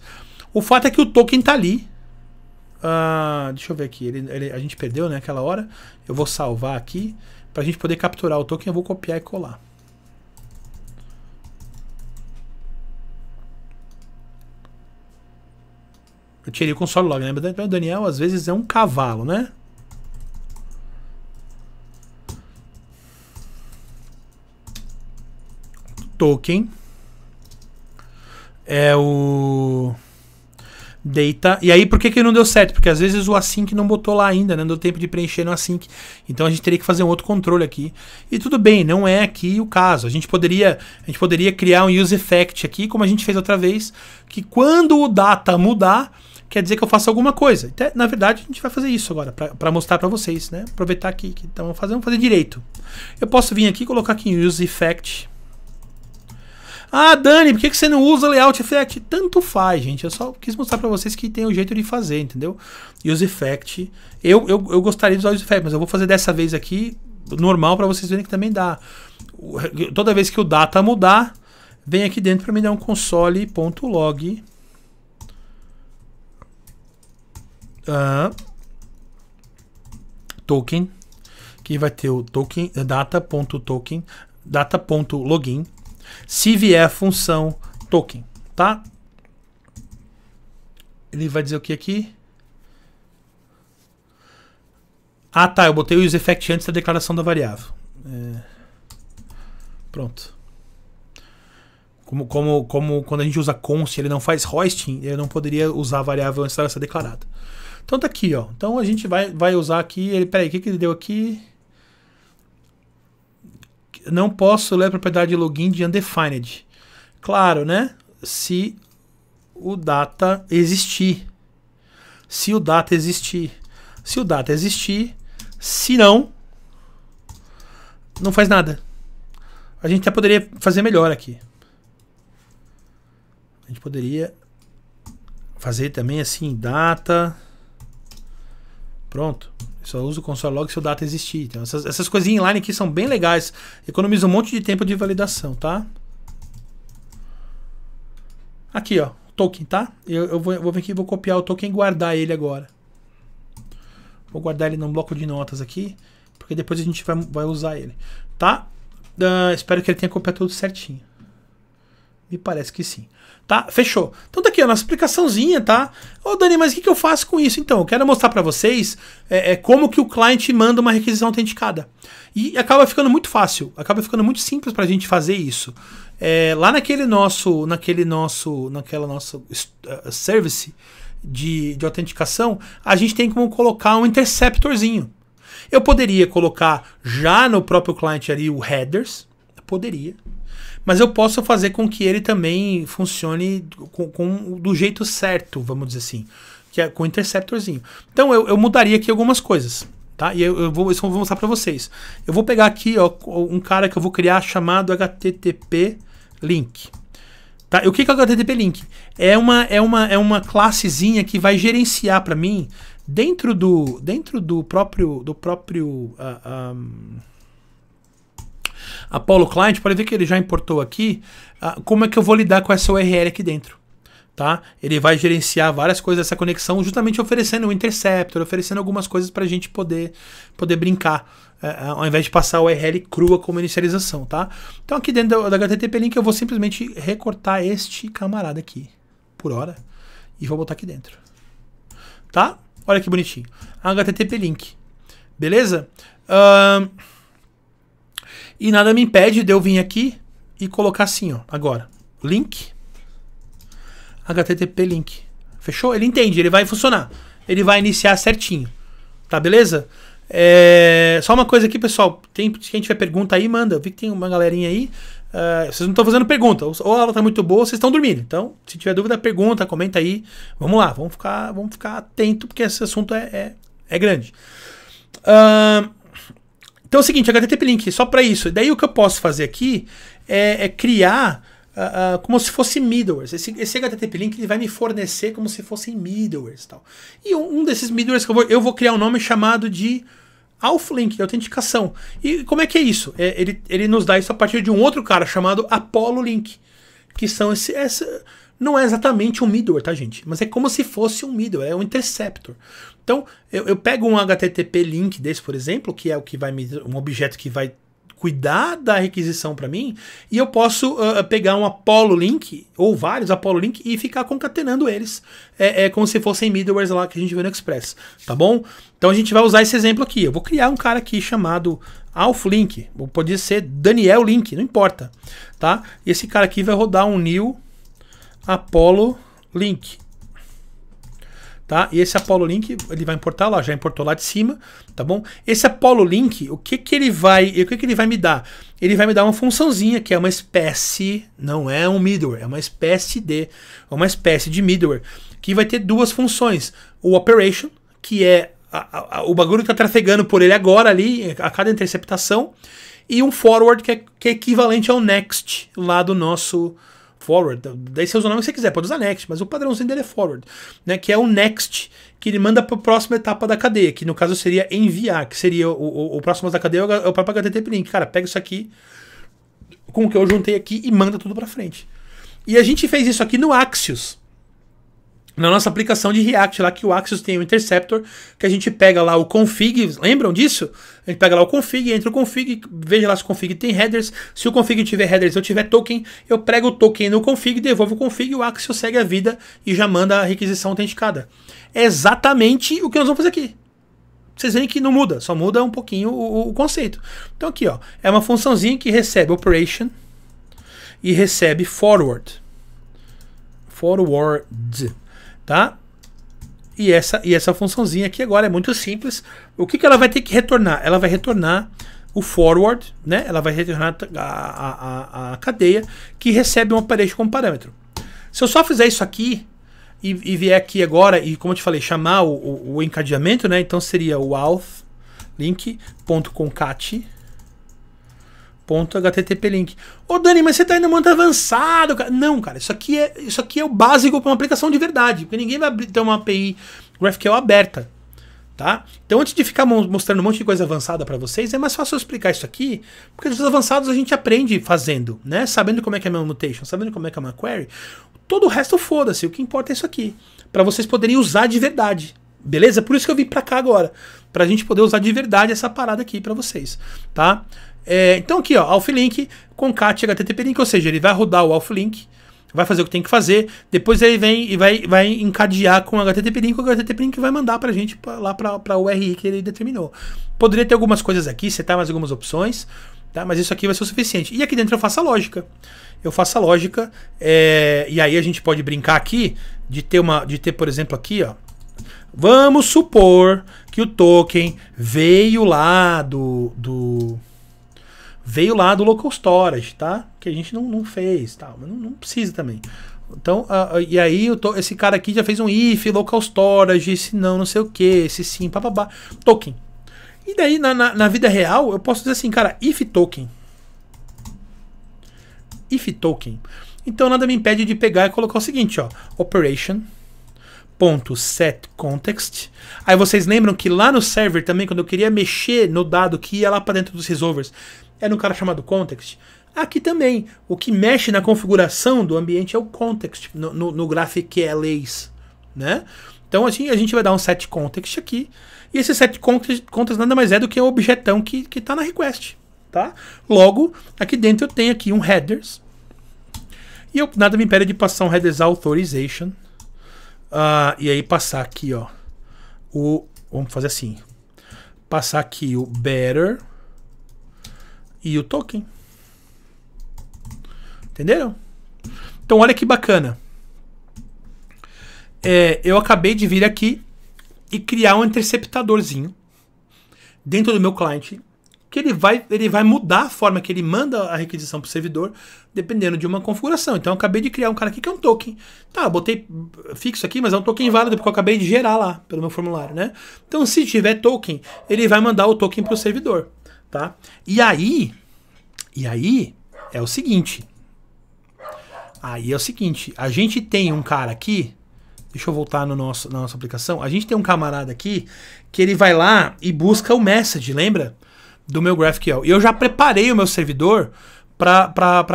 O fato é que o token tá ali, Uh, deixa eu ver aqui. Ele, ele, a gente perdeu né, aquela hora. Eu vou salvar aqui. Para a gente poder capturar o token, eu vou copiar e colar. Eu tirei o console log, né? O Daniel às vezes é um cavalo, né? Token é o data. E aí, por que, que não deu certo? Porque às vezes o async não botou lá ainda, né? não deu tempo de preencher no async. Então a gente teria que fazer um outro controle aqui. E tudo bem, não é aqui o caso. A gente poderia, a gente poderia criar um use effect aqui, como a gente fez outra vez, que quando o data mudar, quer dizer que eu faço alguma coisa. Até, na verdade, a gente vai fazer isso agora, para mostrar para vocês, né? Aproveitar aqui que estamos fazendo, vamos fazer direito. Eu posso vir aqui e colocar aqui em Use Effect. Ah, Dani, por que, que você não usa Layout Effect? Tanto faz, gente. Eu só quis mostrar para vocês que tem o um jeito de fazer, entendeu? Use Effect. Eu, eu, eu gostaria de usar Use Effect, mas eu vou fazer dessa vez aqui normal para vocês verem que também dá. Toda vez que o data mudar, vem aqui dentro para me dar um console.log uh, ah, token, que vai ter o token, eh, data.token, data.login, se vier função token, tá? Ele vai dizer o que aqui? Ah, tá, eu botei o effect antes da declaração da variável. É... Pronto. Como, como, como quando a gente usa const, ele não faz hoisting, ele não poderia usar a variável antes dela ser declarada. Então tá aqui, ó. Então a gente vai, vai usar aqui. Ele, peraí, o que, que ele deu aqui? Não posso ler a propriedade de login de undefined. Claro, né? Se o data existir. Se o data existir. Se o data existir, se não, não faz nada. A gente até poderia fazer melhor aqui. A gente poderia fazer também assim, data. Pronto. Só usa o console log se o data existir. Então, essas, essas coisinhas inline aqui são bem legais. Economiza um monte de tempo de validação, tá? Aqui, ó. Token, tá? Eu, eu, vou, eu vou vir aqui e vou copiar o token e guardar ele agora. Vou guardar ele num bloco de notas aqui. Porque depois a gente vai, vai usar ele. Tá? Uh, espero que ele tenha copiado tudo certinho. Me parece que sim. Tá? Fechou. Então tá aqui, a nossa explicaçãozinha, tá? Ô Dani, mas o que, que eu faço com isso? Então, eu quero mostrar para vocês é, é, como que o cliente manda uma requisição autenticada. E acaba ficando muito fácil, acaba ficando muito simples para a gente fazer isso. É, lá naquele nosso, naquele nosso, naquela nossa ah, service de, de autenticação, a gente tem como colocar um interceptorzinho. Eu poderia colocar já no próprio cliente ali o headers, poderia, mas eu posso fazer com que ele também funcione com, com do jeito certo, vamos dizer assim, que é com o interceptorzinho. Então eu, eu mudaria aqui algumas coisas, tá? E eu, eu vou, isso eu vou mostrar para vocês. Eu vou pegar aqui ó, um cara que eu vou criar chamado HTTP link. Tá? E o que é o HTTP link? É uma é uma é uma classezinha que vai gerenciar para mim dentro do dentro do próprio do próprio uh, ah, um, ah, Apollo Client, pode ver que ele já importou aqui, ah, como é que eu vou lidar com essa URL aqui dentro. Tá? Ele vai gerenciar várias coisas dessa conexão, justamente oferecendo um interceptor, oferecendo algumas coisas para a gente poder, poder brincar, é, ao invés de passar a URL crua como inicialização. Tá? Então aqui dentro da, HTTP Link eu vou simplesmente recortar este camarada aqui, por hora, e vou botar aqui dentro. Tá? Olha que bonitinho. HTTP Link. Beleza? Ahn... E nada me impede de eu vir aqui e colocar assim, ó, agora. Link. HTTP link. Fechou? Ele entende, ele vai funcionar. Ele vai iniciar certinho. Tá, beleza? É... Só uma coisa aqui, pessoal. Tem, se quem tiver pergunta aí, manda. Eu vi que tem uma galerinha aí. Uh, vocês não estão fazendo pergunta. Ou ela tá muito boa, ou vocês estão dormindo. Então, se tiver dúvida, pergunta, comenta aí. Vamos lá, vamos ficar, vamos ficar atento, porque esse assunto é, é, é grande. Uh, então é o seguinte, HTTP Link, só para isso. Daí o que eu posso fazer aqui é, é criar uh, uh, como se fosse middlewares. Esse, esse, HTTP Link ele vai me fornecer como se fossem middlewares. Tal. E um, um desses middlewares que eu vou, eu vou criar um nome chamado de AuthLink, de autenticação. E como é que é isso? É, ele, ele nos dá isso a partir de um outro cara chamado Apollo Link, que são esse... Essa, não é exatamente um middleware, tá, gente? Mas é como se fosse um middleware, é um interceptor. Então, eu, eu pego um HTTP link desse, por exemplo, que é o que vai me, um objeto que vai cuidar da requisição para mim, e eu posso uh, pegar um Apollo Link, ou vários Apollo Link, e ficar concatenando eles, é, é, como se fossem middlewares lá que a gente vê no Express, tá bom? Então a gente vai usar esse exemplo aqui. Eu vou criar um cara aqui chamado Alf Link, ou pode ser Daniel Link, não importa, tá? E esse cara aqui vai rodar um new Apollo Link tá? E esse Apollo Link, ele vai importar lá, já importou lá de cima, tá bom? Esse Apollo Link, o que que ele vai, o que que ele vai me dar? Ele vai me dar uma funçãozinha que é uma espécie, não é um middleware, é uma espécie de, é uma espécie de middleware que vai ter duas funções, o operation, que é a, a, o bagulho que tá trafegando por ele agora ali, a cada interceptação, e um forward que é, que é equivalente ao next lá do nosso forward. Daí você usa o nome que você quiser, pode usar next, mas o padrãozinho dele é forward, né? Que é o next que ele manda para a próxima etapa da cadeia, que no caso seria enviar, que seria o, o, o próximo da cadeia é o é próprio HTTP link. Cara, pega isso aqui com o que eu juntei aqui e manda tudo para frente. E a gente fez isso aqui no Axios na nossa aplicação de React lá que o Axios tem o Interceptor, que a gente pega lá o config, lembram disso? A gente pega lá o config, entra o config, veja lá se o config tem headers, se o config tiver headers eu tiver token, eu prego o token no config, devolvo o config, o Axios segue a vida e já manda a requisição autenticada. É exatamente o que nós vamos fazer aqui. Vocês veem que não muda, só muda um pouquinho o, o conceito. Então aqui ó, é uma funçãozinha que recebe operation e recebe forward. Forward tá? E essa, e essa funçãozinha aqui agora é muito simples. O que, que ela vai ter que retornar? Ela vai retornar o forward, né? Ela vai retornar a, a, a cadeia que recebe um aparelho como parâmetro. Se eu só fizer isso aqui e, e vier aqui agora e, como eu te falei, chamar o, o, o encadeamento, né? Então seria o auth link.concat http://http://link. Ô Dani, mas você tá indo muito avançado, cara. Não, cara, isso aqui é, isso aqui é o básico para uma aplicação de verdade, porque ninguém vai ter uma API GraphQL aberta, tá? Então, antes de ficar mostrando um monte de coisa avançada para vocês, é mais fácil eu explicar isso aqui, porque os avançados a gente aprende fazendo, né? Sabendo como é que é uma mutation, sabendo como é que é uma query. Todo o resto foda-se, o que importa é isso aqui, para vocês poderem usar de verdade, beleza? Por isso que eu vim para cá agora, pra gente poder usar de verdade essa parada aqui para vocês, tá? É, então aqui, ó, AlphaLink, concat HTTP link, ou seja, ele vai rodar o AlphaLink, vai fazer o que tem que fazer, depois ele vem e vai, vai encadear com o HTTP link, o HTTP link vai mandar pra gente pra, lá pra, a URI que ele determinou. Poderia ter algumas coisas aqui, setar mais algumas opções, tá? Mas isso aqui vai ser o suficiente. E aqui dentro eu faço a lógica. Eu faço a lógica, é, e aí a gente pode brincar aqui de ter uma, de ter, por exemplo, aqui, ó, Vamos supor que o token veio lá do, do veio lá do local storage, tá? Que a gente não, não fez, tá? Mas não, não precisa também. Então, uh, uh, e aí tô, esse cara aqui já fez um if, local storage, se não, não sei o que, se sim, papabá, token. E daí na, na, na, vida real eu posso dizer assim, cara, if token. If token. Então nada me impede de pegar e colocar o seguinte, ó, operation ponto set context. Aí vocês lembram que lá no server também quando eu queria mexer no dado que ia lá para dentro dos resolvers, era é um cara chamado Context. Aqui também, o que mexe na configuração do ambiente é o context, no, no, no GraphQLAs, é né? Então assim, a gente vai dar um set context aqui, e esse set context, context nada mais é do que o um objetão que está na request, tá? Logo, aqui dentro eu tenho aqui um headers, e eu, nada me impede de passar um headers authorization, uh, e aí passar aqui, ó, o, vamos fazer assim, passar aqui o better e o token. Entenderam? Então olha que bacana. É, eu acabei de vir aqui e criar um interceptadorzinho dentro do meu cliente que ele vai, ele vai mudar a forma que ele manda a requisição para o servidor, dependendo de uma configuração. Então eu acabei de criar um cara aqui que é um token. Tá, eu botei fixo aqui, mas é um token válido porque eu acabei de gerar lá pelo meu formulário, né? Então se tiver token, ele vai mandar o token para o servidor tá? E aí, e aí é o seguinte. Aí é o seguinte, a gente tem um cara aqui, deixa eu voltar no nosso, na nossa aplicação, a gente tem um camarada aqui que ele vai lá e busca o message, lembra? Do meu GraphQL. E eu já preparei o meu servidor para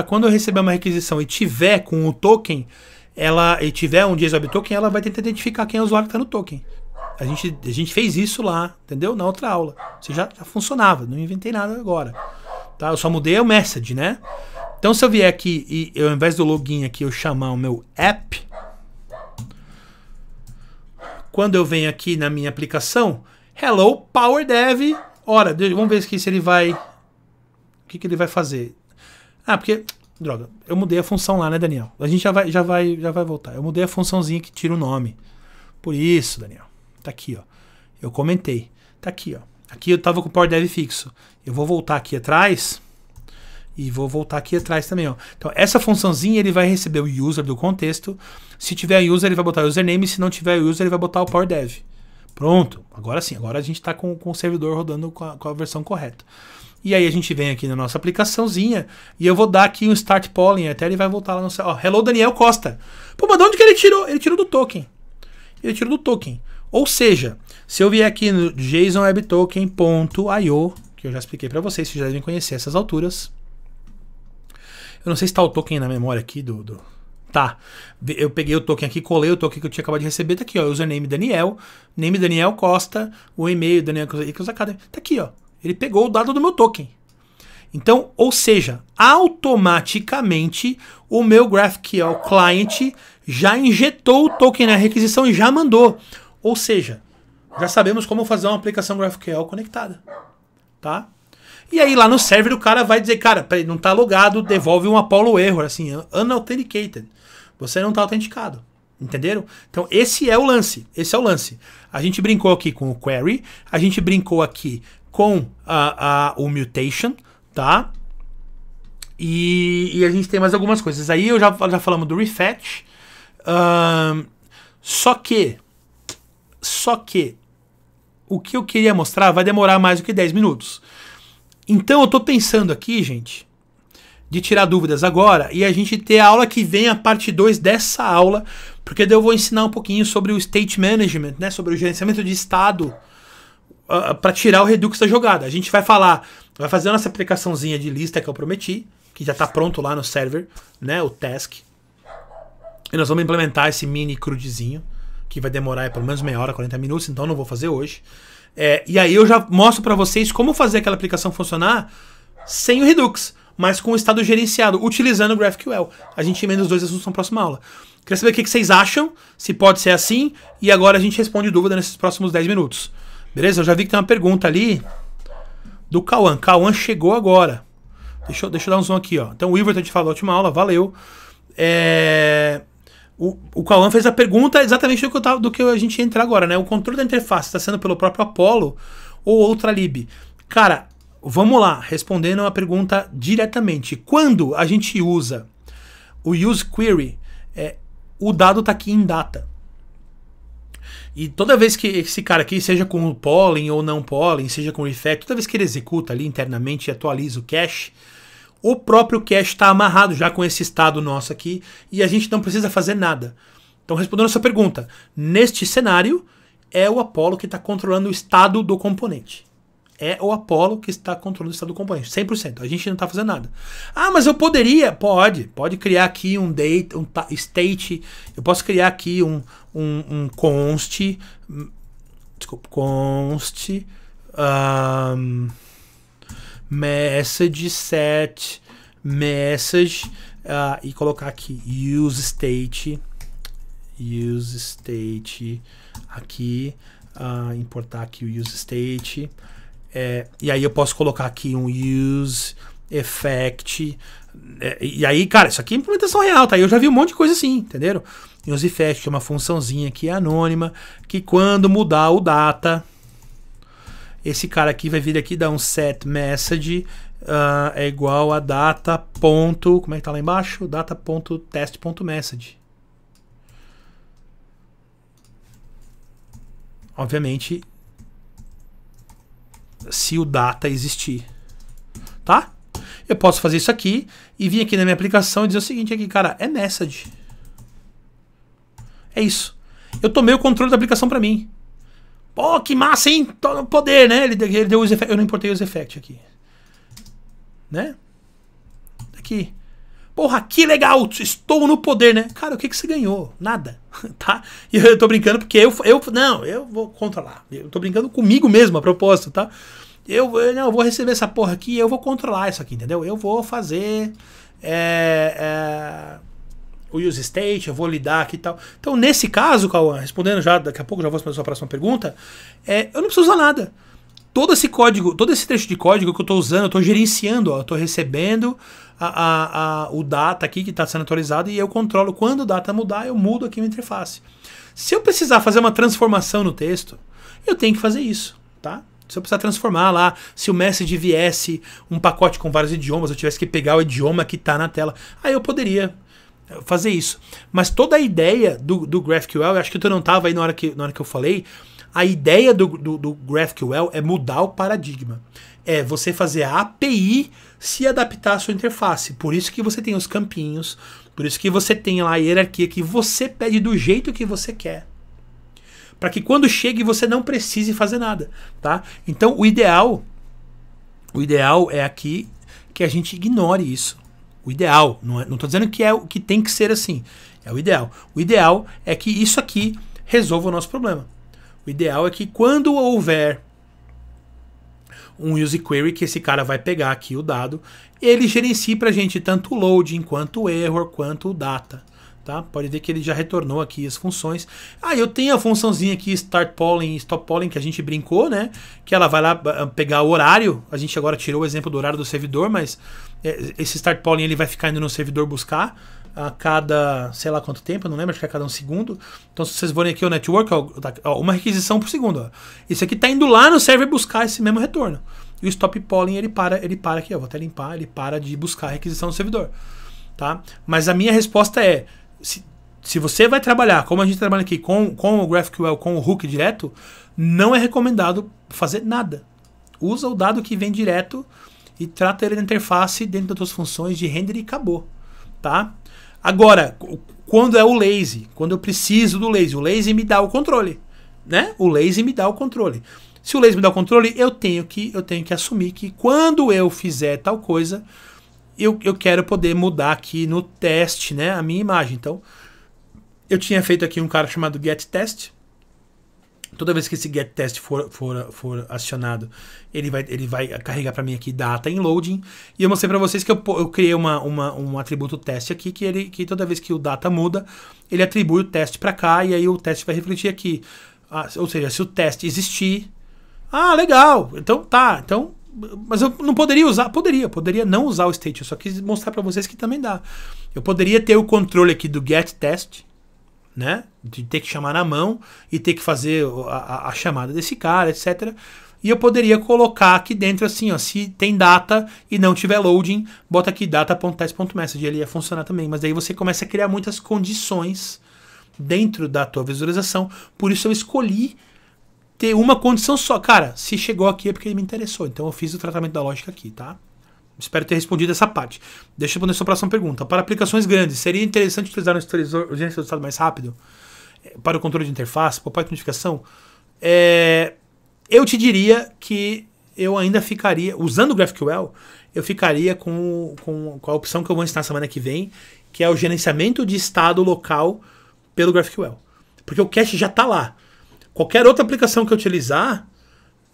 quando eu receber uma requisição e tiver com o token, ela e tiver um JSON token, ela vai tentar identificar quem é o usuário que está no token a gente, a gente fez isso lá, entendeu? Na outra aula. Você já, já funcionava, não inventei nada agora. Tá? Eu só mudei o message, né? Então se eu vier aqui e eu, ao invés do login aqui eu chamar o meu app, quando eu venho aqui na minha aplicação, hello Power Dev. Ora, vamos ver aqui se ele vai o que, que ele vai fazer. Ah, porque droga, eu mudei a função lá, né, Daniel? A gente já vai já vai já vai voltar. Eu mudei a funçãozinha que tira o nome. Por isso, Daniel. Tá aqui, ó. Eu comentei. Tá aqui, ó. Aqui eu tava com o Power Dev fixo. Eu vou voltar aqui atrás e vou voltar aqui atrás também, ó. Então, essa funçãozinha ele vai receber o user do contexto. Se tiver user, ele vai botar o username, se não tiver user, ele vai botar o Power Dev. Pronto, agora sim, agora a gente está com, com o servidor rodando com a, com a, versão correta. E aí a gente vem aqui na nossa aplicaçãozinha e eu vou dar aqui um start polling, até ele vai voltar lá no... Ó, hello Daniel Costa. Pô, mas de onde que ele tirou? Ele tirou do token. Ele tirou do token. Ou seja, se eu vier aqui no jsonwebtoken.io, que eu já expliquei para vocês, vocês já devem conhecer essas alturas. Eu não sei se está o token na memória aqui do, do... Tá. Eu peguei o token aqui, colei o token que eu tinha acabado de receber, tá aqui, ó. Username Daniel, name Daniel Costa, o e-mail Daniel Costa Academy. Tá aqui, ó. Ele pegou o dado do meu token. Então, ou seja, automaticamente o meu GraphQL client já injetou o token na requisição e já mandou. Ou seja, já sabemos como fazer uma aplicação GraphQL conectada. Tá? E aí lá no server o cara vai dizer, cara, peraí, não está logado, devolve um Apollo error, assim, unauthenticated. Você não está autenticado. Entenderam? Então esse é o lance. Esse é o lance. A gente brincou aqui com o query, a gente brincou aqui com a, a o mutation, tá? E, e, a gente tem mais algumas coisas. Aí eu já, já falamos do refetch. Um, só que só que o que eu queria mostrar vai demorar mais do que 10 minutos. Então eu estou pensando aqui, gente, de tirar dúvidas agora e a gente ter a aula que vem, a parte 2 dessa aula, porque daí eu vou ensinar um pouquinho sobre o state management, né, sobre o gerenciamento de estado uh, ah, ah, para tirar o redux da jogada. A gente vai falar, vai fazer a nossa aplicaçãozinha de lista que eu prometi, que já está pronto lá no server, né, o task. E nós vamos implementar esse mini crudezinho que vai demorar é pelo menos meia hora, 40 minutos, então não vou fazer hoje. É, e aí eu já mostro para vocês como fazer aquela aplicação funcionar sem o Redux, mas com o estado gerenciado, utilizando o GraphQL. A gente emenda os dois assuntos na próxima aula. Queria saber o que vocês acham, se pode ser assim, e agora a gente responde dúvida nesses próximos 10 minutos. Beleza? Eu já vi que tem uma pergunta ali do Cauã. Cauã chegou agora. Deixa eu, deixa eu dar um zoom aqui, ó. Então o Iver tá te falou ótima aula, valeu. É o, o Cauã fez a pergunta exatamente do que, eu tava, do que a gente ia entrar agora, né? O controle da interface está sendo pelo próprio Apollo ou outra lib? Cara, vamos lá, respondendo a pergunta diretamente. Quando a gente usa o use query, é, o dado está aqui em data. E toda vez que esse cara aqui, seja com o pollen ou não polling, seja com o refactor, toda vez que ele executa ali internamente e atualiza o cache, o próprio cache está amarrado já com esse estado nosso aqui e a gente não precisa fazer nada. Então, respondendo a sua pergunta, neste cenário, é o Apollo que está controlando o estado do componente. É o Apollo que está controlando o estado do componente, 100%. A gente não está fazendo nada. Ah, mas eu poderia? Pode. Pode criar aqui um date, um state. Eu posso criar aqui um, um, um const. Hum, desculpa, const. Um, message set message uh, e colocar aqui use state use state aqui uh, importar aqui o use state é, e aí eu posso colocar aqui um use effect é, e aí cara isso aqui é implementação real tá eu já vi um monte de coisa assim entenderam use effect é uma funçãozinha aqui é anônima que quando mudar o data esse cara aqui vai vir aqui dar um set message uh, é igual a data ponto como é que tá lá embaixo data ponto test ponto message obviamente se o data existir tá eu posso fazer isso aqui e vir aqui na minha aplicação e dizer o seguinte aqui cara é message é isso eu tomei o controle da aplicação para mim Pô, que massa, hein? no poder, né? Ele, ele deu os Eu não importei os effects aqui. Né? Aqui. Porra, que legal! Estou no poder, né? Cara, o que, que você ganhou? Nada, tá? E eu tô brincando porque eu, eu. Não, eu vou controlar. Eu tô brincando comigo mesmo a proposta tá? Eu, eu não, eu vou receber essa porra aqui eu vou controlar isso aqui, entendeu? Eu vou fazer. É, é o use state, eu vou lidar aqui e tal. Então, nesse caso, Cauã, respondendo já, daqui a pouco já vou responder a sua próxima pergunta, é, eu não preciso usar nada. Todo esse código, todo esse trecho de código que eu estou usando, eu estou gerenciando, eu estou recebendo a, a, a, o data aqui que está sendo atualizado e eu controlo quando o data mudar, eu mudo aqui a interface. Se eu precisar fazer uma transformação no texto, eu tenho que fazer isso, tá? Se eu precisar transformar lá, se o message viesse um pacote com vários idiomas, eu tivesse que pegar o idioma que está na tela, aí eu poderia fazer isso. Mas toda a ideia do, do GraphQL, acho que tu não estava aí na hora que, na hora que eu falei, a ideia do, do, do GraphQL é mudar o paradigma. É você fazer a API se adaptar à sua interface. Por isso que você tem os campinhos, por isso que você tem lá a hierarquia que você pede do jeito que você quer. Para que quando chegue você não precise fazer nada, tá? Então o ideal o ideal é aqui que a gente ignore isso. O ideal, não estou é, dizendo que é o que tem que ser assim, é o ideal. O ideal é que isso aqui resolva o nosso problema. O ideal é que quando houver um use query que esse cara vai pegar aqui o dado, ele gerencie para a gente tanto o loading, quanto o error, quanto o data. Tá? Pode ver que ele já retornou aqui as funções. Ah, eu tenho a funçãozinha aqui start polling e stop polling que a gente brincou, né? Que ela vai lá ah, pegar o horário. A gente agora tirou o exemplo do horário do servidor, mas é, esse start polling ele vai ficar indo no servidor buscar a cada, sei lá quanto tempo, não lembro, acho que é a cada um segundo. Então, se vocês forem aqui o network, ó, tá ó, uma requisição por segundo. Ó. Isso aqui está indo lá no server buscar esse mesmo retorno. E o stop polling ele para, ele para aqui, eu vou até limpar, ele para de buscar a requisição do servidor. Tá? Mas a minha resposta é, se, se você vai trabalhar, como a gente trabalha aqui, com, com o GraphQL, com o hook direto, não é recomendado fazer nada. Usa o dado que vem direto e trata ele da interface dentro das suas funções de render e acabou, tá? Agora, quando é o lazy, quando eu preciso do lazy, o lazy me dá o controle, né? O lazy me dá o controle. Se o lazy me dá o controle, eu tenho que eu tenho que assumir que quando eu fizer tal coisa, eu, eu quero poder mudar aqui no teste, né, a minha imagem. Então, eu tinha feito aqui um cara chamado get test, Toda vez que esse get test for, for, for acionado, ele vai, ele vai carregar para mim aqui data em loading. E eu mostrei para vocês que eu, eu criei uma, uma, um atributo teste aqui, que, ele, que toda vez que o data muda, ele atribui o teste para cá e aí o teste vai refletir aqui. Ah, ou seja, se o teste existir. Ah, legal! Então tá, então mas eu não poderia usar, poderia, poderia não usar o state, eu só quis mostrar para vocês que também dá. Eu poderia ter o controle aqui do get test, né? De ter que chamar na mão e ter que fazer a, a chamada desse cara, etc. E eu poderia colocar aqui dentro assim, ó, se tem data e não tiver loading, bota aqui data.test.message, ele ia funcionar também. Mas daí você começa a criar muitas condições dentro da tua visualização. Por isso eu escolhi ter uma condição só. Cara, se chegou aqui é porque ele me interessou. Então eu fiz o tratamento da lógica aqui, tá? Espero ter respondido essa parte. Deixa eu responder a sua próxima pergunta. Para aplicações grandes, seria interessante utilizar um estabilizador de do estado mais rápido? É, para o controle de interface, para a notificação? É, eu te diria que eu ainda ficaria, usando o GraphQL, eu ficaria com, com, com, a opção que eu vou ensinar semana que vem, que é o gerenciamento de estado local pelo GraphQL. Porque o cache já está lá. Qualquer outra aplicação que eu utilizar,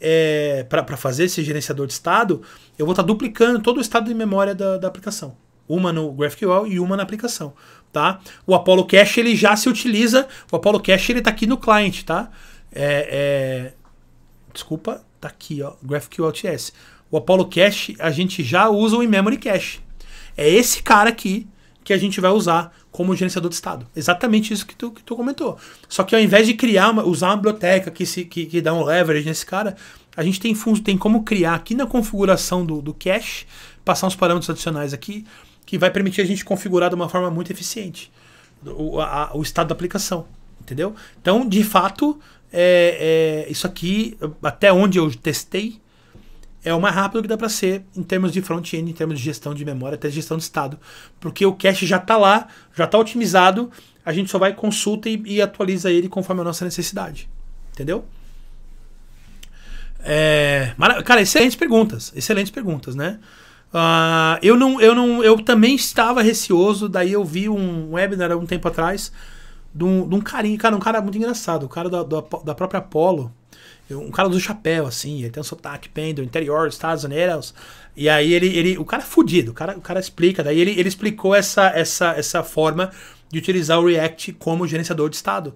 é, para fazer esse gerenciador de estado, eu vou estar tá duplicando todo o estado de memória da, da aplicação. Uma no GraphQL e uma na aplicação. Tá? O Apollo Cache ele já se utiliza. O Apollo Cache ele está aqui no client, tá? É, é, desculpa, tá aqui, ó, GraphQL TS. O Apollo Cache a gente já usa o in-memory cache. É esse cara aqui que a gente vai usar como gerenciador de estado. Exatamente isso que tu, que tu comentou. Só que ao invés de criar uma, usar uma biblioteca que, se, que, que dá um leverage nesse cara, a gente tem fundo tem como criar aqui na configuração do, do cache, passar uns parâmetros adicionais aqui, que vai permitir a gente configurar de uma forma muito eficiente o, a, o estado da aplicação. Entendeu? Então, de fato, é, é, isso aqui, até onde eu testei, é o mais rápido que dá para ser em termos de front-end, em termos de gestão de memória, até gestão de estado. Porque o cache já está lá, já está otimizado, a gente só vai consulta e, e, atualiza ele conforme a nossa necessidade. Entendeu? É, cara, excelentes perguntas, excelentes perguntas, né? Uh, eu não, eu não, eu também estava receoso, daí eu vi um webinar há um tempo atrás de um, de um carinho, cara, um cara muito engraçado, o cara da, da, da própria Apollo, um cara usa chapéu, assim, ele tem um sotaque bem do interior dos Estados Unidos. E aí ele, ele o cara é fudido, o cara, o cara explica. Daí ele, ele explicou essa, essa, essa forma de utilizar o React como gerenciador de estado.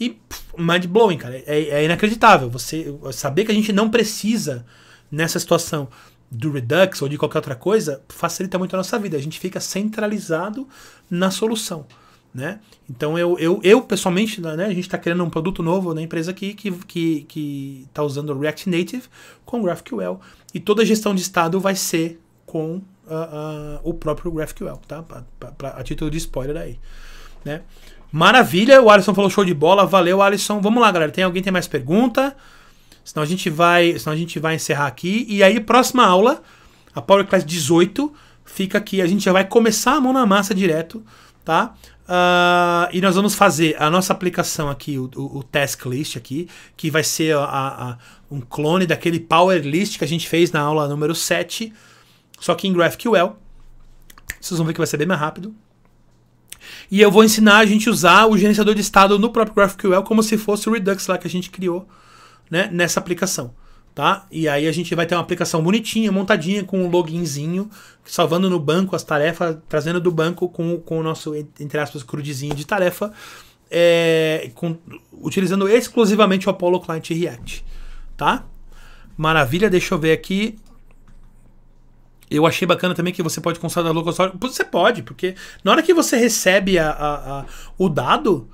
E mind blowing, cara. É, é, inacreditável. Você saber que a gente não precisa nessa situação do Redux ou de qualquer outra coisa facilita muito a nossa vida. A gente fica centralizado na solução. Né? Então eu, eu, eu pessoalmente, né, né a gente está criando um produto novo na empresa aqui que está que, que tá usando React Native com GraphQL e toda a gestão de estado vai ser com uh, uh, o próprio GraphQL, tá? Pra, pra, pra, a título de spoiler aí, né? Maravilha, o Alisson falou show de bola, valeu Alisson. Vamos lá, galera, tem alguém tem mais pergunta? Senão a gente vai, senão a gente vai encerrar aqui e aí próxima aula, a Power Class 18 fica aqui, a gente já vai começar a mão na massa direto, tá? Uh, e nós vamos fazer a nossa aplicação aqui, o, o, o task list aqui, que vai ser a, a, um clone daquele power list que a gente fez na aula número 7, só que em GraphQL. Vocês vão ver que vai ser bem mais rápido. E eu vou ensinar a gente usar o gerenciador de estado no próprio GraphQL como se fosse o Redux lá que a gente criou né, nessa aplicação tá? E aí a gente vai ter uma aplicação bonitinha, montadinha, com um loginzinho, salvando no banco as tarefas, trazendo do banco com, com o nosso, entre aspas, crudezinho de tarefa, é, com, utilizando exclusivamente o Apollo Client React, tá? Maravilha, deixa eu ver aqui. Eu achei bacana também que você pode consultar da local Você pode, porque na hora que você recebe a, a, a, o dado,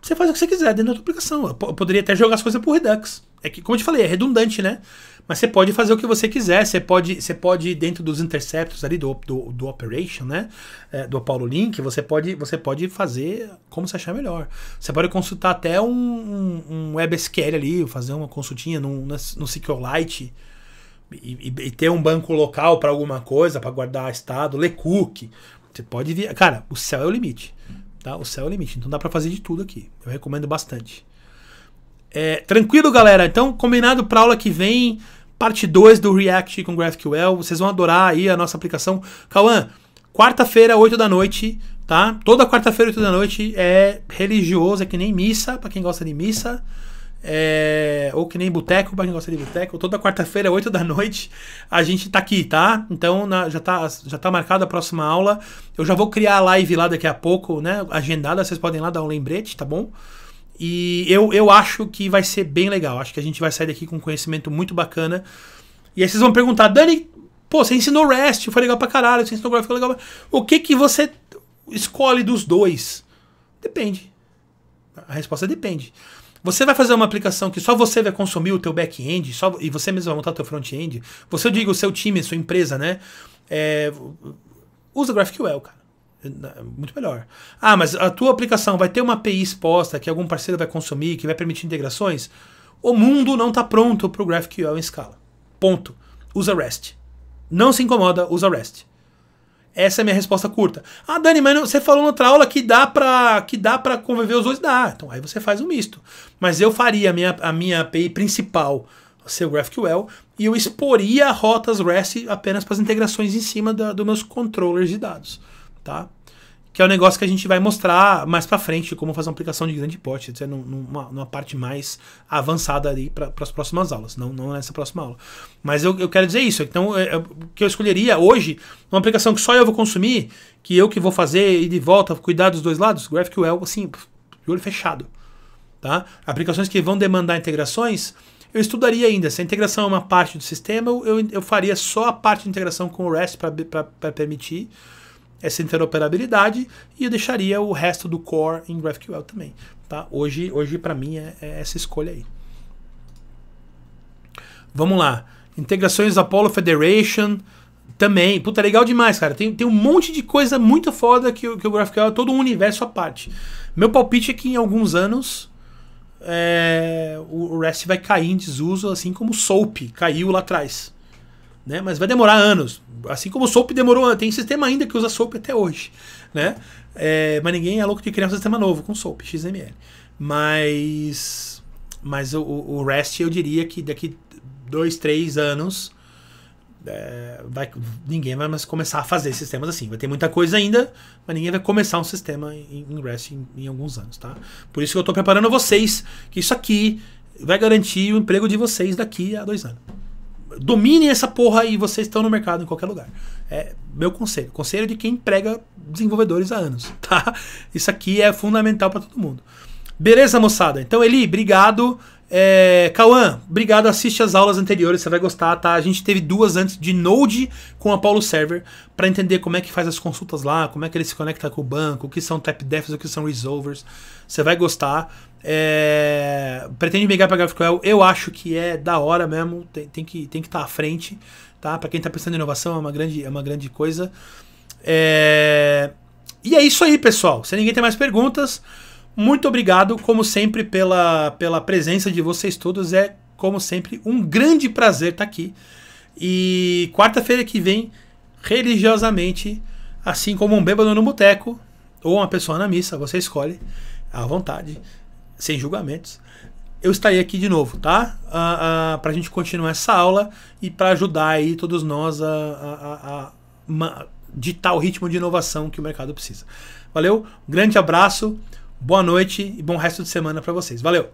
você faz o que você quiser dentro da sua aplicação. Eu, poderia até jogar as coisas o Redux é que, como eu te falei, é redundante, né? Mas você pode fazer o que você quiser, você pode, você pode dentro dos interceptos ali do, do, do Operation, né? É, do Apollo Link, você pode, você pode fazer como você achar melhor. Você pode consultar até um, um, um WebSQL ali, fazer uma consultinha no, no SQLite e, e, e ter um banco local para alguma coisa, para guardar estado, ler cookie. Você pode vir. Cara, o céu é o limite. Tá? O céu é o limite. Então dá para fazer de tudo aqui. Eu recomendo bastante. É, tranquilo, galera? Então, combinado para aula que vem, parte 2 do React com GraphQL. Vocês vão adorar aí a nossa aplicação. Cauã, quarta-feira, 8 da noite, tá? Toda quarta-feira, 8 da noite é religioso, é que nem missa, para quem gosta de missa. É, ou que nem boteco, pra quem gosta de boteco. Toda quarta-feira, 8 da noite, a gente tá aqui, tá? Então na, já, tá, já tá marcada a próxima aula. Eu já vou criar a live lá daqui a pouco, né? Agendada, vocês podem lá dar um lembrete, tá bom? E eu, eu acho que vai ser bem legal. Acho que a gente vai sair daqui com um conhecimento muito bacana. E aí vocês vão perguntar, Dani, pô, você ensinou REST, foi legal pra caralho, você ensinou gráfico, legal pra... O que que você escolhe dos dois? Depende. A resposta é depende. Você vai fazer uma aplicação que só você vai consumir o teu back-end só, e você mesmo vai montar o teu front-end? Você, eu digo, o seu time, a sua empresa, né? É, usa GraphQL, cara muito melhor. Ah, mas a tua aplicação vai ter uma API exposta que algum parceiro vai consumir, que vai permitir integrações? O mundo não está pronto para o GraphQL em escala. Ponto. Usa REST. Não se incomoda, usa REST. Essa é a minha resposta curta. Ah, Dani, mas você falou na outra aula que dá para que dá para conviver os dois, dá. Então aí você faz um misto. Mas eu faria a minha, a minha API principal o GraphQL e eu exporia rotas REST apenas para as integrações em cima dos meus controllers de dados, tá? que é o um negócio que a gente vai mostrar mais para frente, como fazer uma aplicação de grande porte, dizer, numa, numa parte mais avançada ali para as próximas aulas, não, não nessa próxima aula. Mas eu, eu quero dizer isso, então, eu, é, é, que eu escolheria hoje uma aplicação que só eu vou consumir, que eu que vou fazer e de volta, cuidar dos dois lados, GraphQL, assim, de olho fechado. Tá? Aplicações que vão demandar integrações, eu estudaria ainda. Se a integração é uma parte do sistema, eu, eu faria só a parte de integração com o REST para permitir essa interoperabilidade e eu deixaria o resto do core em GraphQL também. Tá? Hoje, hoje para mim, é, é, essa escolha aí. Vamos lá. Integrações Apollo Federation também. Puta, legal demais, cara. Tem, tem um monte de coisa muito foda que, que o GraphQL é todo um universo à parte. Meu palpite é que em alguns anos é, o REST vai cair em desuso, assim como o SOAP caiu lá atrás né? Mas vai demorar anos. Assim como o SOAP demorou, tem sistema ainda que usa SOAP até hoje, né? É, mas ninguém é louco de criar um sistema novo com SOAP, XML. Mas, mas o, o REST eu diria que daqui dois, três anos é, vai, ninguém vai mais começar a fazer sistemas assim. Vai ter muita coisa ainda, mas ninguém vai começar um sistema em, em REST em, em, alguns anos, tá? Por isso que eu estou preparando vocês, que isso aqui vai garantir o emprego de vocês daqui a dois anos dominem essa porra e vocês estão no mercado em qualquer lugar. É meu conselho. Conselho de quem prega desenvolvedores há anos, tá? Isso aqui é fundamental para todo mundo. Beleza, moçada? Então, Eli, obrigado. É, Cauã, obrigado. Assiste as aulas anteriores, você vai gostar, tá? A gente teve duas antes de Node com a Paulo Server para entender como é que faz as consultas lá, como é que ele se conecta com o banco, o que são tap defs, o que são resolvers. Você vai gostar. É, pretende migrar para GraphQL? Eu acho que é da hora mesmo. Tem, tem que tem que estar tá à frente, tá? Para quem está pensando em inovação é uma grande é uma grande coisa. É, e é isso aí, pessoal. Se ninguém tem mais perguntas muito obrigado, como sempre, pela, pela presença de vocês todos. É, como sempre, um grande prazer estar aqui. E quarta-feira que vem, religiosamente, assim como um bêbado no boteco, ou uma pessoa na missa, você escolhe, à vontade, sem julgamentos. Eu estarei aqui de novo, tá? Ah, ah, para a gente continuar essa aula e para ajudar aí todos nós a, a, a, a ditar o ritmo de inovação que o mercado precisa. Valeu, grande abraço. Boa noite e bom resto de semana para vocês. Valeu!